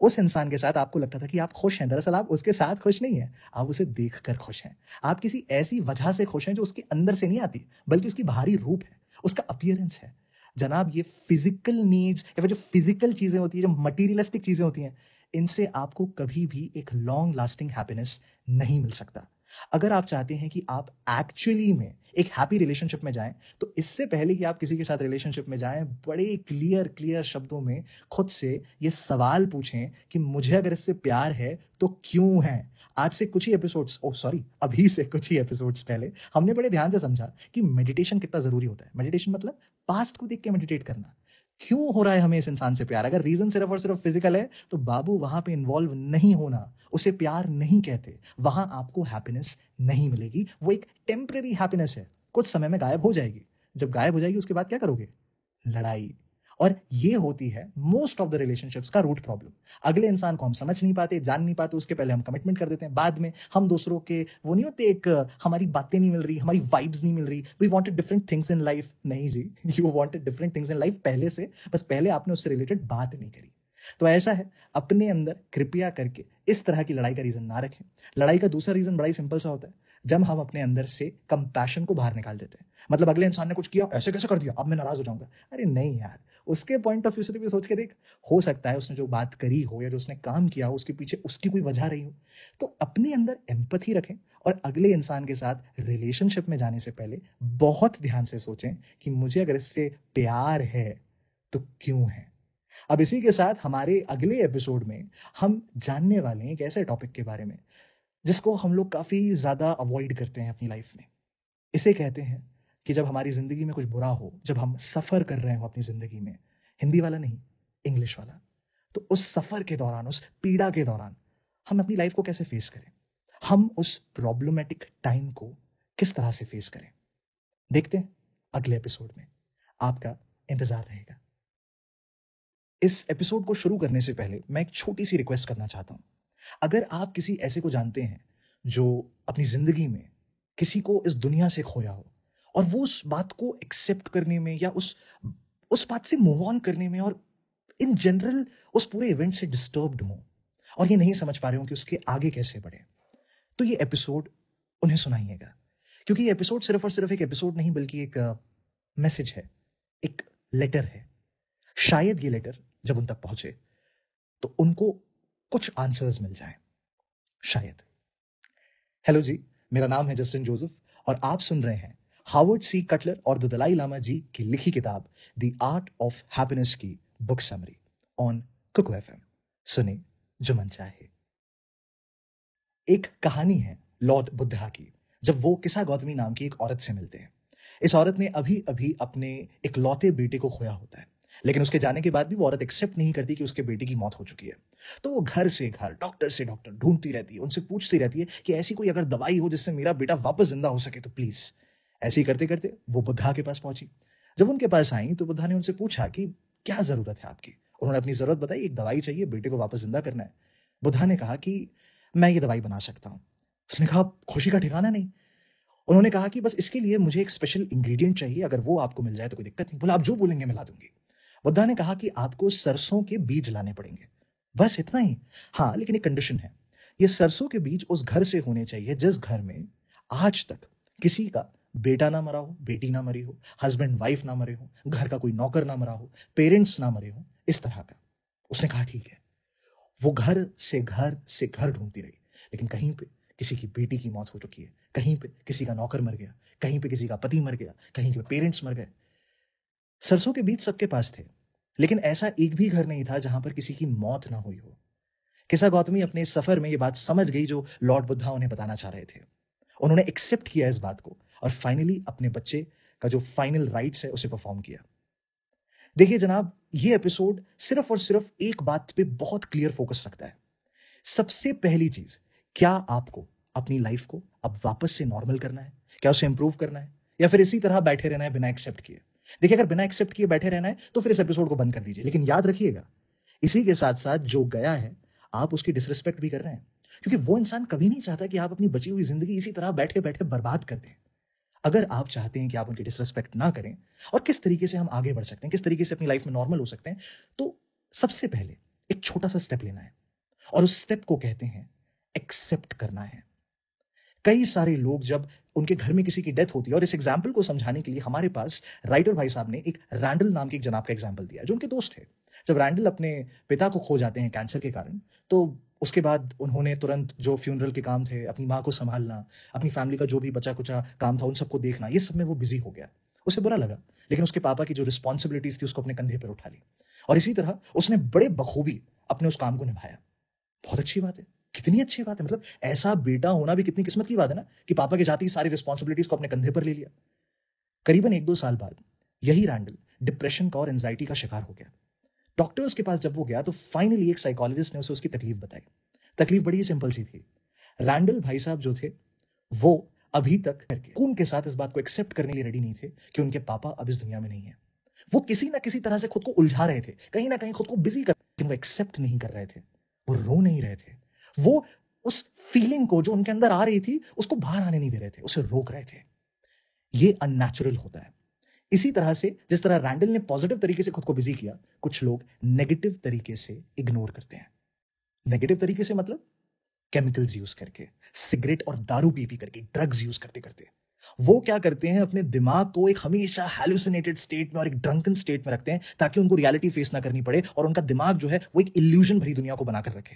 उस इंसान के साथ आपको लगता था कि आप खुश हैं दरअसल आप उसके साथ खुश नहीं है आप उसे देख खुश हैं आप किसी ऐसी वजह से खुश हैं जो उसके अंदर से नहीं आती बल्कि उसकी बाहरी रूप है उसका अपियरेंस है जनाब ये फिजिकल नीड्स या जो फिजिकल चीजें होती है जो मटीरियलिस्टिक चीजें होती हैं इनसे आपको कभी भी एक लॉन्ग लास्टिंग हैप्पीनेस नहीं मिल सकता अगर आप चाहते हैं कि आप एक्चुअली में एक हैप्पी रिलेशनशिप में जाएं तो इससे पहले कि आप किसी के साथ रिलेशनशिप में जाएं बड़े क्लियर क्लियर शब्दों में खुद से ये सवाल पूछें कि मुझे अगर इससे प्यार है तो क्यों है आज से कुछ ही एपिसोड्स ओ सॉरी अभी से कुछ ही एपिसोड्स पहले हमने बड़े ध्यान से समझा कि मेडिटेशन कितना जरूरी होता है मेडिटेशन मतलब पास्ट को देख के मेडिटेट करना क्यों हो रहा है हमें इस इंसान से प्यार अगर रीजन सिर्फ और सिर्फ फिजिकल है तो बाबू वहां पे इन्वॉल्व नहीं होना उसे प्यार नहीं कहते वहां आपको हैप्पीनेस नहीं मिलेगी वो एक टेम्परेरी हैप्पीनेस है कुछ समय में गायब हो जाएगी जब गायब हो जाएगी उसके बाद क्या करोगे लड़ाई और ये होती है मोस्ट ऑफ द रिलेशनशिप्स का रूट प्रॉब्लम अगले इंसान को हम समझ नहीं पाते जान नहीं पाते उसके पहले हम कमिटमेंट कर देते हैं बाद में हम दूसरों के वो नहीं होते एक हमारी बातें नहीं मिल रही हमारी वाइब्स नहीं मिल रही we wanted different things in life नहीं जी you wanted different things in life पहले से बस पहले आपने उससे रिलेटेड बात नहीं करी तो ऐसा है अपने अंदर कृपया करके इस तरह की लड़ाई का रीजन ना रखें लड़ाई का दूसरा रीजन बड़ा ही सिंपल सा होता है जब हम अपने अंदर से कंपैशन को बाहर निकाल देते हैं मतलब अगले इंसान ने कुछ किया ऐसे कैसे कर दिया अब मैं नाराज हो जाऊंगा अरे नहीं यार उसके पॉइंट ऑफ व्यू से तो भी सोच के देख हो सकता है उसने जो बात करी हो या जो उसने काम किया हो उसके पीछे उसकी कोई वजह रही हो तो अपने अंदर एम्पथी रखें और अगले इंसान के साथ रिलेशनशिप में जाने से पहले बहुत ध्यान से सोचें कि मुझे अगर इससे प्यार है तो क्यों है अब इसी के साथ हमारे अगले एपिसोड में हम जानने वाले हैं एक ऐसे टॉपिक के बारे में जिसको हम लोग काफ़ी ज़्यादा अवॉइड करते हैं अपनी लाइफ में इसे कहते हैं कि जब हमारी जिंदगी में कुछ बुरा हो जब हम सफर कर रहे हो अपनी जिंदगी में हिंदी वाला नहीं इंग्लिश वाला तो उस सफर के दौरान उस पीड़ा के दौरान हम अपनी लाइफ को कैसे फेस करें हम उस प्रॉब्लमेटिक टाइम को किस तरह से फेस करें देखते हैं अगले एपिसोड में आपका इंतजार रहेगा इस एपिसोड को शुरू करने से पहले मैं एक छोटी सी रिक्वेस्ट करना चाहता हूं अगर आप किसी ऐसे को जानते हैं जो अपनी जिंदगी में किसी को इस दुनिया से खोया हो और वो उस बात को एक्सेप्ट करने में या उस उस बात से मूव ऑन करने में और इन जनरल उस पूरे इवेंट से डिस्टर्ब्ड हो और ये नहीं समझ पा रहे हो कि उसके आगे कैसे बढ़े तो ये एपिसोड उन्हें सुनाइएगा क्योंकि ये एपिसोड सिर्फ और सिर्फ एक एपिसोड नहीं बल्कि एक मैसेज है एक लेटर है शायद ये लेटर जब उन तक पहुंचे तो उनको कुछ आंसर्स मिल जाए शायद हेलो जी मेरा नाम है जस्टिन जोसेफ और आप सुन रहे हैं हावर्ड सी कटलर और द दलाई लामा जी की लिखी किताब द आर्ट ऑफ हैप्पीनेस की book summary on Kuku F सुने जो मन चाहे एक कहानी है लॉर्ड बुद्धा की जब वो किसा गौतमी नाम की एक औरत से मिलते हैं इस औरत ने अभी अभी अपने एक लौते बेटे को खोया होता है लेकिन उसके जाने के बाद भी वो औरत एक्सेप्ट नहीं करती कि उसके बेटे की मौत हो चुकी है तो वो घर से घर डॉक्टर से डॉक्टर ढूंढती रहती है उनसे पूछती रहती है कि ऐसी कोई अगर दवाई हो जिससे मेरा बेटा वापस जिंदा हो सके तो प्लीज ऐसे ही करते करते वो बुद्धा के पास पहुंची जब उनके पास आई तो बुद्धा ने उनसे पूछा कि क्या जरूरत है आपकी उन्होंने अपनी जरूरत बताई एक दवाई चाहिए बेटे को वापस जिंदा करना है बुद्धा ने कहा कि मैं ये दवाई बना सकता हूँ उसने कहा खुशी का ठिकाना नहीं उन्होंने कहा कि बस इसके लिए मुझे एक स्पेशल इंग्रेडिएंट चाहिए अगर वो आपको मिल जाए तो कोई दिक्कत नहीं बोला आप जो बोलेंगे मिला दूंगी बुद्धा ने कहा कि आपको सरसों के बीज लाने पड़ेंगे बस इतना ही हाँ लेकिन एक कंडीशन है ये सरसों के बीज उस घर से होने चाहिए जिस घर में आज तक किसी का बेटा ना मरा हो बेटी ना मरी हो हस्बैंड वाइफ ना मरे हो घर का कोई नौकर ना मरा हो पेरेंट्स ना मरे हो इस तरह का उसने कहा ठीक है वो घर से घर से घर ढूंढती रही लेकिन कहीं पे किसी की बेटी की मौत हो चुकी है कहीं पे किसी का नौकर मर गया कहीं पे किसी का पति मर गया कहीं पे पेरेंट्स मर गए सरसों के बीच सबके पास थे लेकिन ऐसा एक भी घर नहीं था जहां पर किसी की मौत ना हुई हो किसा गौतमी अपने सफर में यह बात समझ गई जो लॉर्ड बुद्धा उन्हें बताना चाह रहे थे उन्होंने एक्सेप्ट किया इस बात को और फाइनली अपने बच्चे का जो फाइनल राइट्स है उसे परफॉर्म किया देखिए जनाब ये एपिसोड सिर्फ और सिर्फ एक बात पे बहुत क्लियर फोकस रखता है सबसे पहली चीज क्या आपको अपनी लाइफ को अब वापस से नॉर्मल करना है क्या उसे इंप्रूव करना है या फिर इसी तरह बैठे रहना है बिना एक्सेप्ट किए देखिए अगर बिना एक्सेप्ट किए बैठे रहना है तो फिर इस एपिसोड को बंद कर दीजिए लेकिन याद रखिएगा इसी के साथ साथ जो गया है आप उसकी डिसरिस्पेक्ट भी कर रहे हैं क्योंकि वो इंसान कभी नहीं चाहता कि आप अपनी बची हुई जिंदगी इसी तरह बैठे बैठे बर्बाद कर दें अगर आप चाहते हैं कि आप उनकी डिसरेस्पेक्ट ना करें और किस तरीके से हम आगे बढ़ सकते हैं किस तरीके से अपनी लाइफ में नॉर्मल हो सकते हैं तो सबसे पहले एक छोटा सा स्टेप लेना है और उस स्टेप को कहते हैं एक्सेप्ट करना है कई सारे लोग जब उनके घर में किसी की डेथ होती है और इस एग्जाम्पल को समझाने के लिए हमारे पास राइटर भाई साहब ने एक रैंडल नाम के एक जनाब का एग्जाम्पल दिया जो उनके दोस्त थे जब रैंडल अपने पिता को खो जाते हैं कैंसर के कारण तो उसके बाद उन्होंने तुरंत जो फ्यूनरल के काम थे अपनी माँ को संभालना अपनी फैमिली का जो भी बचा कुचा काम था उन सबको देखना ये सब में वो बिजी हो गया उसे बुरा लगा लेकिन उसके पापा की जो रिस्पॉन्सिबिलिटीज थी उसको अपने कंधे पर उठा ली और इसी तरह उसने बड़े बखूबी अपने उस काम को निभाया बहुत अच्छी बात है कितनी अच्छी बात है मतलब ऐसा बेटा होना भी कितनी किस्मत की बात है ना कि पापा के जाते ही सारी रिस्पॉन्सिबिलिटीज को अपने कंधे पर ले लिया करीबन एक दो साल बाद यही रैंडल डिप्रेशन का और एंजाइटी का शिकार हो गया डॉक्टर्स के पास जब वो गया तो फाइनली एक साइकोलॉजिस्ट ने उसे उसकी तकलीफ बताई तकलीफ बड़ी सिंपल सी थी रैंडल भाई साहब जो थे वो अभी तक खून के साथ इस बात को एक्सेप्ट करने के लिए रेडी नहीं थे कि उनके पापा अब इस दुनिया में नहीं है वो किसी ना किसी तरह से खुद को उलझा रहे थे कहीं ना कहीं खुद को बिजी कर लेकिन वो एक्सेप्ट नहीं कर रहे थे वो रो नहीं रहे थे वो उस फीलिंग को जो उनके अंदर आ रही थी उसको बाहर आने नहीं दे रहे थे उसे रोक रहे थे ये अननेचुरल होता है इसी तरह से जिस तरह रैंडल ने पॉजिटिव तरीके से खुद को बिजी किया कुछ लोग नेगेटिव तरीके से इग्नोर करते हैं नेगेटिव तरीके से मतलब केमिकल्स यूज करके सिगरेट और दारू पी पी करके ड्रग्स यूज करते करते वो क्या करते हैं अपने दिमाग को एक हमेशा हेलुसिनेटेड स्टेट में और एक ड्रंकन स्टेट में रखते हैं ताकि उनको रियलिटी फेस ना करनी पड़े और उनका दिमाग जो है वो एक इल्यूजन भरी दुनिया को बनाकर रखे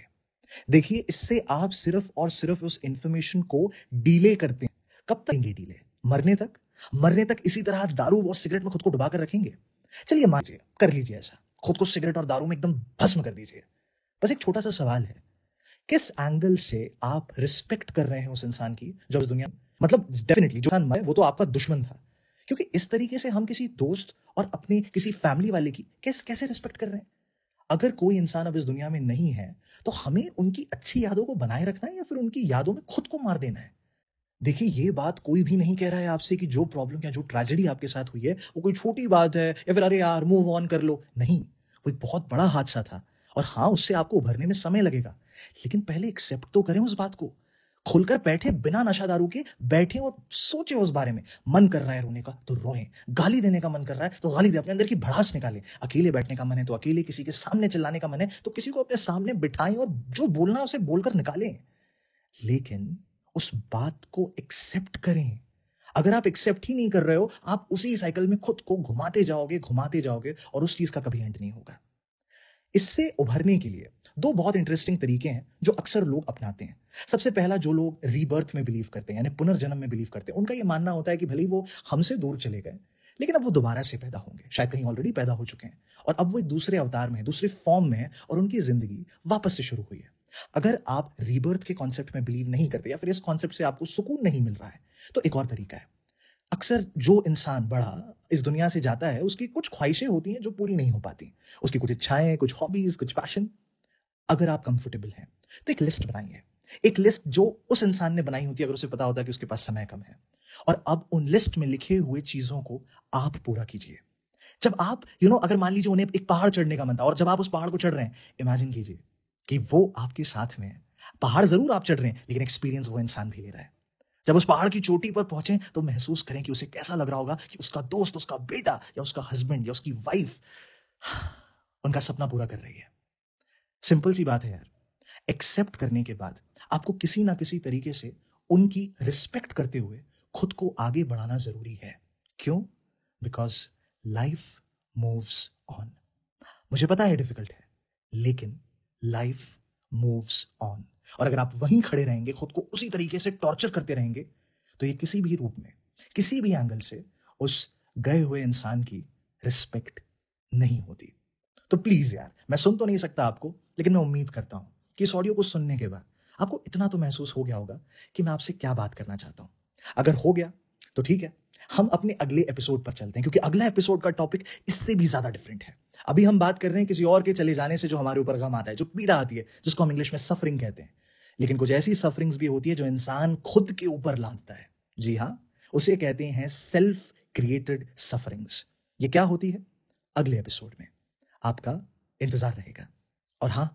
देखिए इससे आप सिर्फ और सिर्फ उस इंफॉर्मेशन को डीले करते हैं कब तक डीले मरने तक मरने तक इसी तरह दारू और सिगरेट में खुद को डुबा कर रखेंगे चलिए मान लीजिए कर लीजिए ऐसा खुद को सिगरेट और दारू में एकदम भस्म कर दीजिए बस एक छोटा सा सवाल है किस एंगल से आप रिस्पेक्ट कर रहे हैं उस इंसान की जो इस दुनिया मतलब डेफिनेटली जो इंसान वो तो आपका दुश्मन था क्योंकि इस तरीके से हम किसी दोस्त और अपने किसी फैमिली वाले की कैसे कैसे रिस्पेक्ट कर रहे हैं अगर कोई इंसान अब इस दुनिया में नहीं है तो हमें उनकी अच्छी यादों को बनाए रखना है या फिर उनकी यादों में खुद को मार देना है देखिए ये बात कोई भी नहीं कह रहा है आपसे कि जो प्रॉब्लम या जो ट्रेजेडी आपके साथ हुई है वो कोई छोटी बात है या फिर अरे यार मूव ऑन कर लो नहीं कोई बहुत बड़ा हादसा था और हाँ उससे आपको उभरने में समय लगेगा लेकिन पहले एक्सेप्ट तो करें उस बात को खुलकर बैठे बिना नशा दारू के बैठे और सोचे उस बारे में मन कर रहा है रोने का तो रोए गाली देने का मन कर रहा है तो गाली दे अपने अंदर की भड़ास निकाले अकेले बैठने का मन है तो अकेले किसी के सामने चिल्लाने का मन है तो किसी को अपने सामने बिठाएं और जो बोलना है उसे बोलकर निकालें लेकिन उस बात को एक्सेप्ट करें अगर आप एक्सेप्ट ही नहीं कर रहे हो आप उसी साइकिल में खुद को घुमाते जाओगे घुमाते जाओगे और उस चीज का कभी एंड नहीं होगा इससे उभरने के लिए दो बहुत इंटरेस्टिंग तरीके हैं जो अक्सर लोग अपनाते हैं सबसे पहला जो लोग रीबर्थ में बिलीव करते हैं यानी पुनर्जन्म में बिलीव करते हैं उनका यह मानना होता है कि भले वो हमसे दूर चले गए लेकिन अब वो दोबारा से पैदा होंगे शायद कहीं ऑलरेडी पैदा हो चुके हैं और अब वो एक दूसरे अवतार में दूसरे फॉर्म में है और उनकी जिंदगी वापस से शुरू हुई है अगर आप रीबर्थ के कॉन्सेप्ट में बिलीव नहीं करते या फिर इस कॉन्सेप्ट से आपको सुकून नहीं मिल रहा है तो एक और तरीका है अक्सर जो इंसान बड़ा इस दुनिया से जाता है उसकी कुछ ख्वाहिशें होती हैं जो पूरी नहीं हो पाती उसकी कुछ इच्छाएं कुछ हॉबीज कुछ पैशन अगर आप कंफर्टेबल हैं तो एक लिस्ट बनाइए एक लिस्ट जो उस इंसान ने बनाई होती है अगर उसे पता होता है कि उसके पास समय कम है और अब उन लिस्ट में लिखे हुए चीजों को आप पूरा कीजिए जब आप यू you नो know, अगर मान लीजिए उन्हें एक पहाड़ चढ़ने का मन था और जब आप उस पहाड़ को चढ़ रहे हैं इमेजिन कीजिए कि वो आपके साथ में है पहाड़ जरूर आप चढ़ रहे हैं लेकिन एक्सपीरियंस वो इंसान भी ले रहा है जब उस पहाड़ की चोटी पर पहुंचे तो महसूस करें कि उसे कैसा लग रहा होगा कि उसका दोस्त उसका बेटा या उसका हस्बैंड या उसकी वाइफ उनका सपना पूरा कर रही है सिंपल सी बात है यार एक्सेप्ट करने के बाद आपको किसी ना किसी तरीके से उनकी रिस्पेक्ट करते हुए खुद को आगे बढ़ाना जरूरी है क्यों बिकॉज लाइफ मूव्स ऑन मुझे पता है डिफिकल्ट है लेकिन लाइफ मूव्स ऑन और अगर आप वहीं खड़े रहेंगे खुद को उसी तरीके से टॉर्चर करते रहेंगे तो ये किसी भी रूप में किसी भी एंगल से उस गए हुए इंसान की रिस्पेक्ट नहीं होती तो प्लीज यार मैं सुन तो नहीं सकता आपको लेकिन मैं उम्मीद करता हूं कि इस ऑडियो को सुनने के बाद आपको इतना तो महसूस हो गया होगा कि मैं आपसे क्या बात करना चाहता हूं अगर हो गया तो ठीक है हम अपने अगले एपिसोड पर चलते हैं क्योंकि अगला एपिसोड का टॉपिक इससे भी ज्यादा डिफरेंट है अभी हम बात कर रहे हैं किसी और के चले जाने से जो हमारे ऊपर गम आता है जो पीड़ा आती है जिसको हम इंग्लिश में सफरिंग कहते हैं लेकिन कुछ ऐसी सफरिंग्स भी होती है जो इंसान खुद के ऊपर लादता है जी हाँ उसे कहते हैं सेल्फ क्रिएटेड सफरिंग्स ये क्या होती है अगले एपिसोड में आपका इंतजार रहेगा और हाँ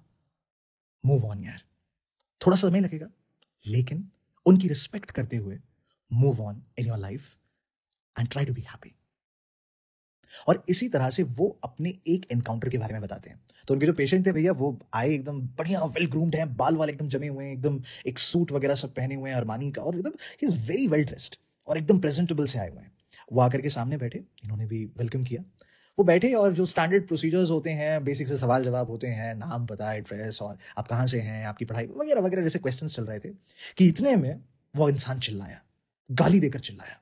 मूव ऑन यार थोड़ा समय लगेगा लेकिन उनकी रिस्पेक्ट करते हुए move on in your life and try to be happy और इसी तरह से वो अपने एक एनकाउंटर के बारे में बताते हैं तो उनके जो पेशेंट थे भैया वो आए एकदम बढ़िया वेल ग्रूम्ड हैं बाल वाले एकदम जमे हुए हैं एकदम एक सूट वगैरह सब पहने हुए हैं अरमानी का और एकदम ही इज वेरी वेल ड्रेस्ड और एकदम प्रेजेंटेबल से आए हुए हैं वो आकर के सामने बैठे इन्होंने भी वेलकम किया वो बैठे और जो स्टैंडर्ड प्रोसीजर्स होते हैं बेसिक से सवाल जवाब होते हैं नाम पता एड्रेस और आप कहाँ से हैं आपकी पढ़ाई वगैरह वगैरह जैसे क्वेश्चन चल रहे थे कि इतने में वो इंसान चिल्लाया गाली देकर चिल्लाया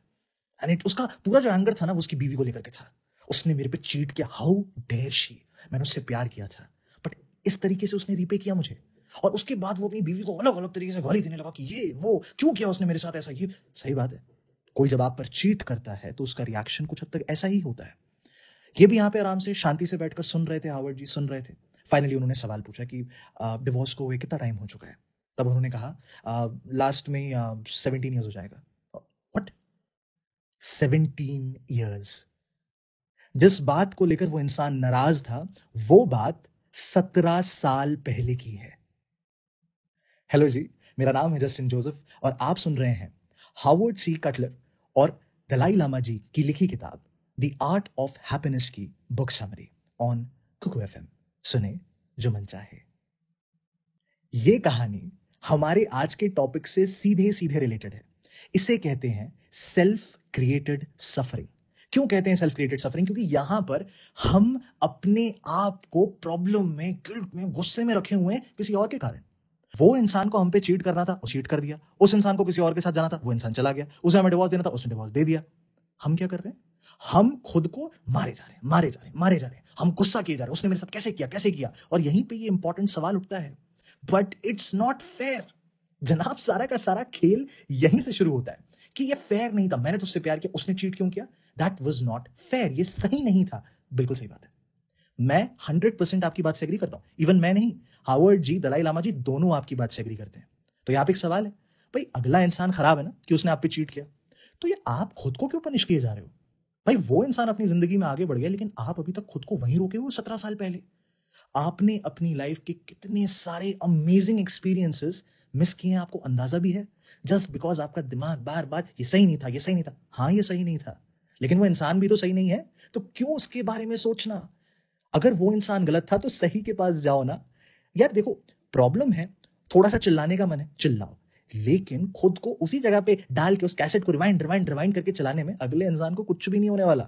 इट उसका पूरा जो एंगर था ना उसकी बीवी को लेकर के था उसने मेरे पे चीट किया हाउ डेयर शी मैंने उससे प्यार किया था बट इस तरीके से उसने रीपे किया मुझे और उसके बाद वो अपनी बीवी को अलग अलग तरीके से गाली देने लगा कि ये वो क्यों किया उसने मेरे साथ ऐसा ये सही बात है कोई जब आप पर चीट करता है तो उसका रिएक्शन कुछ हद तक ऐसा ही होता है ये भी यहाँ पे आराम से शांति से बैठकर सुन रहे थे हावर्ड जी सुन रहे थे फाइनली उन्होंने सवाल पूछा कि डिवोर्स को हुए कितना टाइम हो चुका है तब उन्होंने कहा लास्ट में सेवनटीन ईयर्स हो जाएगा सेवनटीन ईयर्स जिस बात को लेकर वो इंसान नाराज था वो बात सत्रह साल पहले की है हेलो जी मेरा नाम है जस्टिन जोसेफ और आप सुन रहे हैं हावर्ड सी कटलर और दलाई लामा जी की लिखी किताब द आर्ट ऑफ हैप्पीनेस की book summary on Kuku F सुने जो मन चाहे ये कहानी हमारे आज के टॉपिक से सीधे सीधे रिलेटेड है इसे कहते हैं सेल्फ क्रिएटेड सफरिंग क्यों कहते हैं सेल्फ क्रिएटेड सफरिंग क्योंकि यहां पर हम अपने आप को प्रॉब्लम में गिल्ट में गुस्से में रखे हुए हैं किसी और के कारण वो इंसान को हम पे चीट करना था चीट कर दिया उस इंसान को किसी और के साथ जाना था वो इंसान चला गया उसे हमें डिवॉर्स देना था उसने डिवॉर्स दे दिया हम क्या कर रहे हैं हम खुद को मारे जा रहे हैं मारे जा रहे हैं मारे जा रहे हैं हम गुस्सा किए जा रहे हैं उसने मेरे साथ कैसे किया कैसे किया और यहीं पे ये इंपॉर्टेंट सवाल उठता है बट इट्स नॉट फेयर जनाब सारा का सारा खेल यहीं से शुरू होता है कि ये फेयर नहीं था मैंने तो उससे प्यार किया उसने चीट क्यों किया दैट वॉज नॉट फेयर ये सही नहीं था बिल्कुल सही बात है मैं हंड्रेड परसेंट आपकी बात से एग्री करता हूं इवन मैं नहीं हावर्ड जी दलाई लामा जी दोनों आपकी बात से एग्री करते हैं तो यहाँ पे एक सवाल है भाई अगला इंसान खराब है ना कि उसने आप पे चीट किया तो ये आप खुद को क्यों पनिश किए जा रहे हो भाई वो इंसान अपनी जिंदगी में आगे बढ़ गया लेकिन आप अभी तक खुद को वहीं रोके हुए सत्रह साल पहले आपने अपनी लाइफ के कितने सारे अमेजिंग एक्सपीरियंसेस मिस किए आपको अंदाजा भी है जस्ट बिकॉज आपका दिमाग बार बार ये सही नहीं था ये सही नहीं था हाँ ये सही नहीं था लेकिन वो इंसान भी तो सही नहीं है तो क्यों उसके बारे में सोचना अगर वो इंसान गलत था तो सही के पास जाओ ना यार देखो प्रॉब्लम है थोड़ा सा चिल्लाने का मन है चिल्लाओ लेकिन खुद को उसी जगह पे डाल के उस कैसेट को रिवाइंड रिवाइंड रिवाइंड करके चलाने में अगले इंसान को कुछ भी नहीं होने वाला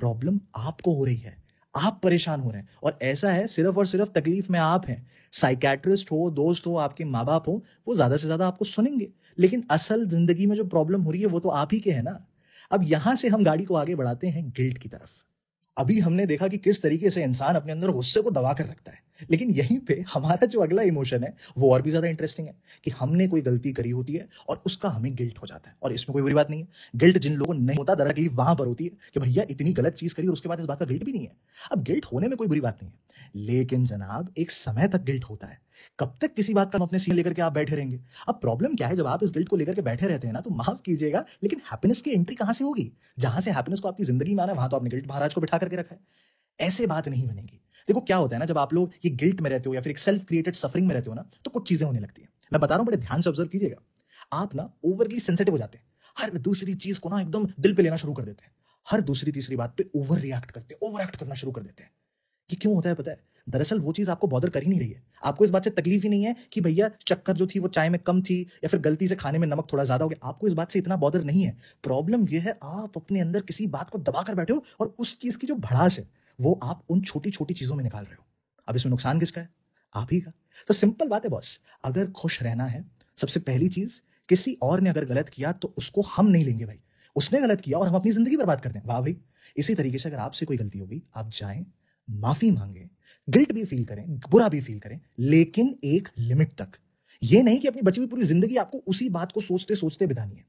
प्रॉब्लम आपको हो रही है आप परेशान हो रहे हैं और ऐसा है सिर्फ और सिर्फ तकलीफ में आप हैं साइकेट्रिस्ट हो दोस्त हो आपके माँ बाप हो वो ज्यादा से ज्यादा आपको सुनेंगे लेकिन असल जिंदगी में जो प्रॉब्लम हो रही है वो तो आप ही के है ना अब यहां से हम गाड़ी को आगे बढ़ाते हैं गिल्ट की तरफ अभी हमने देखा कि किस तरीके से इंसान अपने अंदर गुस्से को दबा कर रखता है लेकिन यहीं पे हमारा जो अगला इमोशन है वो और भी ज्यादा इंटरेस्टिंग है कि हमने कोई गलती करी होती है और उसका हमें गिल्ट हो जाता है और इसमें कोई बुरी बात नहीं है गिल्ट जिन लोगों नहीं होता दरअसल वहां पर होती है कि भैया इतनी गलत चीज करी और उसके बाद इस बात का गिल्ट भी नहीं है अब गिल्ट होने में कोई बुरी बात नहीं है लेकिन जनाब एक समय तक गिल्ट होता है कब तक किसी बात का अपने सीन लेकर के आप बैठे रहेंगे अब प्रॉब्लम क्या है जब आप इस गिल्ट को लेकर के बैठे रहते हैं ना तो माफ कीजिएगा लेकिन हैप्पीनेस की एंट्री कहां से होगी जहां से हैप्पीनेस को आपकी जिंदगी में आना है वहां तो आपने गिल्ट महाराज को बिठा करके रखा है ऐसे बात नहीं बनेगी देखो क्या होता है ना जब आप लोग ये गिल्ट में रहते हो या फिर एक सेल्फ क्रिएटेड सफरिंग में रहते हो ना तो कुछ चीजें होने लगती है मैं बता रहा हूं बड़े ध्यान से ऑब्जर्व कीजिएगा आप ना ओवरली सेंसिटिव हो जाते हैं हर दूसरी चीज को ना एकदम दिल पे लेना शुरू कर देते हैं हर दूसरी तीसरी बात पे ओवर रिएक्ट करते हैं ओवर एक्ट करना शुरू कर देते हैं ये क्यों होता है पता है दरअसल वो चीज़ आपको बॉदर कर ही नहीं रही है आपको इस बात से तकलीफ ही नहीं है कि भैया चक्कर जो थी वो चाय में कम थी या फिर गलती से खाने में नमक थोड़ा ज्यादा हो गया आपको इस बात से इतना बॉदर नहीं है प्रॉब्लम यह है आप अपने अंदर किसी बात को दबा कर बैठे हो और उस चीज की जो भड़ास है वो आप उन छोटी छोटी चीजों में निकाल रहे हो अब इसमें नुकसान किसका है आप ही का तो सिंपल बात है बॉस अगर खुश रहना है सबसे पहली चीज किसी और ने अगर गलत किया तो उसको हम नहीं लेंगे भाई उसने गलत किया और हम अपनी जिंदगी बर्बाद कर दें वाह भाई इसी तरीके से अगर आपसे कोई गलती होगी आप जाएं माफी मांगे गिल्ट भी फील करें बुरा भी फील करें लेकिन एक लिमिट तक यह नहीं कि अपनी बची हुई पूरी जिंदगी आपको उसी बात को सोचते सोचते बितानी है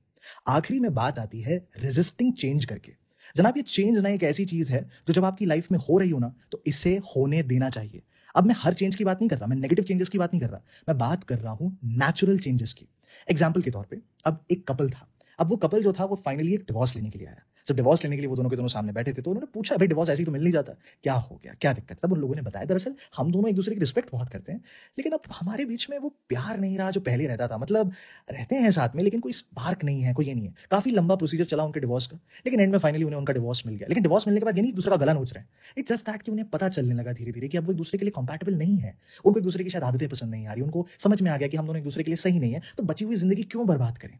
आखिरी में बात आती है रेजिस्टिंग चेंज करके जनाब ये चेंज ना एक ऐसी चीज है जो जब आपकी लाइफ में हो रही हो ना तो इसे होने देना चाहिए अब मैं हर चेंज की बात नहीं कर रहा मैं नेगेटिव चेंजेस की बात नहीं कर रहा मैं बात कर रहा हूं नेचुरल चेंजेस की एग्जाम्पल के तौर पर अब एक कपल था अब वो कपल जो था वो फाइनली एक डिवोर्स लेने के लिए आया जब डिवॉर्स लेने के लिए वो दोनों के दोनों सामने बैठे थे तो उन्होंने पूछा भाई डिवॉर्स ऐसी तो मिल नहीं जाता क्या हो गया क्या दिक्कत तब उन लोगों ने बताया दरअसल हम दोनों एक दूसरे की रिस्पेक्ट बहुत करते हैं लेकिन अब हमारे बीच में वो प्यार नहीं रहा जो पहले रहता था मतलब रहते हैं साथ में लेकिन कोई स्पार्क नहीं है कोई ये नहीं है काफी लंबा प्रोसीजर चला उनके डिवॉर्स का लेकिन एंड में फाइनली उन्हें उनका डिवॉर्स मिल गया लेकिन डिवॉर्स मिलने के बाद ये नहीं दूसरा गला नोच रहे हैं इट जस्ट दैट कि उन्हें पता चलने लगा धीरे धीरे कि अब वो एक दूसरे के लिए कॉम्पैटिबल नहीं है उनको एक दूसरे की शायद आदतें पसंद नहीं आ रही उनको समझ में आ गया कि हम दोनों एक दूसरे के लिए सही नहीं है तो बची हुई जिंदगी क्यों बर्बाद करें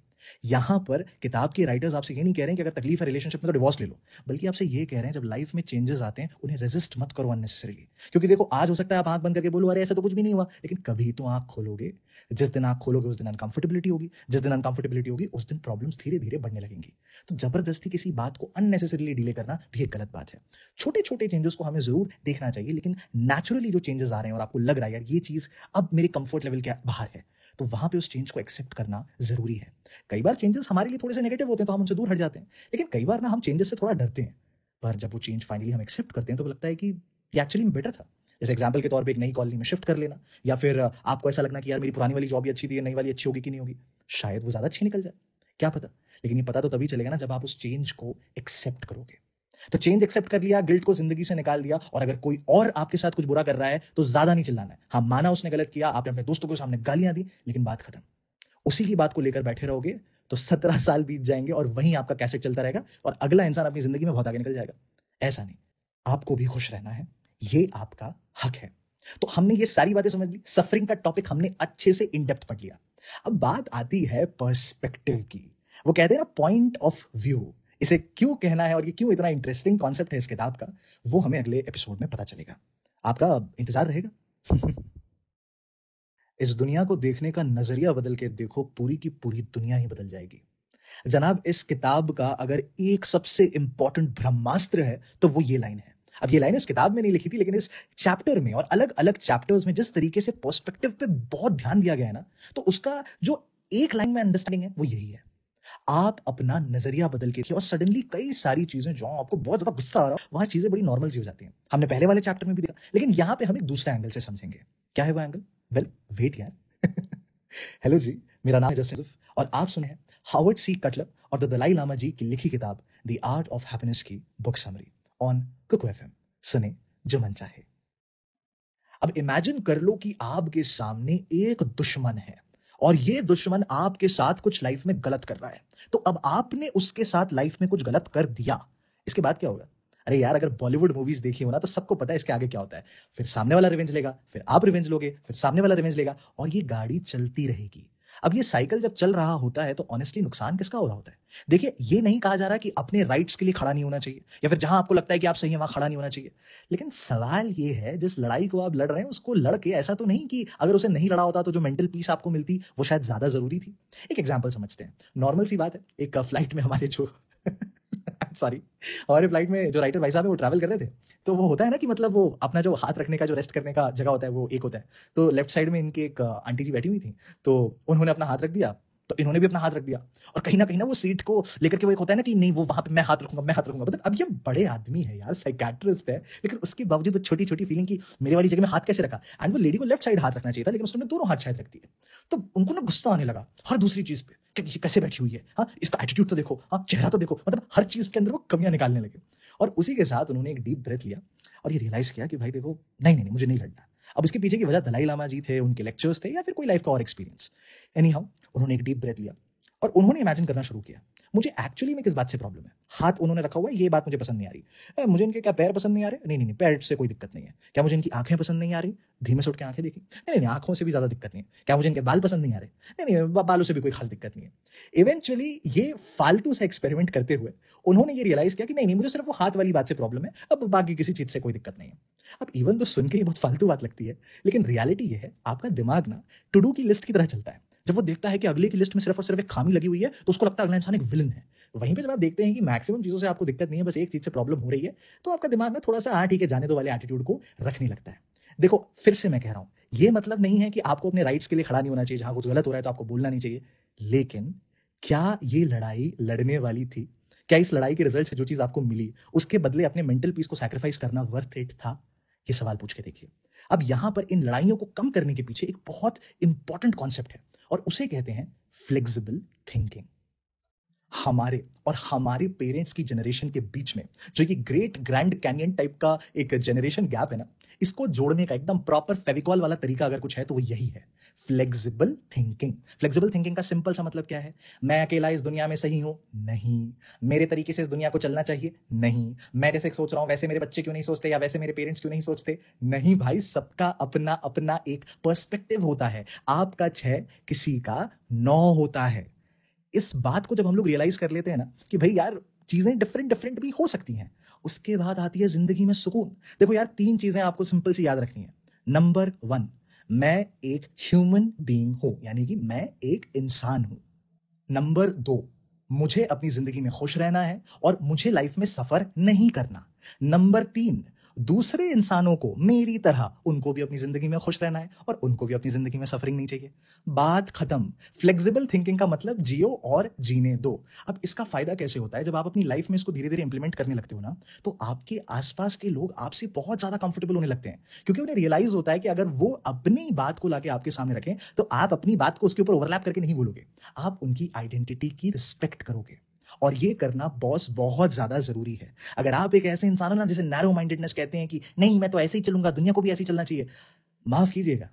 यहां पर किताब के राइटर्स आपसे ये नहीं कह रहे हैं कि अगर तकलीफ है रिलेशनशिप में तो डिवोर्स ले लो बल्कि आपसे ये कह रहे हैं जब लाइफ में चेंजेस आते हैं उन्हें रेजिस्ट मत करो अननेसेसरीली क्योंकि देखो आज हो सकता है आप आंख बंद करके बोलो अरे ऐसा तो कुछ भी नहीं हुआ लेकिन कभी तो आंख खोलोगे जिस दिन आंख खोलोगे उस दिन अनकंफर्टेबिलिटी होगी जिस दिन अनकंफर्टेबिलिटी होगी उस दिन प्रॉब्लम धीरे धीरे बढ़ने लगेंगी तो जबरदस्ती किसी बात को अननेसेसरीली डिले करना भी एक गलत बात है छोटे छोटे चेंजेस को हमें जरूर देखना चाहिए लेकिन नेचुरली जो चेंजेस आ रहे हैं और आपको लग रहा है यार ये चीज अब मेरे कंफर्ट लेवल के बाहर है तो वहां पे उस चेंज को एक्सेप्ट करना जरूरी है कई बार चेंजेस हमारे लिए थोड़े से नेगेटिव होते हैं तो हम उनसे दूर हट जाते हैं लेकिन कई बार ना हम चेंजेस से थोड़ा डरते हैं पर जब वो चेंज फाइनली हम एक्सेप्ट करते हैं तो लगता है कि ये एक्चुअली बेटर था जैसे एग्जाम्पल के तौर पर एक नई कॉलोनी में शिफ्ट कर लेना या फिर आपको ऐसा लगना कि यार मेरी पुरानी वाली जॉब भी अच्छी थी नई वाली अच्छी होगी कि नहीं होगी शायद वो ज्यादा अच्छी निकल जाए क्या पता लेकिन ये पता तो तभी चलेगा ना जब आप उस चेंज को एक्सेप्ट करोगे तो चेंज एक्सेप्ट कर लिया गिल्ट को जिंदगी से निकाल दिया और अगर कोई और आपके साथ कुछ बुरा कर रहा है तो ज्यादा नहीं चिल्लाना है हाँ माना उसने गलत किया आपने अपने दोस्तों के सामने गालियां दी लेकिन बात खत्म उसी की बात को लेकर बैठे रहोगे तो सत्रह साल बीत जाएंगे और वहीं आपका कैसे चलता रहेगा और अगला इंसान अपनी जिंदगी में बहुत आगे निकल जाएगा ऐसा नहीं आपको भी खुश रहना है ये आपका हक है तो हमने ये सारी बातें समझ ली सफरिंग का टॉपिक हमने अच्छे से इनडेप्थ पढ़ लिया अब बात आती है पर्सपेक्टिव की वो कहते हैं ना पॉइंट ऑफ व्यू इसे क्यों कहना है और ये क्यों इतना इंटरेस्टिंग कॉन्सेप्ट है इस किताब का वो हमें अगले एपिसोड में पता चलेगा आपका इंतजार रहेगा [LAUGHS] इस दुनिया को देखने का नजरिया बदल के देखो पूरी की पूरी दुनिया ही बदल जाएगी जनाब इस किताब का अगर एक सबसे इंपॉर्टेंट ब्रह्मास्त्र है तो वो ये लाइन है अब ये लाइन इस किताब में नहीं लिखी थी लेकिन इस चैप्टर में और अलग अलग चैप्टर्स में जिस तरीके से पर्सपेक्टिव पे बहुत ध्यान दिया गया है ना तो उसका जो एक लाइन में अंडरस्टैंडिंग है वो यही है आप अपना नजरिया बदल के और सडनली कई सारी चीजें जो आपको बहुत ज्यादा गुस्सा आ रहा है वहां चीजें बड़ी नॉर्मल सी हो जाती है हमने पहले वाले चैप्टर में भी देखा लेकिन यहाँ पे हम एक दूसरे एंगल से समझेंगे क्या है वो एंगल वेल वेट यार हेलो [LAUGHS] जी मेरा नाम है जस्टिस और आप सुने हैं हावर्ड सी कटलर और द दलाई लामा जी की लिखी किताब द आर्ट ऑफ हैप्पीनेस की book summary on Kuku F सुने जो मन चाहे अब इमेजिन कर लो कि आपके सामने एक दुश्मन है और ये दुश्मन आपके साथ कुछ लाइफ में गलत कर रहा है तो अब आपने उसके साथ लाइफ में कुछ गलत कर दिया इसके बाद क्या होगा अरे यार अगर बॉलीवुड मूवीज देखी हो ना तो सबको पता है इसके आगे क्या होता है फिर सामने वाला रिवेंज लेगा फिर आप रिवेंज लोगे फिर सामने वाला रिवेंज लेगा और ये गाड़ी चलती रहेगी अब ये साइकिल जब चल रहा होता है तो ऑनेस्टली नुकसान किसका हो रहा होता है देखिए ये नहीं कहा जा रहा कि अपने राइट्स के लिए खड़ा नहीं होना चाहिए या फिर जहां आपको लगता है कि आप सही है वहां खड़ा नहीं होना चाहिए लेकिन सवाल ये है जिस लड़ाई को आप लड़ रहे हैं उसको लड़के ऐसा तो नहीं कि अगर उसे नहीं लड़ा होता तो जो मेंटल पीस आपको मिलती वो शायद ज्यादा जरूरी थी एक एग्जाम्पल समझते हैं नॉर्मल सी बात है एक फ्लाइट में हमारे जो सॉरी हमारे फ्लाइट में जो राइटर भाई साहब है वो ट्रैवल कर रहे थे तो वो होता है ना कि मतलब वो अपना जो हाथ रखने का जो रेस्ट करने का जगह होता है वो एक होता है तो लेफ्ट साइड में इनकी एक आंटी जी बैठी हुई थी तो उन्होंने अपना हाथ रख दिया तो इन्होंने भी अपना हाथ रख दिया और कहीं ना कहीं ना वो सीट को लेकर के वो एक होता है ना कि नहीं वो वहां पे मैं हाथ रखूंगा मैं हाथ रखूंगा मतलब अब ये बड़े आदमी है यार साइकेट्रिस्ट है लेकिन उसके बावजूद छोटी छोटी फीलिंग की मेरे वाली जगह में हाथ कैसे रखा एंड वो लेडी को लेफ्ट साइड हाथ रखना चाहिए था लेकिन उसने दोनों हाथ शायद रख दिए तो उनको ना गुस्सा आने लगा हर दूसरी चीज पे कैसे बैठी हुई है हाँ, इसका एटीट्यूड तो देखो हाँ चेहरा तो देखो मतलब हर चीज के अंदर वो कमियां निकालने लगे और उसी के साथ उन्होंने एक डीप ब्रेथ लिया और ये रियलाइज किया कि भाई देखो नहीं नहीं मुझे नहीं लड़ना अब उसके पीछे की वजह दलाई लामा जी थे उनके लेक्चर्स थे या फिर कोई लाइफ का और एक्सपीरियंस एनी हाउ उन्होंने एक डीप ब्रेथ लिया और उन्होंने इमेजिन करना शुरू किया मुझे एक्चुअली में किस बात से प्रॉब्लम है हाथ उन्होंने रखा हुआ है ये बात मुझे पसंद नहीं आ रही है मुझे इनके क्या पैर पसंद नहीं आ रहे नहीं नहीं नहीं पैर से कोई दिक्कत नहीं है क्या मुझे इनकी आंखें पसंद नहीं आ रही धीमे से उठ के आंखें देखी नहीं नहीं आंखों से भी ज्यादा दिक्कत नहीं है क्या मुझे इनके बाल पसंद नहीं आ रहे नहीं नहीं बालों से भी कोई खास दिक्कत नहीं है इवेंचुअली ये फालतू से एक्सपेरिमेंट करते हुए उन्होंने ये रियलाइज किया कि नहीं नहीं मुझे सिर्फ वो हाथ वाली बात से प्रॉब्लम है अब बाकी किसी चीज से कोई दिक्कत नहीं है अब इवन तो सुन के ये बहुत फालतू बात लगती है लेकिन रियलिटी ये है आपका दिमाग ना टू डू की लिस्ट की तरह चलता है जब वो देखता है कि अगले की लिस्ट में सिर्फ और सिर्फ एक खामी लगी हुई है तो उसको लगता है अगला इंसान एक विलन है वहीं पे जब आप देखते हैं कि मैक्सिमम चीज़ों से आपको दिक्कत नहीं है बस एक चीज़ से प्रॉब्लम हो रही है तो आपका दिमाग में थोड़ा सा आठ हाँ, ठीक है जाने दो वाले एटीट्यूड को रखने लगता है देखो फिर से मैं कह रहा हूं ये मतलब नहीं है कि आपको अपने राइट्स के लिए खड़ा नहीं होना चाहिए जहां कुछ गलत हो रहा है तो आपको बोलना नहीं चाहिए लेकिन क्या ये लड़ाई लड़ने वाली थी क्या इस लड़ाई के रिजल्ट से जो चीज़ आपको मिली उसके बदले अपने मेंटल पीस को सैक्रिफाइस करना वर्थ इट था ये सवाल पूछ के देखिए अब यहां पर इन लड़ाइयों को कम करने के पीछे एक बहुत इंपॉर्टेंट कॉन्सेप्ट है और उसे कहते हैं फ्लेक्सिबल थिंकिंग हमारे और हमारे पेरेंट्स की जनरेशन के बीच में जो ये ग्रेट ग्रैंड कैनियन टाइप का एक जनरेशन गैप है ना इसको जोड़ने का एकदम प्रॉपर फेविकॉल वाला तरीका अगर कुछ है तो वो यही है फ्लेक्सिबल थिंकिंग फ्लेक्सिबल थिंकिंग का सिंपल सा मतलब क्या है मैं अकेला इस दुनिया में सही हूं नहीं मेरे तरीके से इस दुनिया को चलना चाहिए नहीं मैं जैसे सोच रहा हूं वैसे मेरे बच्चे क्यों नहीं सोचते या वैसे मेरे पेरेंट्स क्यों नहीं सोचते नहीं भाई सबका अपना अपना एक पर्सपेक्टिव होता है आपका छह किसी का नौ होता है इस बात को जब हम लोग रियलाइज कर लेते हैं ना कि भाई यार चीजें डिफरेंट डिफरेंट भी हो सकती हैं उसके बाद आती है जिंदगी में सुकून देखो यार तीन चीजें आपको सिंपल सी याद रखनी है नंबर वन मैं एक ह्यूमन बीइंग हूं यानी कि मैं एक इंसान हूं नंबर दो मुझे अपनी जिंदगी में खुश रहना है और मुझे लाइफ में सफर नहीं करना नंबर तीन दूसरे इंसानों को मेरी तरह उनको भी अपनी जिंदगी में खुश रहना है और उनको भी अपनी जिंदगी में सफरिंग नहीं चाहिए बात खत्म फ्लेक्सिबल थिंकिंग का मतलब जियो और जीने दो अब इसका फायदा कैसे होता है जब आप अपनी लाइफ में इसको धीरे धीरे इंप्लीमेंट करने लगते हो ना तो आपके आसपास के लोग आपसे बहुत ज्यादा कंफर्टेबल होने लगते हैं क्योंकि उन्हें रियलाइज होता है कि अगर वो अपनी बात को लाके आपके सामने रखें तो आप अपनी बात को उसके ऊपर ओवरलैप करके नहीं बोलोगे आप उनकी आइडेंटिटी की रिस्पेक्ट करोगे और ये करना बॉस बहुत ज्यादा जरूरी है अगर आप एक ऐसे इंसान हो ना जिसे नैरो माइंडेडनेस कहते हैं कि नहीं मैं तो ऐसे ही चलूंगा दुनिया को भी ऐसे ही चलना चाहिए माफ कीजिएगा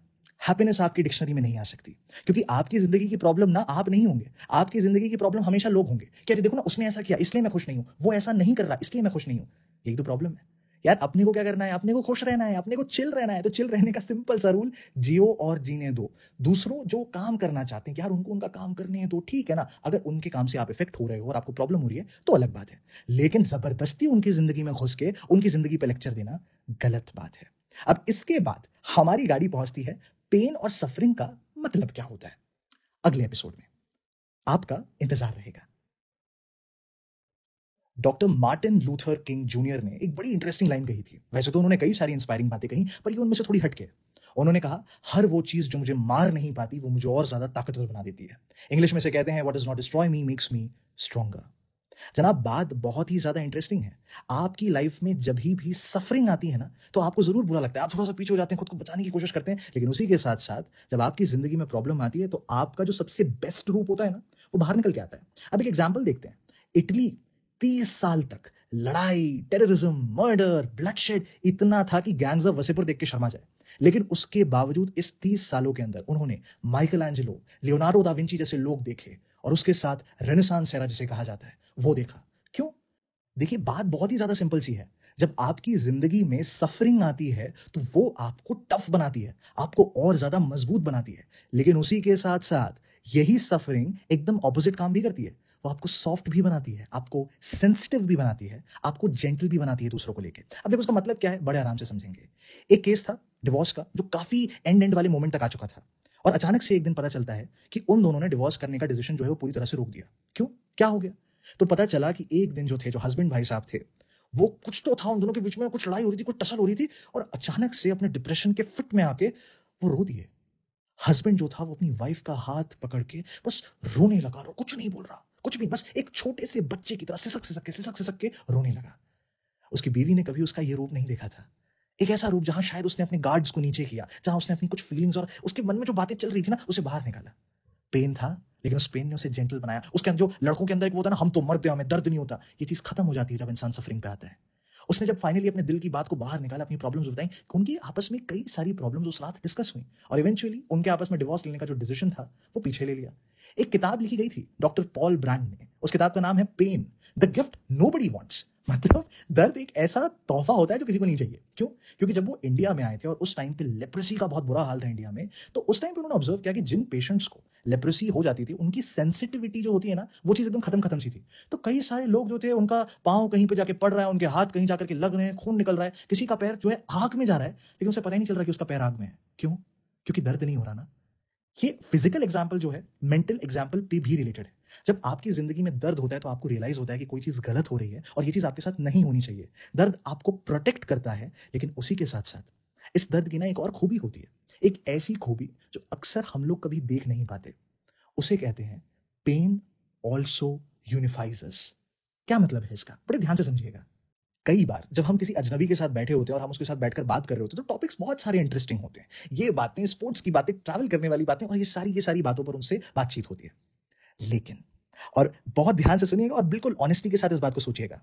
हैप्पीनेस आपकी डिक्शनरी में नहीं आ सकती क्योंकि आपकी जिंदगी की प्रॉब्लम ना आप नहीं होंगे आपकी जिंदगी की प्रॉब्लम हमेशा लोग होंगे क्या देखो ना उसने ऐसा किया इसलिए मैं खुश नहीं हूं वो ऐसा नहीं कर रहा इसलिए मैं खुश नहीं हूं यही तो प्रॉब्लम है यार अपने को क्या करना है अपने को खुश रहना है अपने को चिल रहना है तो चिल रहने का सिंपल सा रूल जियो और जीने दो दूसरों जो काम करना चाहते हैं यार उनको उनका काम करने हैं तो ठीक है ना अगर उनके काम से आप इफेक्ट हो रहे हो और आपको प्रॉब्लम हो रही है तो अलग बात है लेकिन जबरदस्ती उनकी जिंदगी में घुस के उनकी जिंदगी पर लेक्चर देना गलत बात है अब इसके बाद हमारी गाड़ी पहुंचती है पेन और सफरिंग का मतलब क्या होता है अगले एपिसोड में आपका इंतजार रहेगा doctor Martin Luther King junior ने एक बड़ी इंटरेस्टिंग लाइन कही थी वैसे तो उन्होंने कई सारी इंस्पायरिंग बातें कही पर ये उनमें से थोड़ी हटके उन्होंने कहा हर वो चीज जो मुझे मार नहीं पाती वो मुझे और ज्यादा ताकतवर बना देती है इंग्लिश में से कहते हैं what is not destroy me makes me stronger जनाब बात बहुत ही ज्यादा इंटरेस्टिंग है आपकी लाइफ में जब ही भी सफरिंग आती है ना तो आपको जरूर बुरा लगता है आप थोड़ा सा पीछे हो जाते हैं खुद को बचाने की कोशिश करते हैं लेकिन उसी के साथ साथ जब आपकी जिंदगी में प्रॉब्लम आती है तो आपका जो सबसे बेस्ट रूप होता है ना वो बाहर निकल के आता है अब एक एग्जाम्पल देखते हैं इटली तीस साल तक लड़ाई टेररिज्म मर्डर ब्लडशेड इतना था कि गैंग्स ऑफ वसेपुर देख के शर्मा जाए लेकिन उसके बावजूद इस तीस सालों के अंदर उन्होंने माइकल एंजेलो लियोनार्डो दाविंची जैसे लोग देखे और उसके साथ रेनेसांस सेरा जिसे कहा जाता है वो देखा क्यों देखिए बात बहुत ही ज्यादा सिंपल सी है जब आपकी जिंदगी में सफरिंग आती है तो वो आपको टफ बनाती है आपको और ज्यादा मजबूत बनाती है लेकिन उसी के साथ साथ यही सफरिंग एकदम ऑपोजिट काम भी करती है वो आपको सॉफ्ट भी बनाती है आपको सेंसिटिव भी बनाती है आपको जेंटल भी बनाती है दूसरों को लेकर अब देखो उसका मतलब क्या है बड़े आराम से समझेंगे एक केस था डिवोर्स का जो काफी एंड एंड वाले मोमेंट तक आ चुका था और अचानक से एक दिन पता चलता है कि उन दोनों ने डिवोर्स करने का डिसीजन जो है वो पूरी तरह से रोक दिया क्यों क्या हो गया तो पता चला कि एक दिन जो थे जो हस्बैंड भाई साहब थे वो कुछ तो था उन दोनों के बीच में कुछ लड़ाई हो रही थी कुछ टसल हो रही थी और अचानक से अपने डिप्रेशन के फिट में आके वो रो दिए हस्बैंड जो था वो अपनी वाइफ का हाथ पकड़ के बस रोने लगा रो कुछ नहीं बोल रहा कुछ भी बस एक छोटे से बच्चे की तरह सिसक सिसक के सिसक सिसक के रोने लगा उसकी बीवी ने कभी उसका ये रूप नहीं देखा था एक ऐसा रूप जहां शायद उसने अपने गार्ड्स को नीचे किया जहां उसने अपनी कुछ फीलिंग्स और उसके मन में जो बातें चल रही थी ना उसे बाहर निकाला पेन था लेकिन उस पेन ने उसे जेंटल बनाया उसके अंदर जो लड़कों के अंदर एक वो था ना हम तो मरते हैं हमें दर्द नहीं होता ये चीज खत्म हो जाती है जब इंसान सफरिंग पे आता है उसने जब फाइनली अपने दिल की बात को बाहर निकाला अपनी प्रॉब्लम्स बताई उनकी आपस में कई सारी प्रॉब्लम्स उस रात डिस्कस हुई और इवेंचुअली उनके आपस में डिवोर्स लेने का जो डिसीजन था वो पीछे ले लिया एक किताब लिखी गई थी डॉक्टर पॉल ब्रांड ने उस किताब का नाम है pain the gift nobody wants मतलब दर्द एक ऐसा तोहफा होता है जो किसी को नहीं चाहिए क्यों क्योंकि जब वो इंडिया में आए थे और उस टाइम पे लेप्रेसी का बहुत बुरा हाल था इंडिया में तो उस टाइम पे उन्होंने ऑब्जर्व किया कि जिन पेशेंट्स को लेप्रेसी हो जाती थी उनकी सेंसिटिविटी जो होती है ना वो चीज़ एकदम खत्म खत्म सी थी तो कई सारे लोग जो थे उनका पाँव कहीं पर जाके पड़ रहा है उनके हाथ कहीं जाकर के लग रहे हैं खून निकल रहा है किसी का पैर जो है आग में जा रहा है लेकिन उसे पता ही नहीं चल रहा कि उसका पैर आग में है क्यों क्योंकि दर्द नहीं हो रहा ना ये फिजिकल एग्जाम्पल जो है मेंटल एग्जाम्पल पे भी रिलेटेड है जब आपकी जिंदगी में दर्द होता है तो आपको रियलाइज होता है कि कोई चीज गलत हो रही है और ये चीज आपके साथ नहीं होनी चाहिए दर्द आपको प्रोटेक्ट करता है लेकिन उसी के साथ साथ इस दर्द की ना एक और खूबी होती है एक ऐसी खूबी जो अक्सर हम लोग कभी देख नहीं पाते उसे कहते हैं पेन ऑल्सो यूनिफाइज क्या मतलब है इसका बड़े ध्यान से समझिएगा कई बार जब हम किसी अजनबी के साथ बैठे होते हैं और हम उसके साथ बैठकर बात कर रहे होते हैं तो टॉपिक्स बहुत सारे इंटरेस्टिंग होते हैं ये बातें स्पोर्ट्स की बातें ट्रैवल करने वाली बातें और ये सारी ये सारी बातों पर उनसे बातचीत होती है लेकिन और बहुत ध्यान से सुनिएगा और बिल्कुल ऑनेस्टी के साथ इस बात को सोचिएगा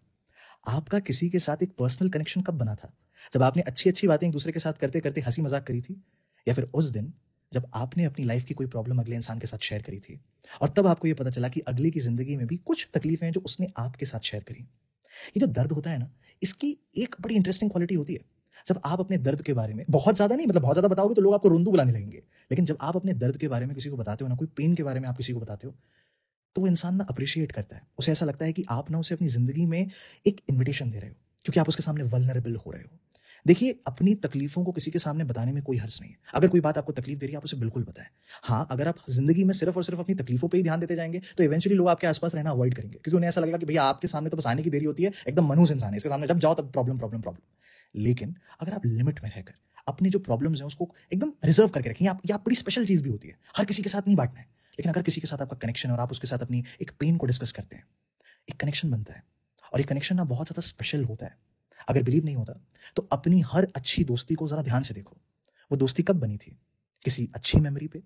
आपका किसी के साथ एक पर्सनल कनेक्शन कब बना था जब आपने अच्छी अच्छी बातें एक दूसरे के साथ करते करते हंसी मजाक करी थी या फिर उस दिन जब आपने अपनी लाइफ की कोई प्रॉब्लम अगले इंसान के साथ शेयर करी थी और तब आपको यह पता चला कि अगले की जिंदगी में भी कुछ तकलीफें हैं जो उसने आपके साथ शेयर करी ये जो दर्द होता है ना इसकी एक बड़ी इंटरेस्टिंग क्वालिटी होती है जब आप अपने दर्द के बारे में बहुत ज्यादा नहीं मतलब बहुत ज्यादा बताओगे तो लोग आपको रोंदू बुलाने लगेंगे लेकिन जब आप अपने दर्द के बारे में किसी को बताते हो ना कोई पेन के बारे में आप किसी को बताते हो तो वो इंसान ना अप्रिशिएट करता है उसे ऐसा लगता है कि आप ना उसे अपनी जिंदगी में एक इन्विटेशन दे रहे हो क्योंकि आप उसके सामने वलनरेबल हो रहे हो देखिए अपनी तकलीफों को किसी के सामने बताने में कोई हर्ज नहीं है अगर कोई बात आपको तकलीफ दे रही है आप उसे बिल्कुल बताएं हाँ अगर आप जिंदगी में सिर्फ और सिर्फ अपनी तकलीफों पर ही ध्यान देते जाएंगे तो इवेंचुअली लोग आपके आसपास रहना अवॉइड करेंगे क्योंकि उन्हें ऐसा लगेगा कि भैया आपके सामने तो बस आने की देरी होती है एकदम मनुष्य इंसान है इसके सामने जब जाओ तब प्रॉब्लम प्रॉब्लम प्रॉब्लम लेकिन अगर आप लिमिट में रहकर अपनी जो प्रॉब्लम है उसको एकदम रिजर्व करके रखें आप या बड़ी स्पेशल चीज़ भी होती है हर किसी के साथ नहीं बांटना है लेकिन अगर किसी के साथ आपका कनेक्शन और आप उसके साथ अपनी एक पेन को डिस्कस करते हैं एक कनेक्शन बनता है और ये कनेक्शन ना बहुत ज़्यादा स्पेशल होता है अगर बिलीव नहीं होता तो अपनी हर अच्छी दोस्ती को जरा ध्यान से देखो वो दोस्ती कब बनी थी किसी अच्छी मेमोरी पे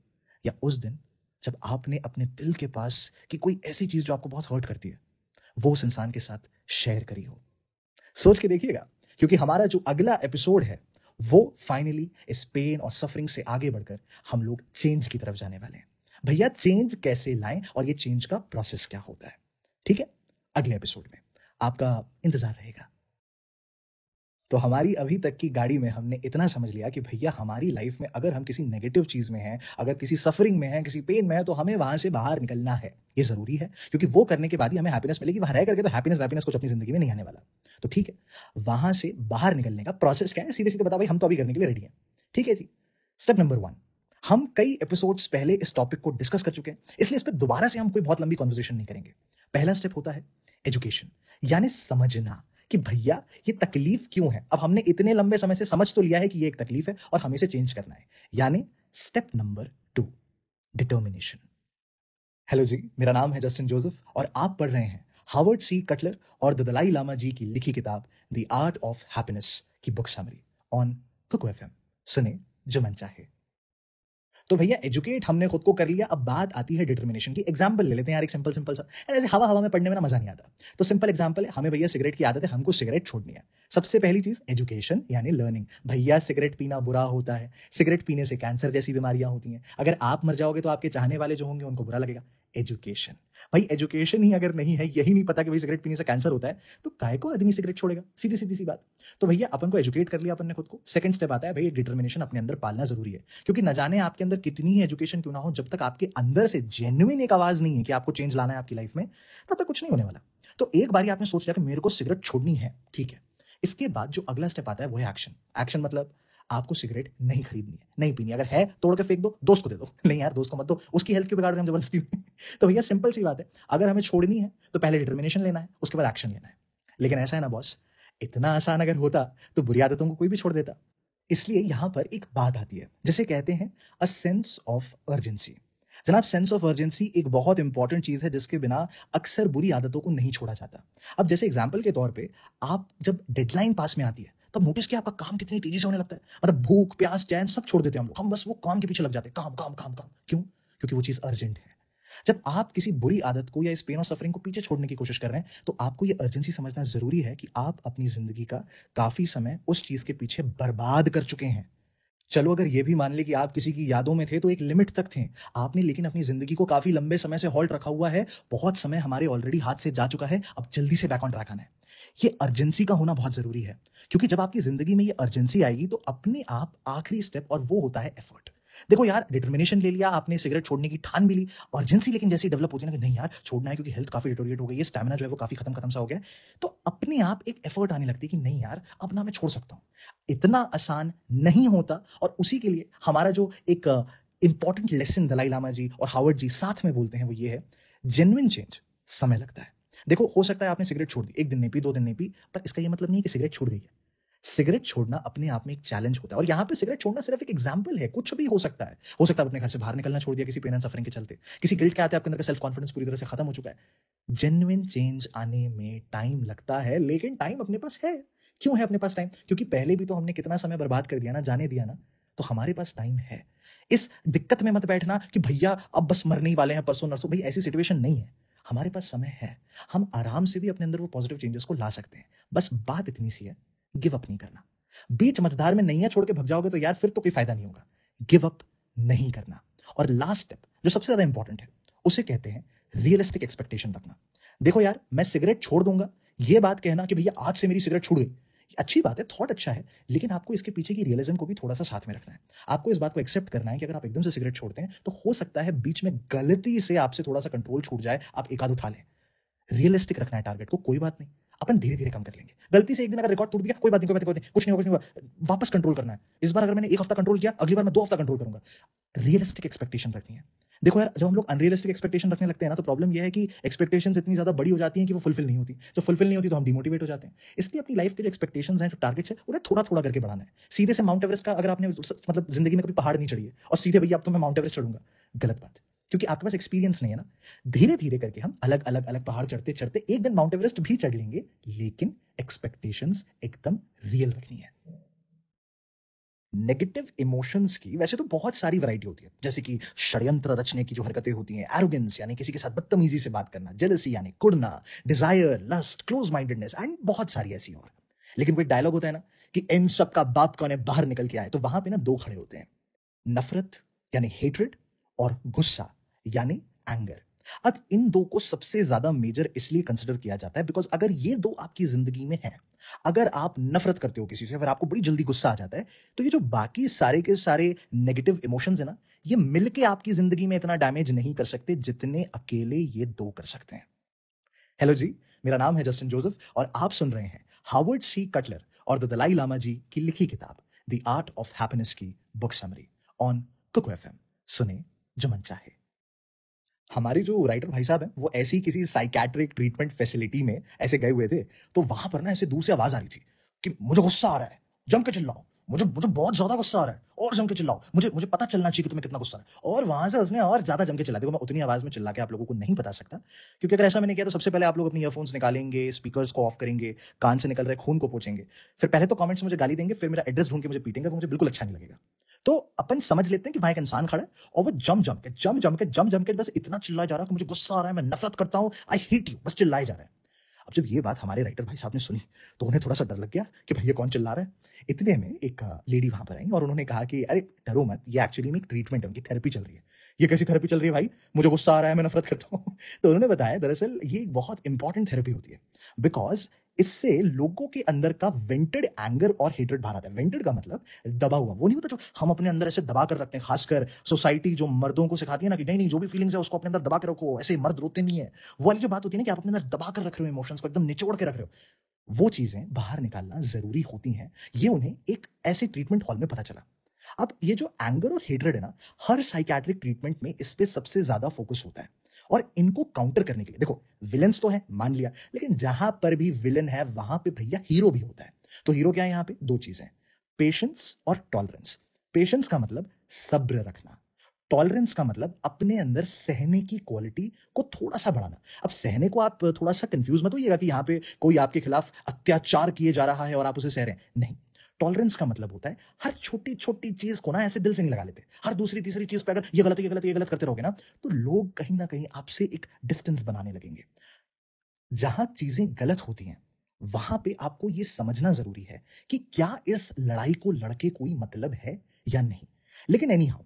या उस दिन जब आपने अपने दिल के पास की कोई ऐसी चीज जो आपको बहुत हर्ट करती है वो उस इंसान के साथ शेयर करी हो सोच के देखिएगा क्योंकि हमारा जो अगला एपिसोड है वो फाइनली इस पेन और सफरिंग से आगे बढ़कर हम लोग चेंज की तरफ जाने वाले हैं भैया चेंज कैसे लाएं और ये चेंज का प्रोसेस क्या होता है ठीक है अगले एपिसोड में आपका इंतजार रहेगा तो हमारी अभी तक की गाड़ी में हमने इतना समझ लिया कि भैया हमारी लाइफ में अगर हम किसी नेगेटिव चीज में हैं अगर किसी सफरिंग में हैं किसी पेन में है तो हमें वहां से बाहर निकलना है ये जरूरी है क्योंकि वो करने के बाद ही हमें हैप्पीनेस मिलेगी वहां रह करके तो हैप्पीनेस हैप्पीनेस कुछ अपनी जिंदगी में नहीं आने वाला तो ठीक है वहां से बाहर निकलने का प्रोसेस क्या है सीधे सीधे बता भाई हम तो अभी करने के लिए रेडी है ठीक है जी स्टेप नंबर वन हम कई एपिसोड्स पहले इस टॉपिक को डिस्कस कर चुके हैं इसलिए इस पर दोबारा से हम कोई बहुत लंबी कॉन्वर्जेशन नहीं करेंगे पहला स्टेप होता है एजुकेशन यानी समझना कि भैया ये तकलीफ क्यों है अब हमने इतने लंबे समय से समझ तो लिया है कि ये एक तकलीफ है और हमें इसे चेंज करना है यानी step number two determination hello जी मेरा नाम है जस्टिन जोसेफ और आप पढ़ रहे हैं हावर्ड सी कटलर और द दलाई लामा जी की लिखी किताब द आर्ट ऑफ हैप्पीनेस की book summary on Kuku F सुने जो मन चाहे तो भैया एजुकेट हमने खुद को कर लिया अब बात आती है डिटर्मिनेशन की एग्जाम्पल ले लेते हैं यार एक सिंपल सिंपल सा ऐसे हवा हवा में पढ़ने में ना मजा नहीं आता तो सिंपल एग्जाम्पल है हमें भैया सिगरेट की आदत है हमको सिगरेट छोड़नी है सबसे पहली चीज एजुकेशन यानी लर्निंग भैया सिगरेट पीना बुरा होता है सिगरेट पीने से कैंसर जैसी बीमारियां होती हैं अगर आप मर जाओगे तो आपके चाहने वाले जो होंगे उनको बुरा लगेगा एजुकेशन भाई एजुकेशन ही अगर नहीं है यही नहीं पता कि भाई सिगरेट पीने से कैंसर होता है तो काय को आदमी सिगरेट छोड़ेगा सीधी सीधी सी बात तो भैया अपन को एजुकेट कर लिया अपन ने खुद को सेकंड स्टेप आता है भाई डिटर्मिनेशन अपने अंदर पालना जरूरी है क्योंकि न जाने आपके अंदर कितनी ही एजुकेशन क्यों ना हो जब तक आपके अंदर से जेन्युन एक आवाज नहीं है कि आपको चेंज लाना है आपकी लाइफ में तब तक कुछ नहीं होने वाला तो एक बार आपने सोच लिया कि मेरे को सिगरेट छोड़नी है ठीक है इसके बाद जो अगला स्टेप आता है वो है एक्शन एक्शन मतलब आपको सिगरेट नहीं खरीदनी है नहीं पीनी अगर है तोड़ के फेंक दो दोस्त को दे दो [LAUGHS] नहीं यार दोस्त को मत दो उसकी हेल्थ क्यों बिगाड़ रहे हम जबरदस्ती में [LAUGHS] तो भैया सिंपल सी बात है अगर हमें छोड़नी है तो पहले डिटर्मिनेशन लेना है उसके बाद एक्शन लेना है लेकिन ऐसा है ना बॉस इतना आसान अगर होता तो बुरी आदतों को कोई भी छोड़ देता इसलिए यहां पर एक बात आती है जिसे कहते हैं अ सेंस ऑफ अर्जेंसी जनाब सेंस ऑफ अर्जेंसी एक बहुत इंपॉर्टेंट चीज है जिसके बिना अक्सर बुरी आदतों को नहीं छोड़ा जाता अब जैसे एग्जाम्पल के तौर पर आप जब डेडलाइन पास में आती है तब नोटिस किया आपका काम कितनी तेजी से होने लगता है मतलब भूख प्यास चैन सब छोड़ देते हैं हम लोग हम बस वो काम के पीछे लग जाते हैं काम काम काम काम क्यों क्योंकि वो चीज़ अर्जेंट है जब आप किसी बुरी आदत को या इस पेन और सफरिंग को पीछे छोड़ने की कोशिश कर रहे हैं तो आपको ये अर्जेंसी समझना जरूरी है कि आप अपनी जिंदगी का काफी समय उस चीज के पीछे बर्बाद कर चुके हैं चलो अगर ये भी मान ले कि आप किसी की यादों में थे तो एक लिमिट तक थे आपने लेकिन अपनी जिंदगी को काफी लंबे समय से हॉल्ट रखा हुआ है बहुत समय हमारे ऑलरेडी हाथ से जा चुका है अब जल्दी से बैक ऑन ट्रैक आना है ये अर्जेंसी का होना बहुत जरूरी है क्योंकि जब आपकी जिंदगी में ये अर्जेंसी आएगी तो अपने आप आखिरी स्टेप और वो होता है एफर्ट देखो यार डिटर्मिनेशन ले लिया आपने सिगरेट छोड़ने की ठान भी ली अर्जेंसी लेकिन जैसे डेवलप होती है ना नहीं यार छोड़ना है क्योंकि हेल्थ काफी डिटोरिएट हो गई है स्टेमिना जो है वो काफी खत्म खत्म सा हो गया तो अपने आप एक एफर्ट आने लगती है कि नहीं यार अब ना मैं छोड़ सकता हूं इतना आसान नहीं होता और उसी के लिए हमारा जो एक important uh, lesson Dalai Lama ji और हावर्ड जी साथ में बोलते हैं वो ये है जेन्युन चेंज समय लगता है देखो हो सकता है आपने सिगरेट छोड़ दी एक दिन नहीं पी दो दिन नहीं पी पर इसका यह मतलब नहीं कि सिगरेट छोड़ दी है सिगरेट छोड़ना अपने आप में एक चैलेंज होता है और यहाँ पे सिगरेट छोड़ना सिर्फ एक एग्जाम्पल है कुछ भी हो सकता है हो सकता है अपने घर से बाहर निकलना छोड़ दिया किसी पेन एंड सफरिंग के चलते किसी गिल्ट के आते आपके अंदर का सेल्फ कॉन्फिडेंस पूरी तरह से खत्म हो चुका है जेन्युन चेंज आने में टाइम लगता है लेकिन टाइम अपने पास है क्यों है अपने पास टाइम क्योंकि पहले भी तो हमने कितना समय बर्बाद कर दिया ना जाने दिया ना तो हमारे पास टाइम है इस दिक्कत में मत बैठना कि भैया अब बस मरने ही वाले हैं परसों नरसों भाई ऐसी सिचुएशन नहीं है हमारे पास समय है हम आराम से भी अपने अंदर वो पॉजिटिव चेंजेस को ला सकते हैं बस बात इतनी सी है गिव अप नहीं करना बीच मतदार में नैया छोड़ के भग जाओगे तो यार फिर तो कोई फायदा नहीं होगा गिव अप नहीं करना और लास्ट स्टेप जो सबसे ज्यादा इंपॉर्टेंट है उसे कहते हैं रियलिस्टिक एक्सपेक्टेशन रखना देखो यार मैं सिगरेट छोड़ दूंगा ये बात कहना कि भैया आज से मेरी सिगरेट छूट गई अच्छी बात है थॉट अच्छा है लेकिन आपको इसके पीछे की रियलिज्म को भी थोड़ा सा साथ में रखना है आपको इस बात को एक्सेप्ट करना है कि अगर आप एकदम से सिगरेट छोड़ते हैं तो हो सकता है बीच में गलती से आपसे थोड़ा सा कंट्रोल छूट जाए आप एक आध उठा लें रियलिस्टिक रखना है टारगेट को कोई बात नहीं अपन धीरे धीरे कम कर लेंगे गलती से एक दिन अगर रिकॉर्ड टूट गया कोई बात नहीं कोई बात नहीं कुछ नहीं कुछ नहीं हुआ वापस कंट्रोल करना है इस बार अगर मैंने एक हफ्ता कंट्रोल किया अगली बार मैं दो हफ्ता कंट्रोल करूंगा रियलिस्टिक एक्सपेक्टेशन रखनी है देखो यार जब हम लोग अनरियलिस्टिक एक्सपेक्टेशन रखने लगते हैं ना तो प्रॉब्लम यह है कि एक्सपेक्टेशन इतनी ज्यादा बड़ी हो जाती है कि वो फुलफिल नहीं होती तो फुलफिल नहीं होती तो हम डिमोटिवेट हो जाते हैं इसलिए अपनी लाइफ के जो एक्सपेक्टेशन है जो टारगेट्स है उन्हें थोड़ा थोड़ा करके बढ़ाना है सीधे से माउंट एवरेस्ट का अगर आपने मतलब जिंदगी में कभी पहाड़ नहीं चढ़ी और सीधे भैया अब तो मैं माउंट एवरेस्ट चढ़ूंगा गलत बात है क्योंकि आपके पास एक्सपीरियंस नहीं है ना धीरे धीरे करके हम अलग अलग अलग पहाड़ चढ़ते चढ़ते एक दिन माउंट एवरेस्ट भी चढ़ लेंगे लेकिन एक्सपेक्टेशंस एकदम रियल रखनी है नेगेटिव इमोशंस की वैसे तो बहुत सारी वैरायटी होती है जैसे कि षड्यंत्र रचने की जो हरकतें होती हैं एरोगेंस यानी किसी के साथ बदतमीजी से बात करना जेलसी यानी कुड़ना desire lust close mindedness and बहुत सारी ऐसी और लेकिन कोई डायलॉग होता है ना कि इन सब का बाप कौन है बाहर निकल के आए तो वहां पे ना दो खड़े होते हैं नफरत यानी हेटरेड और गुस्सा यानी एंगर अब इन दो को सबसे ज्यादा मेजर इसलिए कंसिडर किया जाता है बिकॉज अगर ये दो आपकी जिंदगी में है अगर आप नफरत करते हो किसी से अगर आपको बड़ी जल्दी गुस्सा आ जाता है तो ये जो बाकी सारे के सारे नेगेटिव इमोशंस है ना ये मिलके आपकी जिंदगी में इतना डैमेज नहीं कर सकते जितने अकेले ये दो कर सकते हैं हेलो जी मेरा नाम है जस्टिन जोसेफ और आप सुन रहे हैं हार्वर्ड सी कटलर और द दलाई लामा जी की लिखी किताब द आर्ट ऑफ हैप्पीनेस की book summary on Kuku F सुने जो मन चाहे हमारे जो राइटर भाई साहब हैं वो ऐसी किसी साइकेट्रिक ट्रीटमेंट फैसिलिटी में ऐसे गए हुए थे तो वहां पर ना ऐसे दूर से आवाज आ रही थी कि मुझे गुस्सा आ रहा है जम के चिल्लाओ मुझे मुझे बहुत ज्यादा गुस्सा आ रहा है और जम के चिल्लाओ मुझे मुझे पता चलना चाहिए कि तुम्हें कितना गुस्सा है और वहां से उसने और ज्यादा जम के चिल्ला देखो मैं उतनी आवाज में चिल्ला के आप लोगों को नहीं बता सकता क्योंकि अगर ऐसा मैंने किया तो सबसे पहले आप लोग अपनी ईयरफोन्स निकालेंगे स्पीकर्स को ऑफ करेंगे कान से निकल रहे खून को पहुंचेंगे फिर पहले तो कमेंट्स मुझे गाली देंगे फिर मेरा एड्रेस ढूंढ के मुझे पीटेंगे तो मुझे बिल्कुल अच्छा नहीं लगेगा तो अपन समझ लेते हैं कि भाई एक इंसान खड़ा है और वो जम जम के जम जम के जम जम के बस इतना चिल्लाया जा रहा है कि मुझे गुस्सा आ रहा है मैं नफरत करता हूँ आई हेट यू बस चिल्लाया जा रहा है अब जब ये बात हमारे राइटर भाई साहब ने सुनी तो उन्हें थोड़ा सा डर लग गया कि भाई ये कौन चिल्ला रहा है इतने में एक लेडी वहां पर आई और उन्होंने कहा कि अरे डरो मत ये एक्चुअली में एक ट्रीटमेंट है उनकी थेरेपी चल रही है ये कैसी थेरेपी चल रही है भाई मुझे गुस्सा आ रहा है मैं नफरत करता हूँ [LAUGHS] तो उन्होंने बताया दरअसल ये एक बहुत इंपॉर्टेंट थेरेपी होती है बिकॉज इससे लोगों के अंदर का वेंटेड एंगर और हेटेड भारत है वेंटेड का मतलब दबा हुआ वो नहीं होता जो हम अपने अंदर ऐसे दबा कर रखते हैं खासकर सोसाइटी जो मर्दों को सिखाती है ना कि नहीं नहीं जो भी फीलिंग्स है उसको अपने अंदर दबा के रखो ऐसे मर्द रोते नहीं है वो वाली जो बात होती है ना कि आप अपने अंदर दबा कर रख रहे हो इमोशंस को एकदम निचोड़ के रख रहे हो वो चीजें बाहर निकालना जरूरी होती हैं ये उन्हें एक ऐसे ट्रीटमेंट हॉल में पता चला अब ये जो एंगर और हेटरेड है ना हर साइकेट्रिक ट्रीटमेंट में इस पर सबसे ज्यादा फोकस होता है और इनको काउंटर करने के लिए देखो विलन्स तो है मान लिया लेकिन जहां पर भी विलन है वहां पे भैया हीरो भी होता है तो हीरो क्या है यहां पे दो चीजें पेशेंस और टॉलरेंस पेशेंस का मतलब सब्र रखना टॉलरेंस का मतलब अपने अंदर सहने की क्वालिटी को थोड़ा सा बढ़ाना अब सहने को आप थोड़ा सा कंफ्यूज मत होइएगा कि यहां पे कोई आपके खिलाफ अत्याचार किए जा रहा है और आप उसे सह रहे हैं नहीं टॉलरेंस का मतलब होता है हर छोटी छोटी चीज को ना ऐसे दिल से नहीं लगा लेते हर दूसरी तीसरी चीज पे अगर ये गलत ये गलत ये गलत करते रहोगे ना तो लोग कहीं ना कहीं आपसे एक डिस्टेंस बनाने लगेंगे जहां चीजें गलत होती हैं वहां पे आपको ये समझना जरूरी है कि क्या इस लड़ाई को लड़के कोई मतलब है या नहीं लेकिन एनी हाउ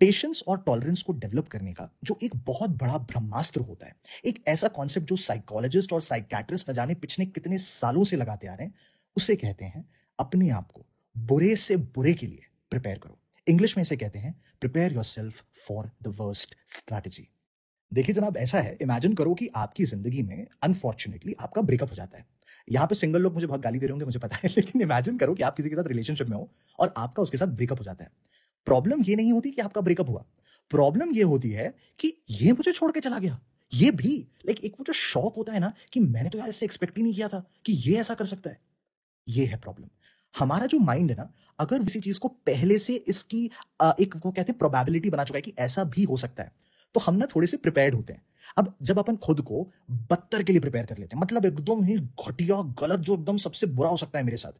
पेशेंस और टॉलरेंस को डेवलप करने का जो एक बहुत बड़ा ब्रह्मास्त्र होता है एक ऐसा कॉन्सेप्ट जो साइकोलॉजिस्ट और साइकैट्रिस्ट न जाने पिछले कितने सालों से लगाते आ रहे हैं उसे कहते हैं अपने आप को बुरे से बुरे के लिए प्रिपेयर करो इंग्लिश में इसे कहते हैं prepare yourself for the worst strategy देखिए जनाब ऐसा है इमेजिन करो कि आपकी जिंदगी में अनफॉर्चुनेटली आपका ब्रेकअप हो जाता है यहाँ पे सिंगल लोग मुझे बहुत गाली दे रहे होंगे मुझे पता है [LAUGHS] लेकिन इमेजिन करो कि आप किसी के साथ रिलेशनशिप में हो और आपका उसके साथ ब्रेकअप हो जाता है प्रॉब्लम ये नहीं होती कि आपका ब्रेकअप हुआ प्रॉब्लम ये होती है कि ये मुझे छोड़ के चला गया ये भी लाइक एक वो जो शौक होता है ना कि मैंने तो यार इससे एक्सपेक्ट ही नहीं किया था कि ये ऐसा कर सकता है ये है प्रॉब्लम हमारा जो माइंड है ना अगर किसी चीज को पहले से इसकी एक वो कहते हैं प्रोबेबिलिटी बना चुका है कि ऐसा भी हो सकता है तो हम ना थोड़े से प्रिपेयर्ड होते हैं अब जब अपन खुद को बदतर के लिए प्रिपेयर कर लेते हैं मतलब एकदम ही घटिया गलत जो एकदम सबसे बुरा हो सकता है मेरे साथ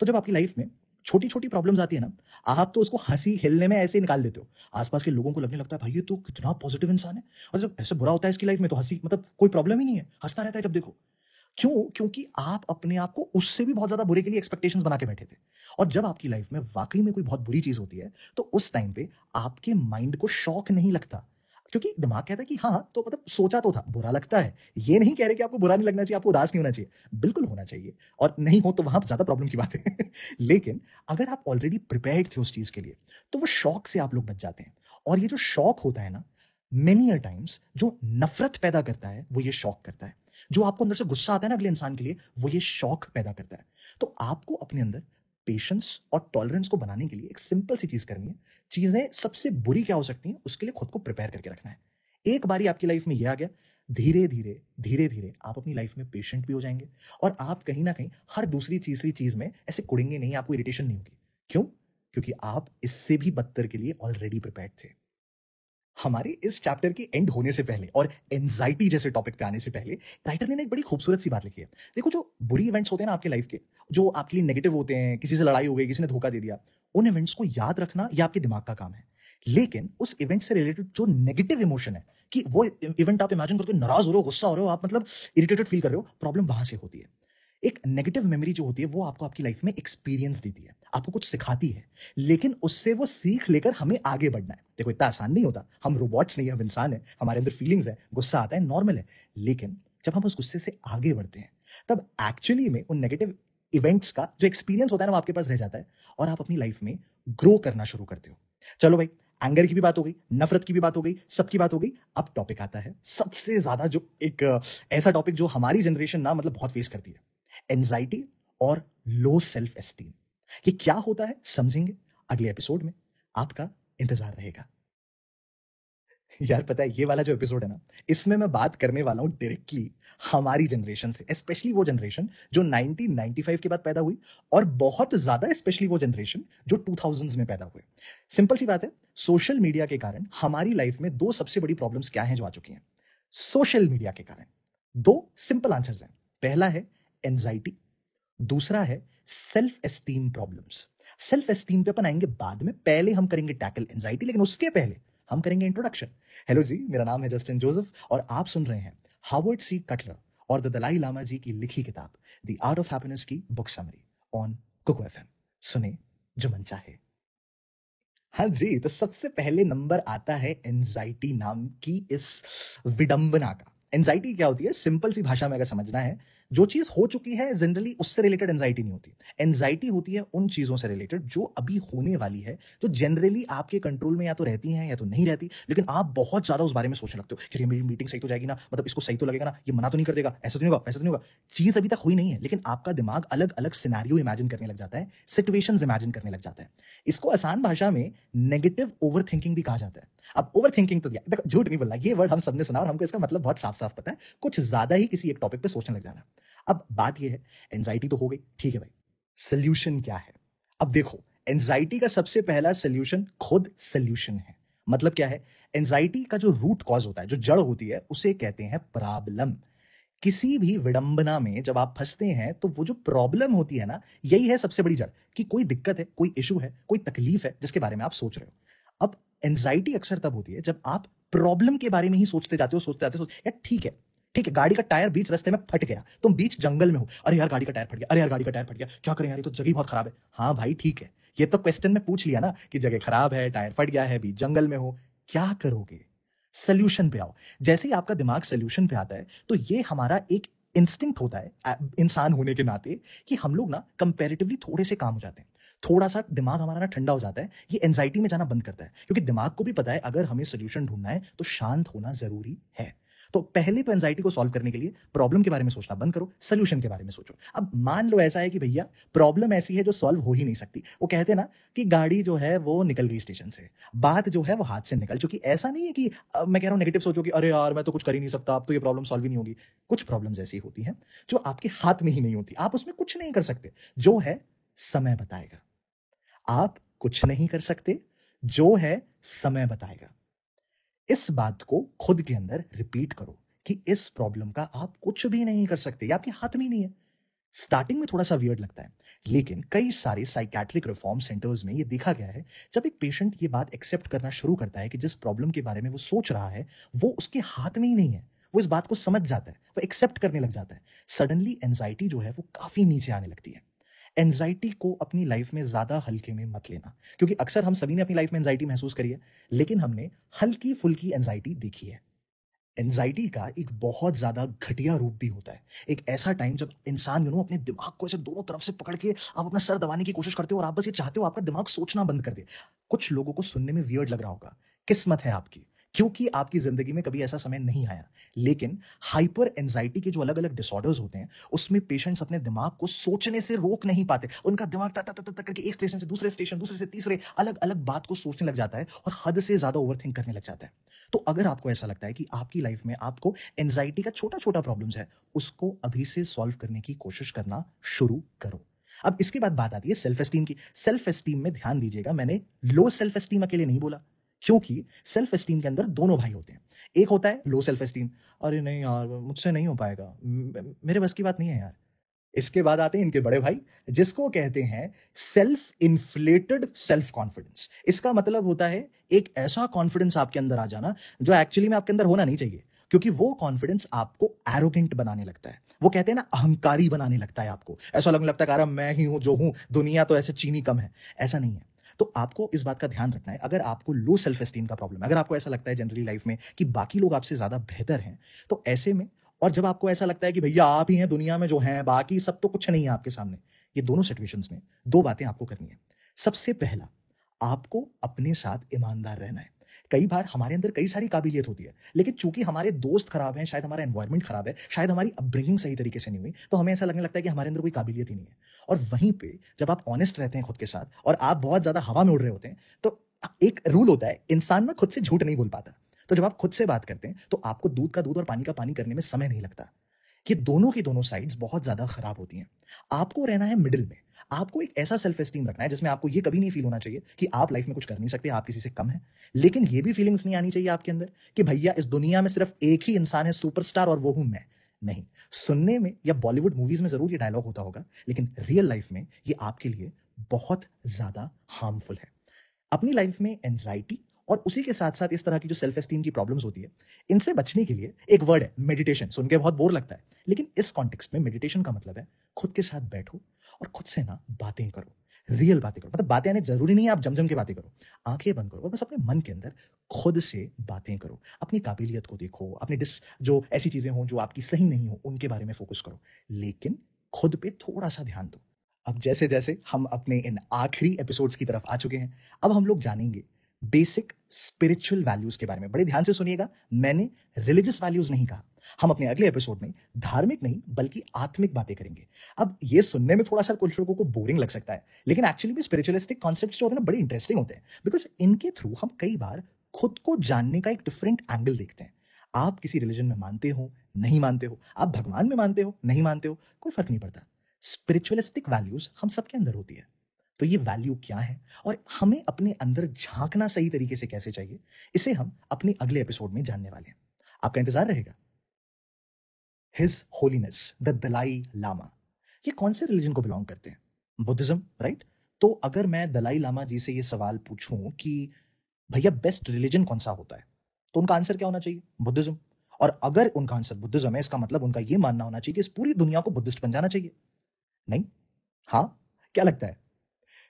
तो जब आपकी लाइफ में छोटी छोटी प्रॉब्लम्स आती है ना आप तो उसको हंसी हिलने में ऐसे ही निकाल देते हो आसपास के लोगों को लगने लगता है भाई ये तो कितना पॉजिटिव इंसान है और जब ऐसे बुरा होता है इसकी लाइफ में तो हंसी मतलब कोई प्रॉब्लम ही नहीं है हंसता रहता है जब देखो क्यों क्योंकि आप अपने आप को उससे भी बहुत ज्यादा बुरे के लिए एक्सपेक्टेशन बना के बैठे थे और जब आपकी लाइफ में वाकई में कोई बहुत बुरी चीज होती है तो उस टाइम पे आपके माइंड को शौक नहीं लगता क्योंकि दिमाग कहता है कि हाँ तो मतलब सोचा तो था बुरा लगता है ये नहीं कह रहे कि आपको बुरा नहीं लगना चाहिए आपको उदास नहीं होना चाहिए बिल्कुल होना चाहिए और नहीं हो तो वहां ज्यादा प्रॉब्लम की बात है [LAUGHS] लेकिन अगर आप ऑलरेडी प्रिपेयर्ड थे उस चीज के लिए तो वो शौक से आप लोग बच जाते हैं और ये जो शौक होता है ना मेनी अ टाइम्स जो नफरत पैदा करता है वो ये शौक करता है जो आपको अंदर से गुस्सा आता है ना अगले इंसान के लिए वो ये शौक पैदा करता है तो आपको अपने अंदर पेशेंस और टॉलरेंस को बनाने के लिए एक सिंपल सी चीज करनी है चीजें सबसे बुरी क्या हो सकती हैं उसके लिए खुद को प्रिपेयर करके रखना है एक बारी आपकी लाइफ में यह आ गया धीरे धीरे धीरे धीरे आप अपनी लाइफ में पेशेंट भी हो जाएंगे और आप कहीं ना कहीं हर दूसरी तीसरी चीज में ऐसे कुड़ेंगे नहीं आपको इरिटेशन नहीं होगी क्यों क्योंकि आप इससे भी बदतर के लिए ऑलरेडी प्रिपेयर थे हमारे इस चैप्टर के एंड होने से पहले और एनजाइटी जैसे टॉपिक पे आने से पहले राइटर ने एक बड़ी खूबसूरत सी बात लिखी है देखो जो बुरी इवेंट्स होते हैं ना आपके लाइफ के जो आपके लिए नेगेटिव होते हैं किसी से लड़ाई हो गई किसी ने धोखा दे दिया उन इवेंट्स को याद रखना यह आपके दिमाग का काम है लेकिन उस इवेंट से रिलेटेड जो नेगेटिव इमोशन है कि वो इवेंट आप इमेजिन करके नाराज हो रहे हो गुस्सा हो रहे हो आप मतलब इरिटेटेड फील कर रहे हो प्रॉब्लम वहां से होती है एक नेगेटिव मेमोरी जो होती है वो आपको आपकी लाइफ में एक्सपीरियंस देती है आपको कुछ सिखाती है लेकिन उससे वो सीख लेकर हमें आगे बढ़ना है देखो इतना आसान नहीं होता हम रोबोट्स नहीं हम इंसान हैं हमारे अंदर फीलिंग्स है गुस्सा आता है नॉर्मल है लेकिन जब हम उस गुस्से से आगे बढ़ते हैं तब एक्चुअली में उन नेगेटिव इवेंट्स का जो एक्सपीरियंस होता है ना आपके पास रह जाता है और आप अपनी लाइफ में ग्रो करना शुरू करते हो चलो भाई एंगर की भी बात हो गई नफरत की भी बात हो गई सबकी बात हो गई अब टॉपिक आता है सबसे ज्यादा जो एक ऐसा टॉपिक जो हमारी जनरेशन ना मतलब बहुत फेस करती है एंजाइटी और लो सेल्फ एस्टीम ये क्या होता है समझेंगे अगले एपिसोड में आपका इंतजार रहेगा यार पता है ये वाला जो एपिसोड है ना इसमें मैं बात करने वाला हूं डायरेक्टली हमारी जनरेशन से स्पेशली वो जनरेशन जो 1995 के बाद पैदा हुई और बहुत ज्यादा स्पेशली वो जनरेशन जो 2000s में पैदा हुए सिंपल सी बात है सोशल मीडिया के कारण हमारी लाइफ में दो सबसे बड़ी प्रॉब्लम्स क्या हैं जो आ चुकी हैं सोशल मीडिया के कारण दो सिंपल आंसर्स हैं पहला है एंजाइटी दूसरा है self esteem problems self esteem पे अपन आएंगे बाद में पहले हम करेंगे टैकल एंजाइटी लेकिन उसके पहले हम करेंगे इंट्रोडक्शन हेलो जी मेरा नाम है जस्टिन जोसेफ और आप सुन रहे हैं हार्वर्ड सी कटलर और द दलाई लामा जी की लिखी किताब द आर्ट ऑफ हैप्पीनेस की book summary on Kuku F सुने जो मन चाहे हाँ जी तो सबसे पहले नंबर आता है एंजाइटी नाम की इस विडंबना का एंजाइटी क्या होती है सिंपल सी भाषा में अगर समझना है जो चीज हो चुकी है जनरली उससे रिलेटेड एनजाइटी नहीं होती एनजाइटी होती है उन चीजों से रिलेटेड जो अभी होने वाली है जो जनरली आपके कंट्रोल में या तो रहती है या तो नहीं रहती लेकिन आप बहुत ज्यादा उस बारे में सोचने लगते हो कि मेरी मीटिंग सही तो जाएगी ना मतलब इसको सही तो लगेगा ना ये मना तो नहीं कर देगा ऐसा तो नहीं होगा ऐसा तो नहीं होगा चीज अभी तक हुई नहीं है लेकिन आपका दिमाग अलग अलग सिनारियो इमेजिन करने लग जाता है सिचुएशन इमेजिन करने लग जाता है इसको आसान भाषा में नेगेटिव ओवर भी कहा जाता है अब ओवर थिंकिंग तो दिया देखो झूठ नहीं बोलना ये वर्ड हम सबने सुना और हमको इसका मतलब बहुत साफ साफ पता है कुछ ज्यादा ही किसी एक टॉपिक पे सोचने लग जाना अब बात ये है एनजाइटी तो हो गई ठीक है भाई सोल्यूशन क्या है अब देखो एनजाइटी का सबसे पहला सोल्यूशन खुद सोल्यूशन है मतलब क्या है एनजाइटी का जो रूट कॉज होता है जो जड़ होती है उसे कहते हैं प्रॉब्लम किसी भी विडंबना में जब आप फंसते हैं तो वो जो प्रॉब्लम होती है ना यही है सबसे बड़ी जड़ कि कोई दिक्कत है कोई इशू है कोई तकलीफ है जिसके बारे में आप सोच रहे हो अब एंजाइटी अक्सर तब होती है जब आप प्रॉब्लम के बारे में ही सोचते जाते हो सोचते जाते हो यार ठीक है ठीक है गाड़ी का टायर बीच रास्ते में फट गया तुम बीच जंगल में हो अरे यार गाड़ी का टायर फट गया अरे यार गाड़ी का टायर फट गया क्या करें यार ये तो जगह बहुत खराब है हाँ भाई ठीक है ये तो क्वेश्चन में पूछ लिया ना कि जगह खराब है टायर फट गया है बीच जंगल में हो क्या करोगे सोल्यूशन पे आओ जैसे ही आपका दिमाग सोल्यूशन पे आता है तो ये हमारा एक इंस्टिंक्ट होता है इंसान होने के नाते कि हम लोग ना कंपेरेटिवली थोड़े से काम हो जाते हैं थोड़ा सा दिमाग हमारा ना ठंडा हो जाता है ये एनजाइटी में जाना बंद करता है क्योंकि दिमाग को भी पता है अगर हमें सोल्यूशन ढूंढना है तो शांत होना जरूरी है तो पहले तो एनजाइटी को सॉल्व करने के लिए प्रॉब्लम के बारे में सोचना बंद करो सोल्यूशन के बारे में सोचो अब मान लो ऐसा है कि भैया प्रॉब्लम ऐसी है जो सॉल्व हो ही नहीं सकती वो कहते ना कि गाड़ी जो है वो निकल गई स्टेशन से बात जो है वो हाथ से निकल चुकी ऐसा नहीं है कि मैं कह रहा हूं नेगेटिव सोचो कि अरे यार मैं तो कुछ कर ही नहीं सकता अब तो ये प्रॉब्लम सॉल्व ही नहीं होगी कुछ प्रॉब्लम ऐसी होती है जो आपके हाथ में ही नहीं होती आप उसमें कुछ नहीं कर सकते जो है समय बताएगा आप कुछ नहीं कर सकते जो है समय बताएगा इस बात को खुद के अंदर रिपीट करो कि इस प्रॉब्लम का आप कुछ भी नहीं कर सकते आपके हाथ में नहीं है स्टार्टिंग में थोड़ा सा वियर्ड लगता है लेकिन कई सारे साइकेट्रिक रिफॉर्म सेंटर्स में ये देखा गया है जब एक पेशेंट ये बात एक्सेप्ट करना शुरू करता है कि जिस प्रॉब्लम के बारे में वो सोच रहा है वो उसके हाथ में ही नहीं है वो इस बात को समझ जाता है वो एक्सेप्ट करने लग जाता है सडनली एंजाइटी जो है वो काफी नीचे आने लगती है एंजाइटी को अपनी लाइफ में ज्यादा हल्के में मत लेना क्योंकि अक्सर हम सभी ने अपनी लाइफ में एंजाइटी महसूस करी है लेकिन हमने हल्की फुल्की एंजाइटी देखी है एंजाइटी का एक बहुत ज्यादा घटिया रूप भी होता है एक ऐसा टाइम जब इंसान यू नो अपने दिमाग को ऐसे दोनों तरफ से पकड़ के आप अपना सर दबाने की कोशिश करते हो और आप बस ये चाहते हो आपका दिमाग सोचना बंद कर दे कुछ लोगों को सुनने में वियर्ड लग रहा होगा किस्मत है आपकी क्योंकि आपकी जिंदगी में कभी ऐसा समय नहीं आया लेकिन हाइपर एंजाइटी के जो अलग अलग डिसऑर्डर्स होते हैं उसमें पेशेंट्स अपने दिमाग को सोचने से रोक नहीं पाते उनका दिमाग तक तक ता करके एक स्टेशन से दूसरे स्टेशन दूसरे से तीसरे अलग अलग बात को सोचने लग जाता है और हद से ज्यादा ओवर करने लग जाता है तो अगर आपको ऐसा लगता है कि आपकी लाइफ में आपको एंजाइटी का छोटा छोटा प्रॉब्लम है उसको अभी से सॉल्व करने की कोशिश करना शुरू करो अब इसके बाद बात आती है सेल्फ एस्टीम की सेल्फ एस्टीम में ध्यान दीजिएगा मैंने लो सेल्फ एस्टीम अकेले नहीं बोला क्योंकि सेल्फ एस्टीम के अंदर दोनों भाई होते हैं एक होता है लो सेल्फ एस्टीम अरे नहीं यार मुझसे नहीं हो पाएगा मेरे बस की बात नहीं है यार इसके बाद आते हैं इनके बड़े भाई जिसको कहते हैं सेल्फ इन्फ्लेटेड सेल्फ कॉन्फिडेंस इसका मतलब होता है एक ऐसा कॉन्फिडेंस आपके अंदर आ जाना जो एक्चुअली में आपके अंदर होना नहीं चाहिए क्योंकि वो कॉन्फिडेंस आपको एरोगेंट बनाने लगता है वो कहते हैं ना अहंकारी बनाने लगता है आपको ऐसा लगने लगता है मैं ही हूं जो हूं दुनिया तो ऐसे चीनी कम है ऐसा नहीं है तो आपको इस बात का ध्यान रखना है अगर आपको लो सेल्फ एस्टीम का प्रॉब्लम है अगर आपको ऐसा लगता है जनरली लाइफ में कि बाकी लोग आपसे ज्यादा बेहतर हैं तो ऐसे में और जब आपको ऐसा लगता है कि भैया आप ही हैं दुनिया में जो हैं बाकी सब तो कुछ नहीं है आपके सामने ये दोनों सिचुएशंस में दो बातें आपको करनी है सबसे पहला आपको अपने साथ ईमानदार रहना है कई बार हमारे अंदर कई सारी काबिलियत होती है लेकिन चूंकि हमारे दोस्त खराब हैं शायद हमारा एनवायरमेंट खराब है शायद हमारी अपब्रिंगिंग सही तरीके से नहीं हुई तो हमें ऐसा लगने लगता है कि हमारे अंदर कोई काबिलियत ही नहीं है और वहीं पर जब आप ऑनेस्ट रहते हैं खुद के साथ और आप बहुत ज्यादा हवा में उड़ रहे होते हैं तो एक रूल होता है इंसान ना खुद से झूठ नहीं बोल पाता तो जब आप खुद से बात करते हैं तो आपको दूध का दूध और पानी का पानी करने में समय नहीं लगता कि दोनों की दोनों साइड्स बहुत ज्यादा खराब होती हैं आपको रहना है मिडिल में आपको एक ऐसा सेल्फ एस्टीम रखना है जिसमें आपको ये कभी नहीं फील होना चाहिए कि आप लाइफ में कुछ कर नहीं सकते आप किसी से कम है लेकिन ये भी फीलिंग्स नहीं आनी चाहिए आपके अंदर कि भैया इस दुनिया में सिर्फ एक ही इंसान है सुपरस्टार और वो हूं मैं नहीं सुनने में या बॉलीवुड मूवीज में जरूर ये डायलॉग होता होगा लेकिन रियल लाइफ में ये आपके लिए बहुत ज्यादा हार्मफुल है अपनी लाइफ में एंजाइटी और उसी के साथ साथ इस तरह की जो सेल्फ एस्टीम की प्रॉब्लम्स होती है इनसे बचने के लिए एक वर्ड है मेडिटेशन सुन के बहुत बोर लगता है लेकिन इस कॉन्टेक्स्ट में मेडिटेशन का मतलब है खुद के साथ बैठो और खुद से ना बातें करो रियल बातें करो मतलब बातें आने जरूरी नहीं है आप जमजम के बातें करो आंखें बंद करो और बस अपने मन के अंदर खुद से बातें करो अपनी काबिलियत को देखो अपने डिस जो ऐसी चीजें हों जो आपकी सही नहीं हो उनके बारे में फोकस करो लेकिन खुद पे थोड़ा सा ध्यान दो अब जैसे जैसे हम अपने इन आखिरी एपिसोड्स की तरफ आ चुके हैं अब हम लोग जानेंगे बेसिक स्पिरिचुअल वैल्यूज के बारे में बड़े ध्यान से सुनिएगा मैंने रिलीजियस वैल्यूज नहीं कहा हम अपने अगले एपिसोड में धार्मिक नहीं बल्कि आत्मिक बातें करेंगे अब ये सुनने में थोड़ा सा कुछ लोगों को बोरिंग लग सकता है लेकिन एक्चुअली में स्पिरिचुअलिस्टिक कॉन्सेप्ट जो होते हैं ना बड़े इंटरेस्टिंग होते हैं बिकॉज इनके थ्रू हम कई बार खुद को जानने का एक डिफरेंट एंगल देखते हैं आप किसी रिलीजन में मानते हो नहीं मानते हो आप भगवान में मानते हो नहीं मानते हो कोई फर्क नहीं पड़ता स्पिरिचुअलिस्टिक वैल्यूज हम सबके अंदर होती है तो ये वैल्यू क्या है और हमें अपने अंदर झांकना सही तरीके से कैसे चाहिए इसे हम अपने अगले एपिसोड में जानने वाले हैं आपका इंतजार रहेगा his holiness the Dalai Lama ये कौन से रिलीजन को बिलोंग करते हैं बुद्धिज्म राइट तो अगर मैं दलाई लामा जी से ये सवाल पूछूं कि भैया बेस्ट रिलीजन कौन सा होता है तो उनका आंसर क्या होना चाहिए बुद्धिज्म और अगर उनका आंसर बुद्धिज्म है इसका मतलब उनका ये मानना होना चाहिए कि इस पूरी दुनिया को बुद्धिस्ट बन जाना चाहिए नहीं हाँ क्या लगता है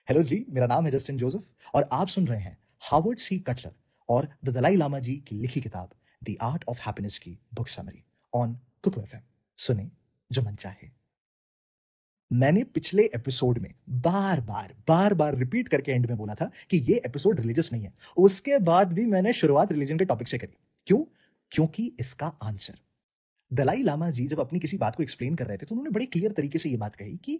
हेलो जी मेरा नाम है जस्टिन जोसेफ और आप सुन रहे हैं हार्वर्ड सी कटलर और द दलाई लामा जी की लिखी किताब द आर्ट ऑफ हैप्पीनेस की book summary on Kuku F सुने जो मन चाहे मैंने पिछले एपिसोड में बार बार बार बार रिपीट करके एंड में बोला था कि ये एपिसोड रिलीजियस नहीं है उसके बाद भी मैंने शुरुआत रिलीजन के टॉपिक से करी क्यों क्योंकि इसका आंसर दलाई लामा जी जब अपनी किसी बात को एक्सप्लेन कर रहे थे तो उन्होंने बड़े क्लियर तरीके से ये बात कही कि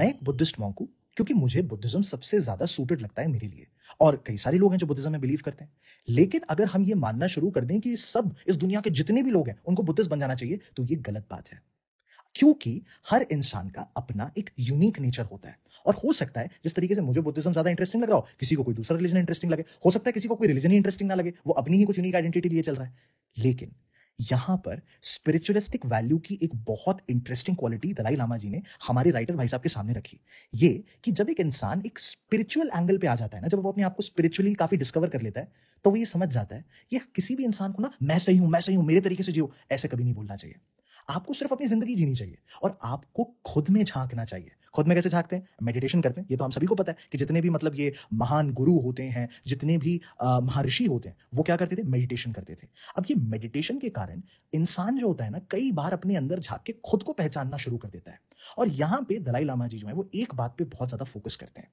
मैं एक बुद्धिस्ट मॉन्क हूं क्योंकि मुझे बुद्धिज्म सबसे ज्यादा सूटेड लगता है मेरे लिए और कई सारे लोग हैं जो बुद्धिज्म में बिलीव करते हैं लेकिन अगर हम ये मानना शुरू कर दें कि सब इस दुनिया के जितने भी लोग हैं उनको बुद्धिस्ट बन जाना चाहिए तो ये गलत बात है क्योंकि हर इंसान का अपना एक यूनिक नेचर होता है और हो सकता है जिस तरीके से मुझे बुद्धिज्म ज्यादा इंटरेस्टिंग लग रहा हो किसी को कोई दूसरा रिलीजन इंटरेस्टिंग लगे हो सकता है किसी को कोई रिलीजन ही इंटरेस्टिंग ना लगे वो अपनी ही कुछ यूनिक आइडेंटिटी लिए चल रहा है लेकिन यहां पर स्पिरिचुअलिस्टिक वैल्यू की एक बहुत इंटरेस्टिंग क्वालिटी दलाई लामा जी ने हमारे राइटर भाई साहब के सामने रखी ये कि जब एक इंसान एक स्पिरिचुअल एंगल पे आ जाता है ना जब वो अपने आप को स्पिरिचुअली काफी डिस्कवर कर लेता है तो वो ये समझ जाता है ये किसी भी इंसान को ना मैं सही हूं मैं सही हूं मेरे तरीके से जियो ऐसे कभी नहीं बोलना चाहिए आपको सिर्फ अपनी जिंदगी जीनी चाहिए और आपको खुद में झांकना चाहिए खुद में कैसे झांकते हैं मेडिटेशन करते हैं ये तो हम सभी को पता है कि जितने भी मतलब ये महान गुरु होते हैं जितने भी महर्षि होते हैं वो क्या करते थे मेडिटेशन करते थे अब ये मेडिटेशन के कारण इंसान जो होता है ना कई बार अपने अंदर झांक के खुद को पहचानना शुरू कर देता है और यहाँ पे दलाई लामा जी जो है वो एक बात पे बहुत ज्यादा फोकस करते हैं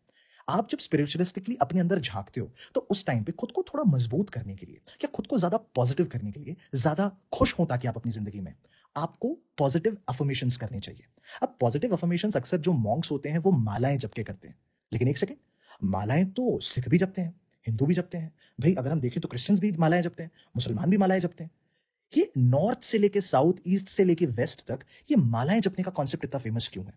आप जब स्पिरिचुअलिस्टिकली अपने अंदर झांकते हो तो उस टाइम पे खुद को थोड़ा मजबूत करने के लिए या खुद को ज्यादा पॉजिटिव करने के लिए ज्यादा खुश हो ताकि आप अपनी जिंदगी में आपको पॉजिटिव अफर्मेशन करने चाहिए अब पॉजिटिव अफर्मेशन अक्सर जो मॉन्ग्स होते हैं वो मालाएं जपके करते हैं लेकिन एक सेकेंड मालाएं तो सिख भी जपते हैं हिंदू भी जपते हैं भाई अगर हम देखें तो क्रिश्चियंस भी मालाएं जपते हैं मुसलमान भी मालाएं जपते हैं ये नॉर्थ से लेके साउथ ईस्ट से लेके वेस्ट तक ये मालाएं जपने का कॉन्सेप्ट इतना फेमस क्यों है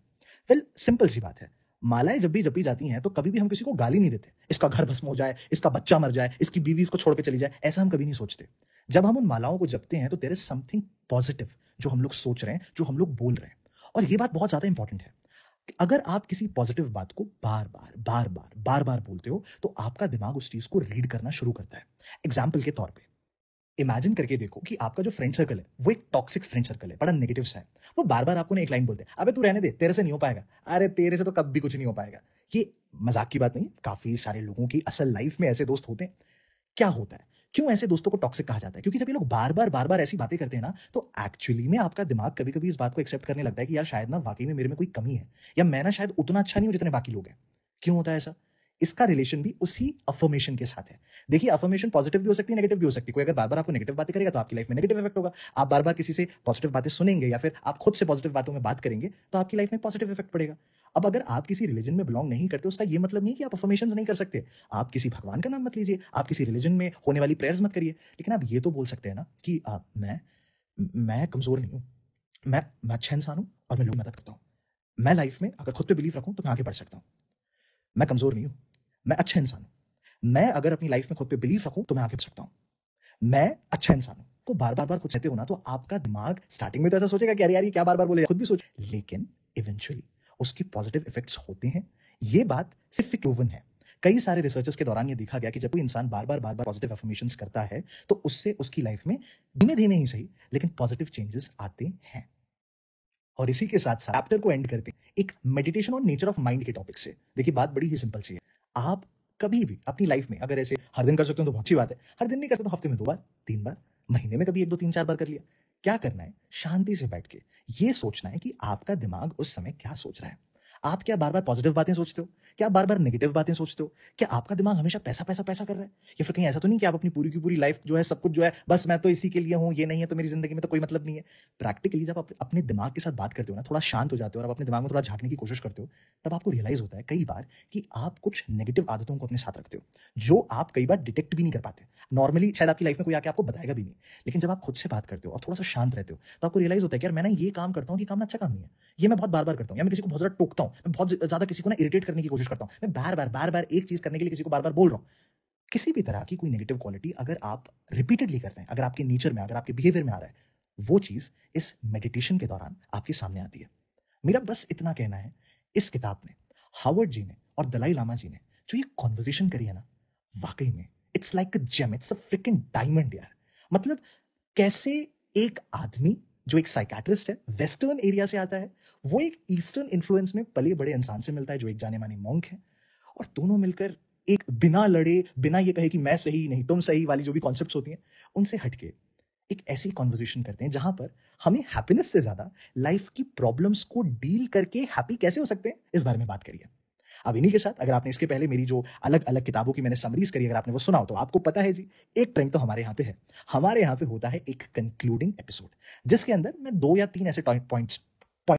वेल well, सिंपल सी बात है मालाएं जब भी जब भी जाती हैं तो कभी भी हम किसी को गाली नहीं देते इसका घर भस्म हो जाए इसका बच्चा मर जाए इसकी बीवी इसको छोड़ के चली जाए ऐसा हम कभी नहीं सोचते जब हम उन मालाओं को जपते हैं तो देर इज समथिंग पॉजिटिव जो हम लोग सोच रहे हैं जो हम लोग बोल रहे हैं और ये बात बहुत ज्यादा इंपॉर्टेंट है अगर आप किसी पॉजिटिव बात को बार बार बार बार बार बार बोलते हो तो आपका दिमाग उस चीज को रीड करना शुरू करता है एग्जाम्पल के तौर पर इमेजिन करके देखो कि आपका जो फ्रेंड सर्कल है वो एक टॉक्सिक फ्रेंड सर्कल है बड़ा नेगेटिव है वो बार बार आपको एक लाइन बोलते हैं अबे तू रहने दे तेरे से नहीं हो पाएगा अरे तेरे से तो कभी कुछ नहीं हो पाएगा ये मजाक की बात नहीं काफी सारे लोगों की असल लाइफ में ऐसे दोस्त होते हैं क्या होता है क्यों ऐसे दोस्तों को टॉक्सिक कहा जाता है क्योंकि जब ये लोग बार बार बार बार ऐसी बातें करते हैं ना तो एक्चुअली में आपका दिमाग कभी कभी इस बात को एक्सेप्ट करने लगता है कि यार शायद ना वाकई में मेरे में कोई कमी है या मैं ना शायद उतना अच्छा नहीं हूं जितने बाकी लोग हैं क्यों होता है ऐसा इसका रिलेशन भी उसी अफर्मेशन के साथ है देखिए अफर्मेशन पॉजिटिव भी हो सकती है नेगेटिव भी हो सकती है कोई अगर बार बार आपको नेगेटिव बातें करेगा तो आपकी लाइफ में नेगेटिव इफेक्ट होगा आप बार बार किसी से पॉजिटिव बातें सुनेंगे या फिर आप खुद से पॉजिटिव बातों में बात करेंगे तो आपकी लाइफ में पॉजिटिव इफेक्ट पड़ेगा अब अगर आप किसी रिलीजन में बिलोंग नहीं करते उसका यह मतलब नहीं कि आप अफर्मेशन नहीं कर सकते आप किसी भगवान का नाम मत लीजिए आप किसी रिलीजन में होने वाली प्रेयर्स मत करिए लेकिन आप ये तो बोल सकते हैं ना कि आ, मैं मैं कमजोर नहीं हूं मैं मैं अच्छा इंसान हूं और मैं लोग मदद करता हूँ मैं लाइफ में अगर खुद पे बिलीव रखूँ तो मैं आगे बढ़ सकता हूँ मैं कमजोर नहीं हूं मैं अच्छा इंसान हूं मैं अगर अपनी लाइफ में खुद पे बिलीव रखूं तो मैं आगे बढ़ सकता हूं मैं अच्छा इंसान हूं तो बार बार बार कुछ कहते हो ना तो आपका दिमाग स्टार्टिंग में तो ऐसा सोचेगा कि अरे यार ये क्या बार बार बोले खुद भी सोच लेकिन इवेंचुअली उसकी पॉजिटिव इफेक्ट्स होते हैं ये बात सिर्फ प्रूवन है कई सारे रिसर्चर्स के दौरान ये देखा गया कि जब कोई इंसान बार बार बार बार पॉजिटिव एफर्मेशन करता है तो उससे उसकी लाइफ में धीमे धीमे ही सही लेकिन पॉजिटिव चेंजेस आते हैं और इसी के साथ साथ चैप्टर को एंड करते एक meditation on nature of mind के टॉपिक से देखिए बात बड़ी ही सिंपल सी है आप कभी भी अपनी लाइफ में अगर ऐसे हर दिन कर सकते हो तो बहुत अच्छी बात है हर दिन नहीं कर सकते हफ्ते में दो बार तीन बार महीने में कभी एक दो तीन चार बार कर लिया क्या करना है शांति से बैठ के ये सोचना है कि आपका दिमाग उस समय क्या सोच रहा है आप क्या बार बार पॉजिटिव बातें सोचते हो क्या आप बार बार नेगेटिव बातें सोचते हो क्या आपका दिमाग हमेशा पैसा पैसा पैसा कर रहा है या फिर कहीं ऐसा तो नहीं कि आप अपनी पूरी की पूरी लाइफ जो है सब कुछ जो है बस मैं तो इसी के लिए हूँ ये नहीं है तो मेरी जिंदगी में तो कोई मतलब नहीं है प्रैक्टिकली जब आप अपने दिमाग के साथ बात करते हो ना थोड़ा शांत हो जाते हो और आप अपने दिमाग में थोड़ा झांकने की कोशिश करते हो तब आपको रियलाइज होता है कई बार कि आप कुछ नेगेटिव आदतों को अपने साथ रखते हो जो आप कई बार डिटेक्ट भी नहीं कर पाते नॉर्मली शायद आपकी लाइफ में कोई आके आपको बताएगा भी नहीं लेकिन जब आप खुद से बात करते हो और थोड़ा सा शांत रहते हो तो आपको रियलाइज होता है कि यार मैं ना ये काम करता हूँ कि काम अच्छा काम नहीं है ये मैं बहुत बार बार करता हूँ या मैं किसी को बहुत ज्यादा टोकता हूँ मैं बहुत ज्यादा किसी को ना इरिटेट करने की कोशिश कोशिश करता हूँ मैं बार बार बार बार एक चीज करने के लिए किसी को बार बार बोल रहा हूँ किसी भी तरह की कोई नेगेटिव क्वालिटी अगर आप रिपीटेडली कर रहे हैं अगर आपके नेचर में अगर आपके बिहेवियर में आ रहा है वो चीज इस मेडिटेशन के दौरान आपके सामने आती है मेरा बस इतना कहना है इस किताब में हावर्ड जी ने और दलाई लामा जी ने जो ये कॉन्वर्जेशन करी है ना वाकई में it's like a gem it's a freaking diamond यार मतलब कैसे एक आदमी जो एक साइकेट्रिस्ट है वेस्टर्न एरिया से आता है वो एक ईस्टर्न इन्फ्लुएंस में पले बड़े इंसान से मिलता है जो एक जाने माने मॉन्क है और दोनों मिलकर एक बिना लड़े बिना ये कहे कि मैं सही नहीं तुम सही वाली जो भी कॉन्सेप्ट होती हैं उनसे हटके एक ऐसी कॉन्वर्जेशन करते हैं जहां पर हमें हैप्पीनेस से ज्यादा लाइफ की प्रॉब्लम्स को डील करके हैप्पी कैसे हो सकते हैं इस बारे में बात करिए अब इन्हीं के साथ अगर आपने इसके पहले मेरी जो अलग अलग किताबों की मैंने समरीज करी अगर आपने वो सुना हो तो आपको पता है जी एक ट्रेंड तो हमारे यहाँ पे है हमारे यहाँ पे होता है एक कंक्लूडिंग एपिसोड जिसके अंदर मैं दो या तीन ऐसे पॉइंट्स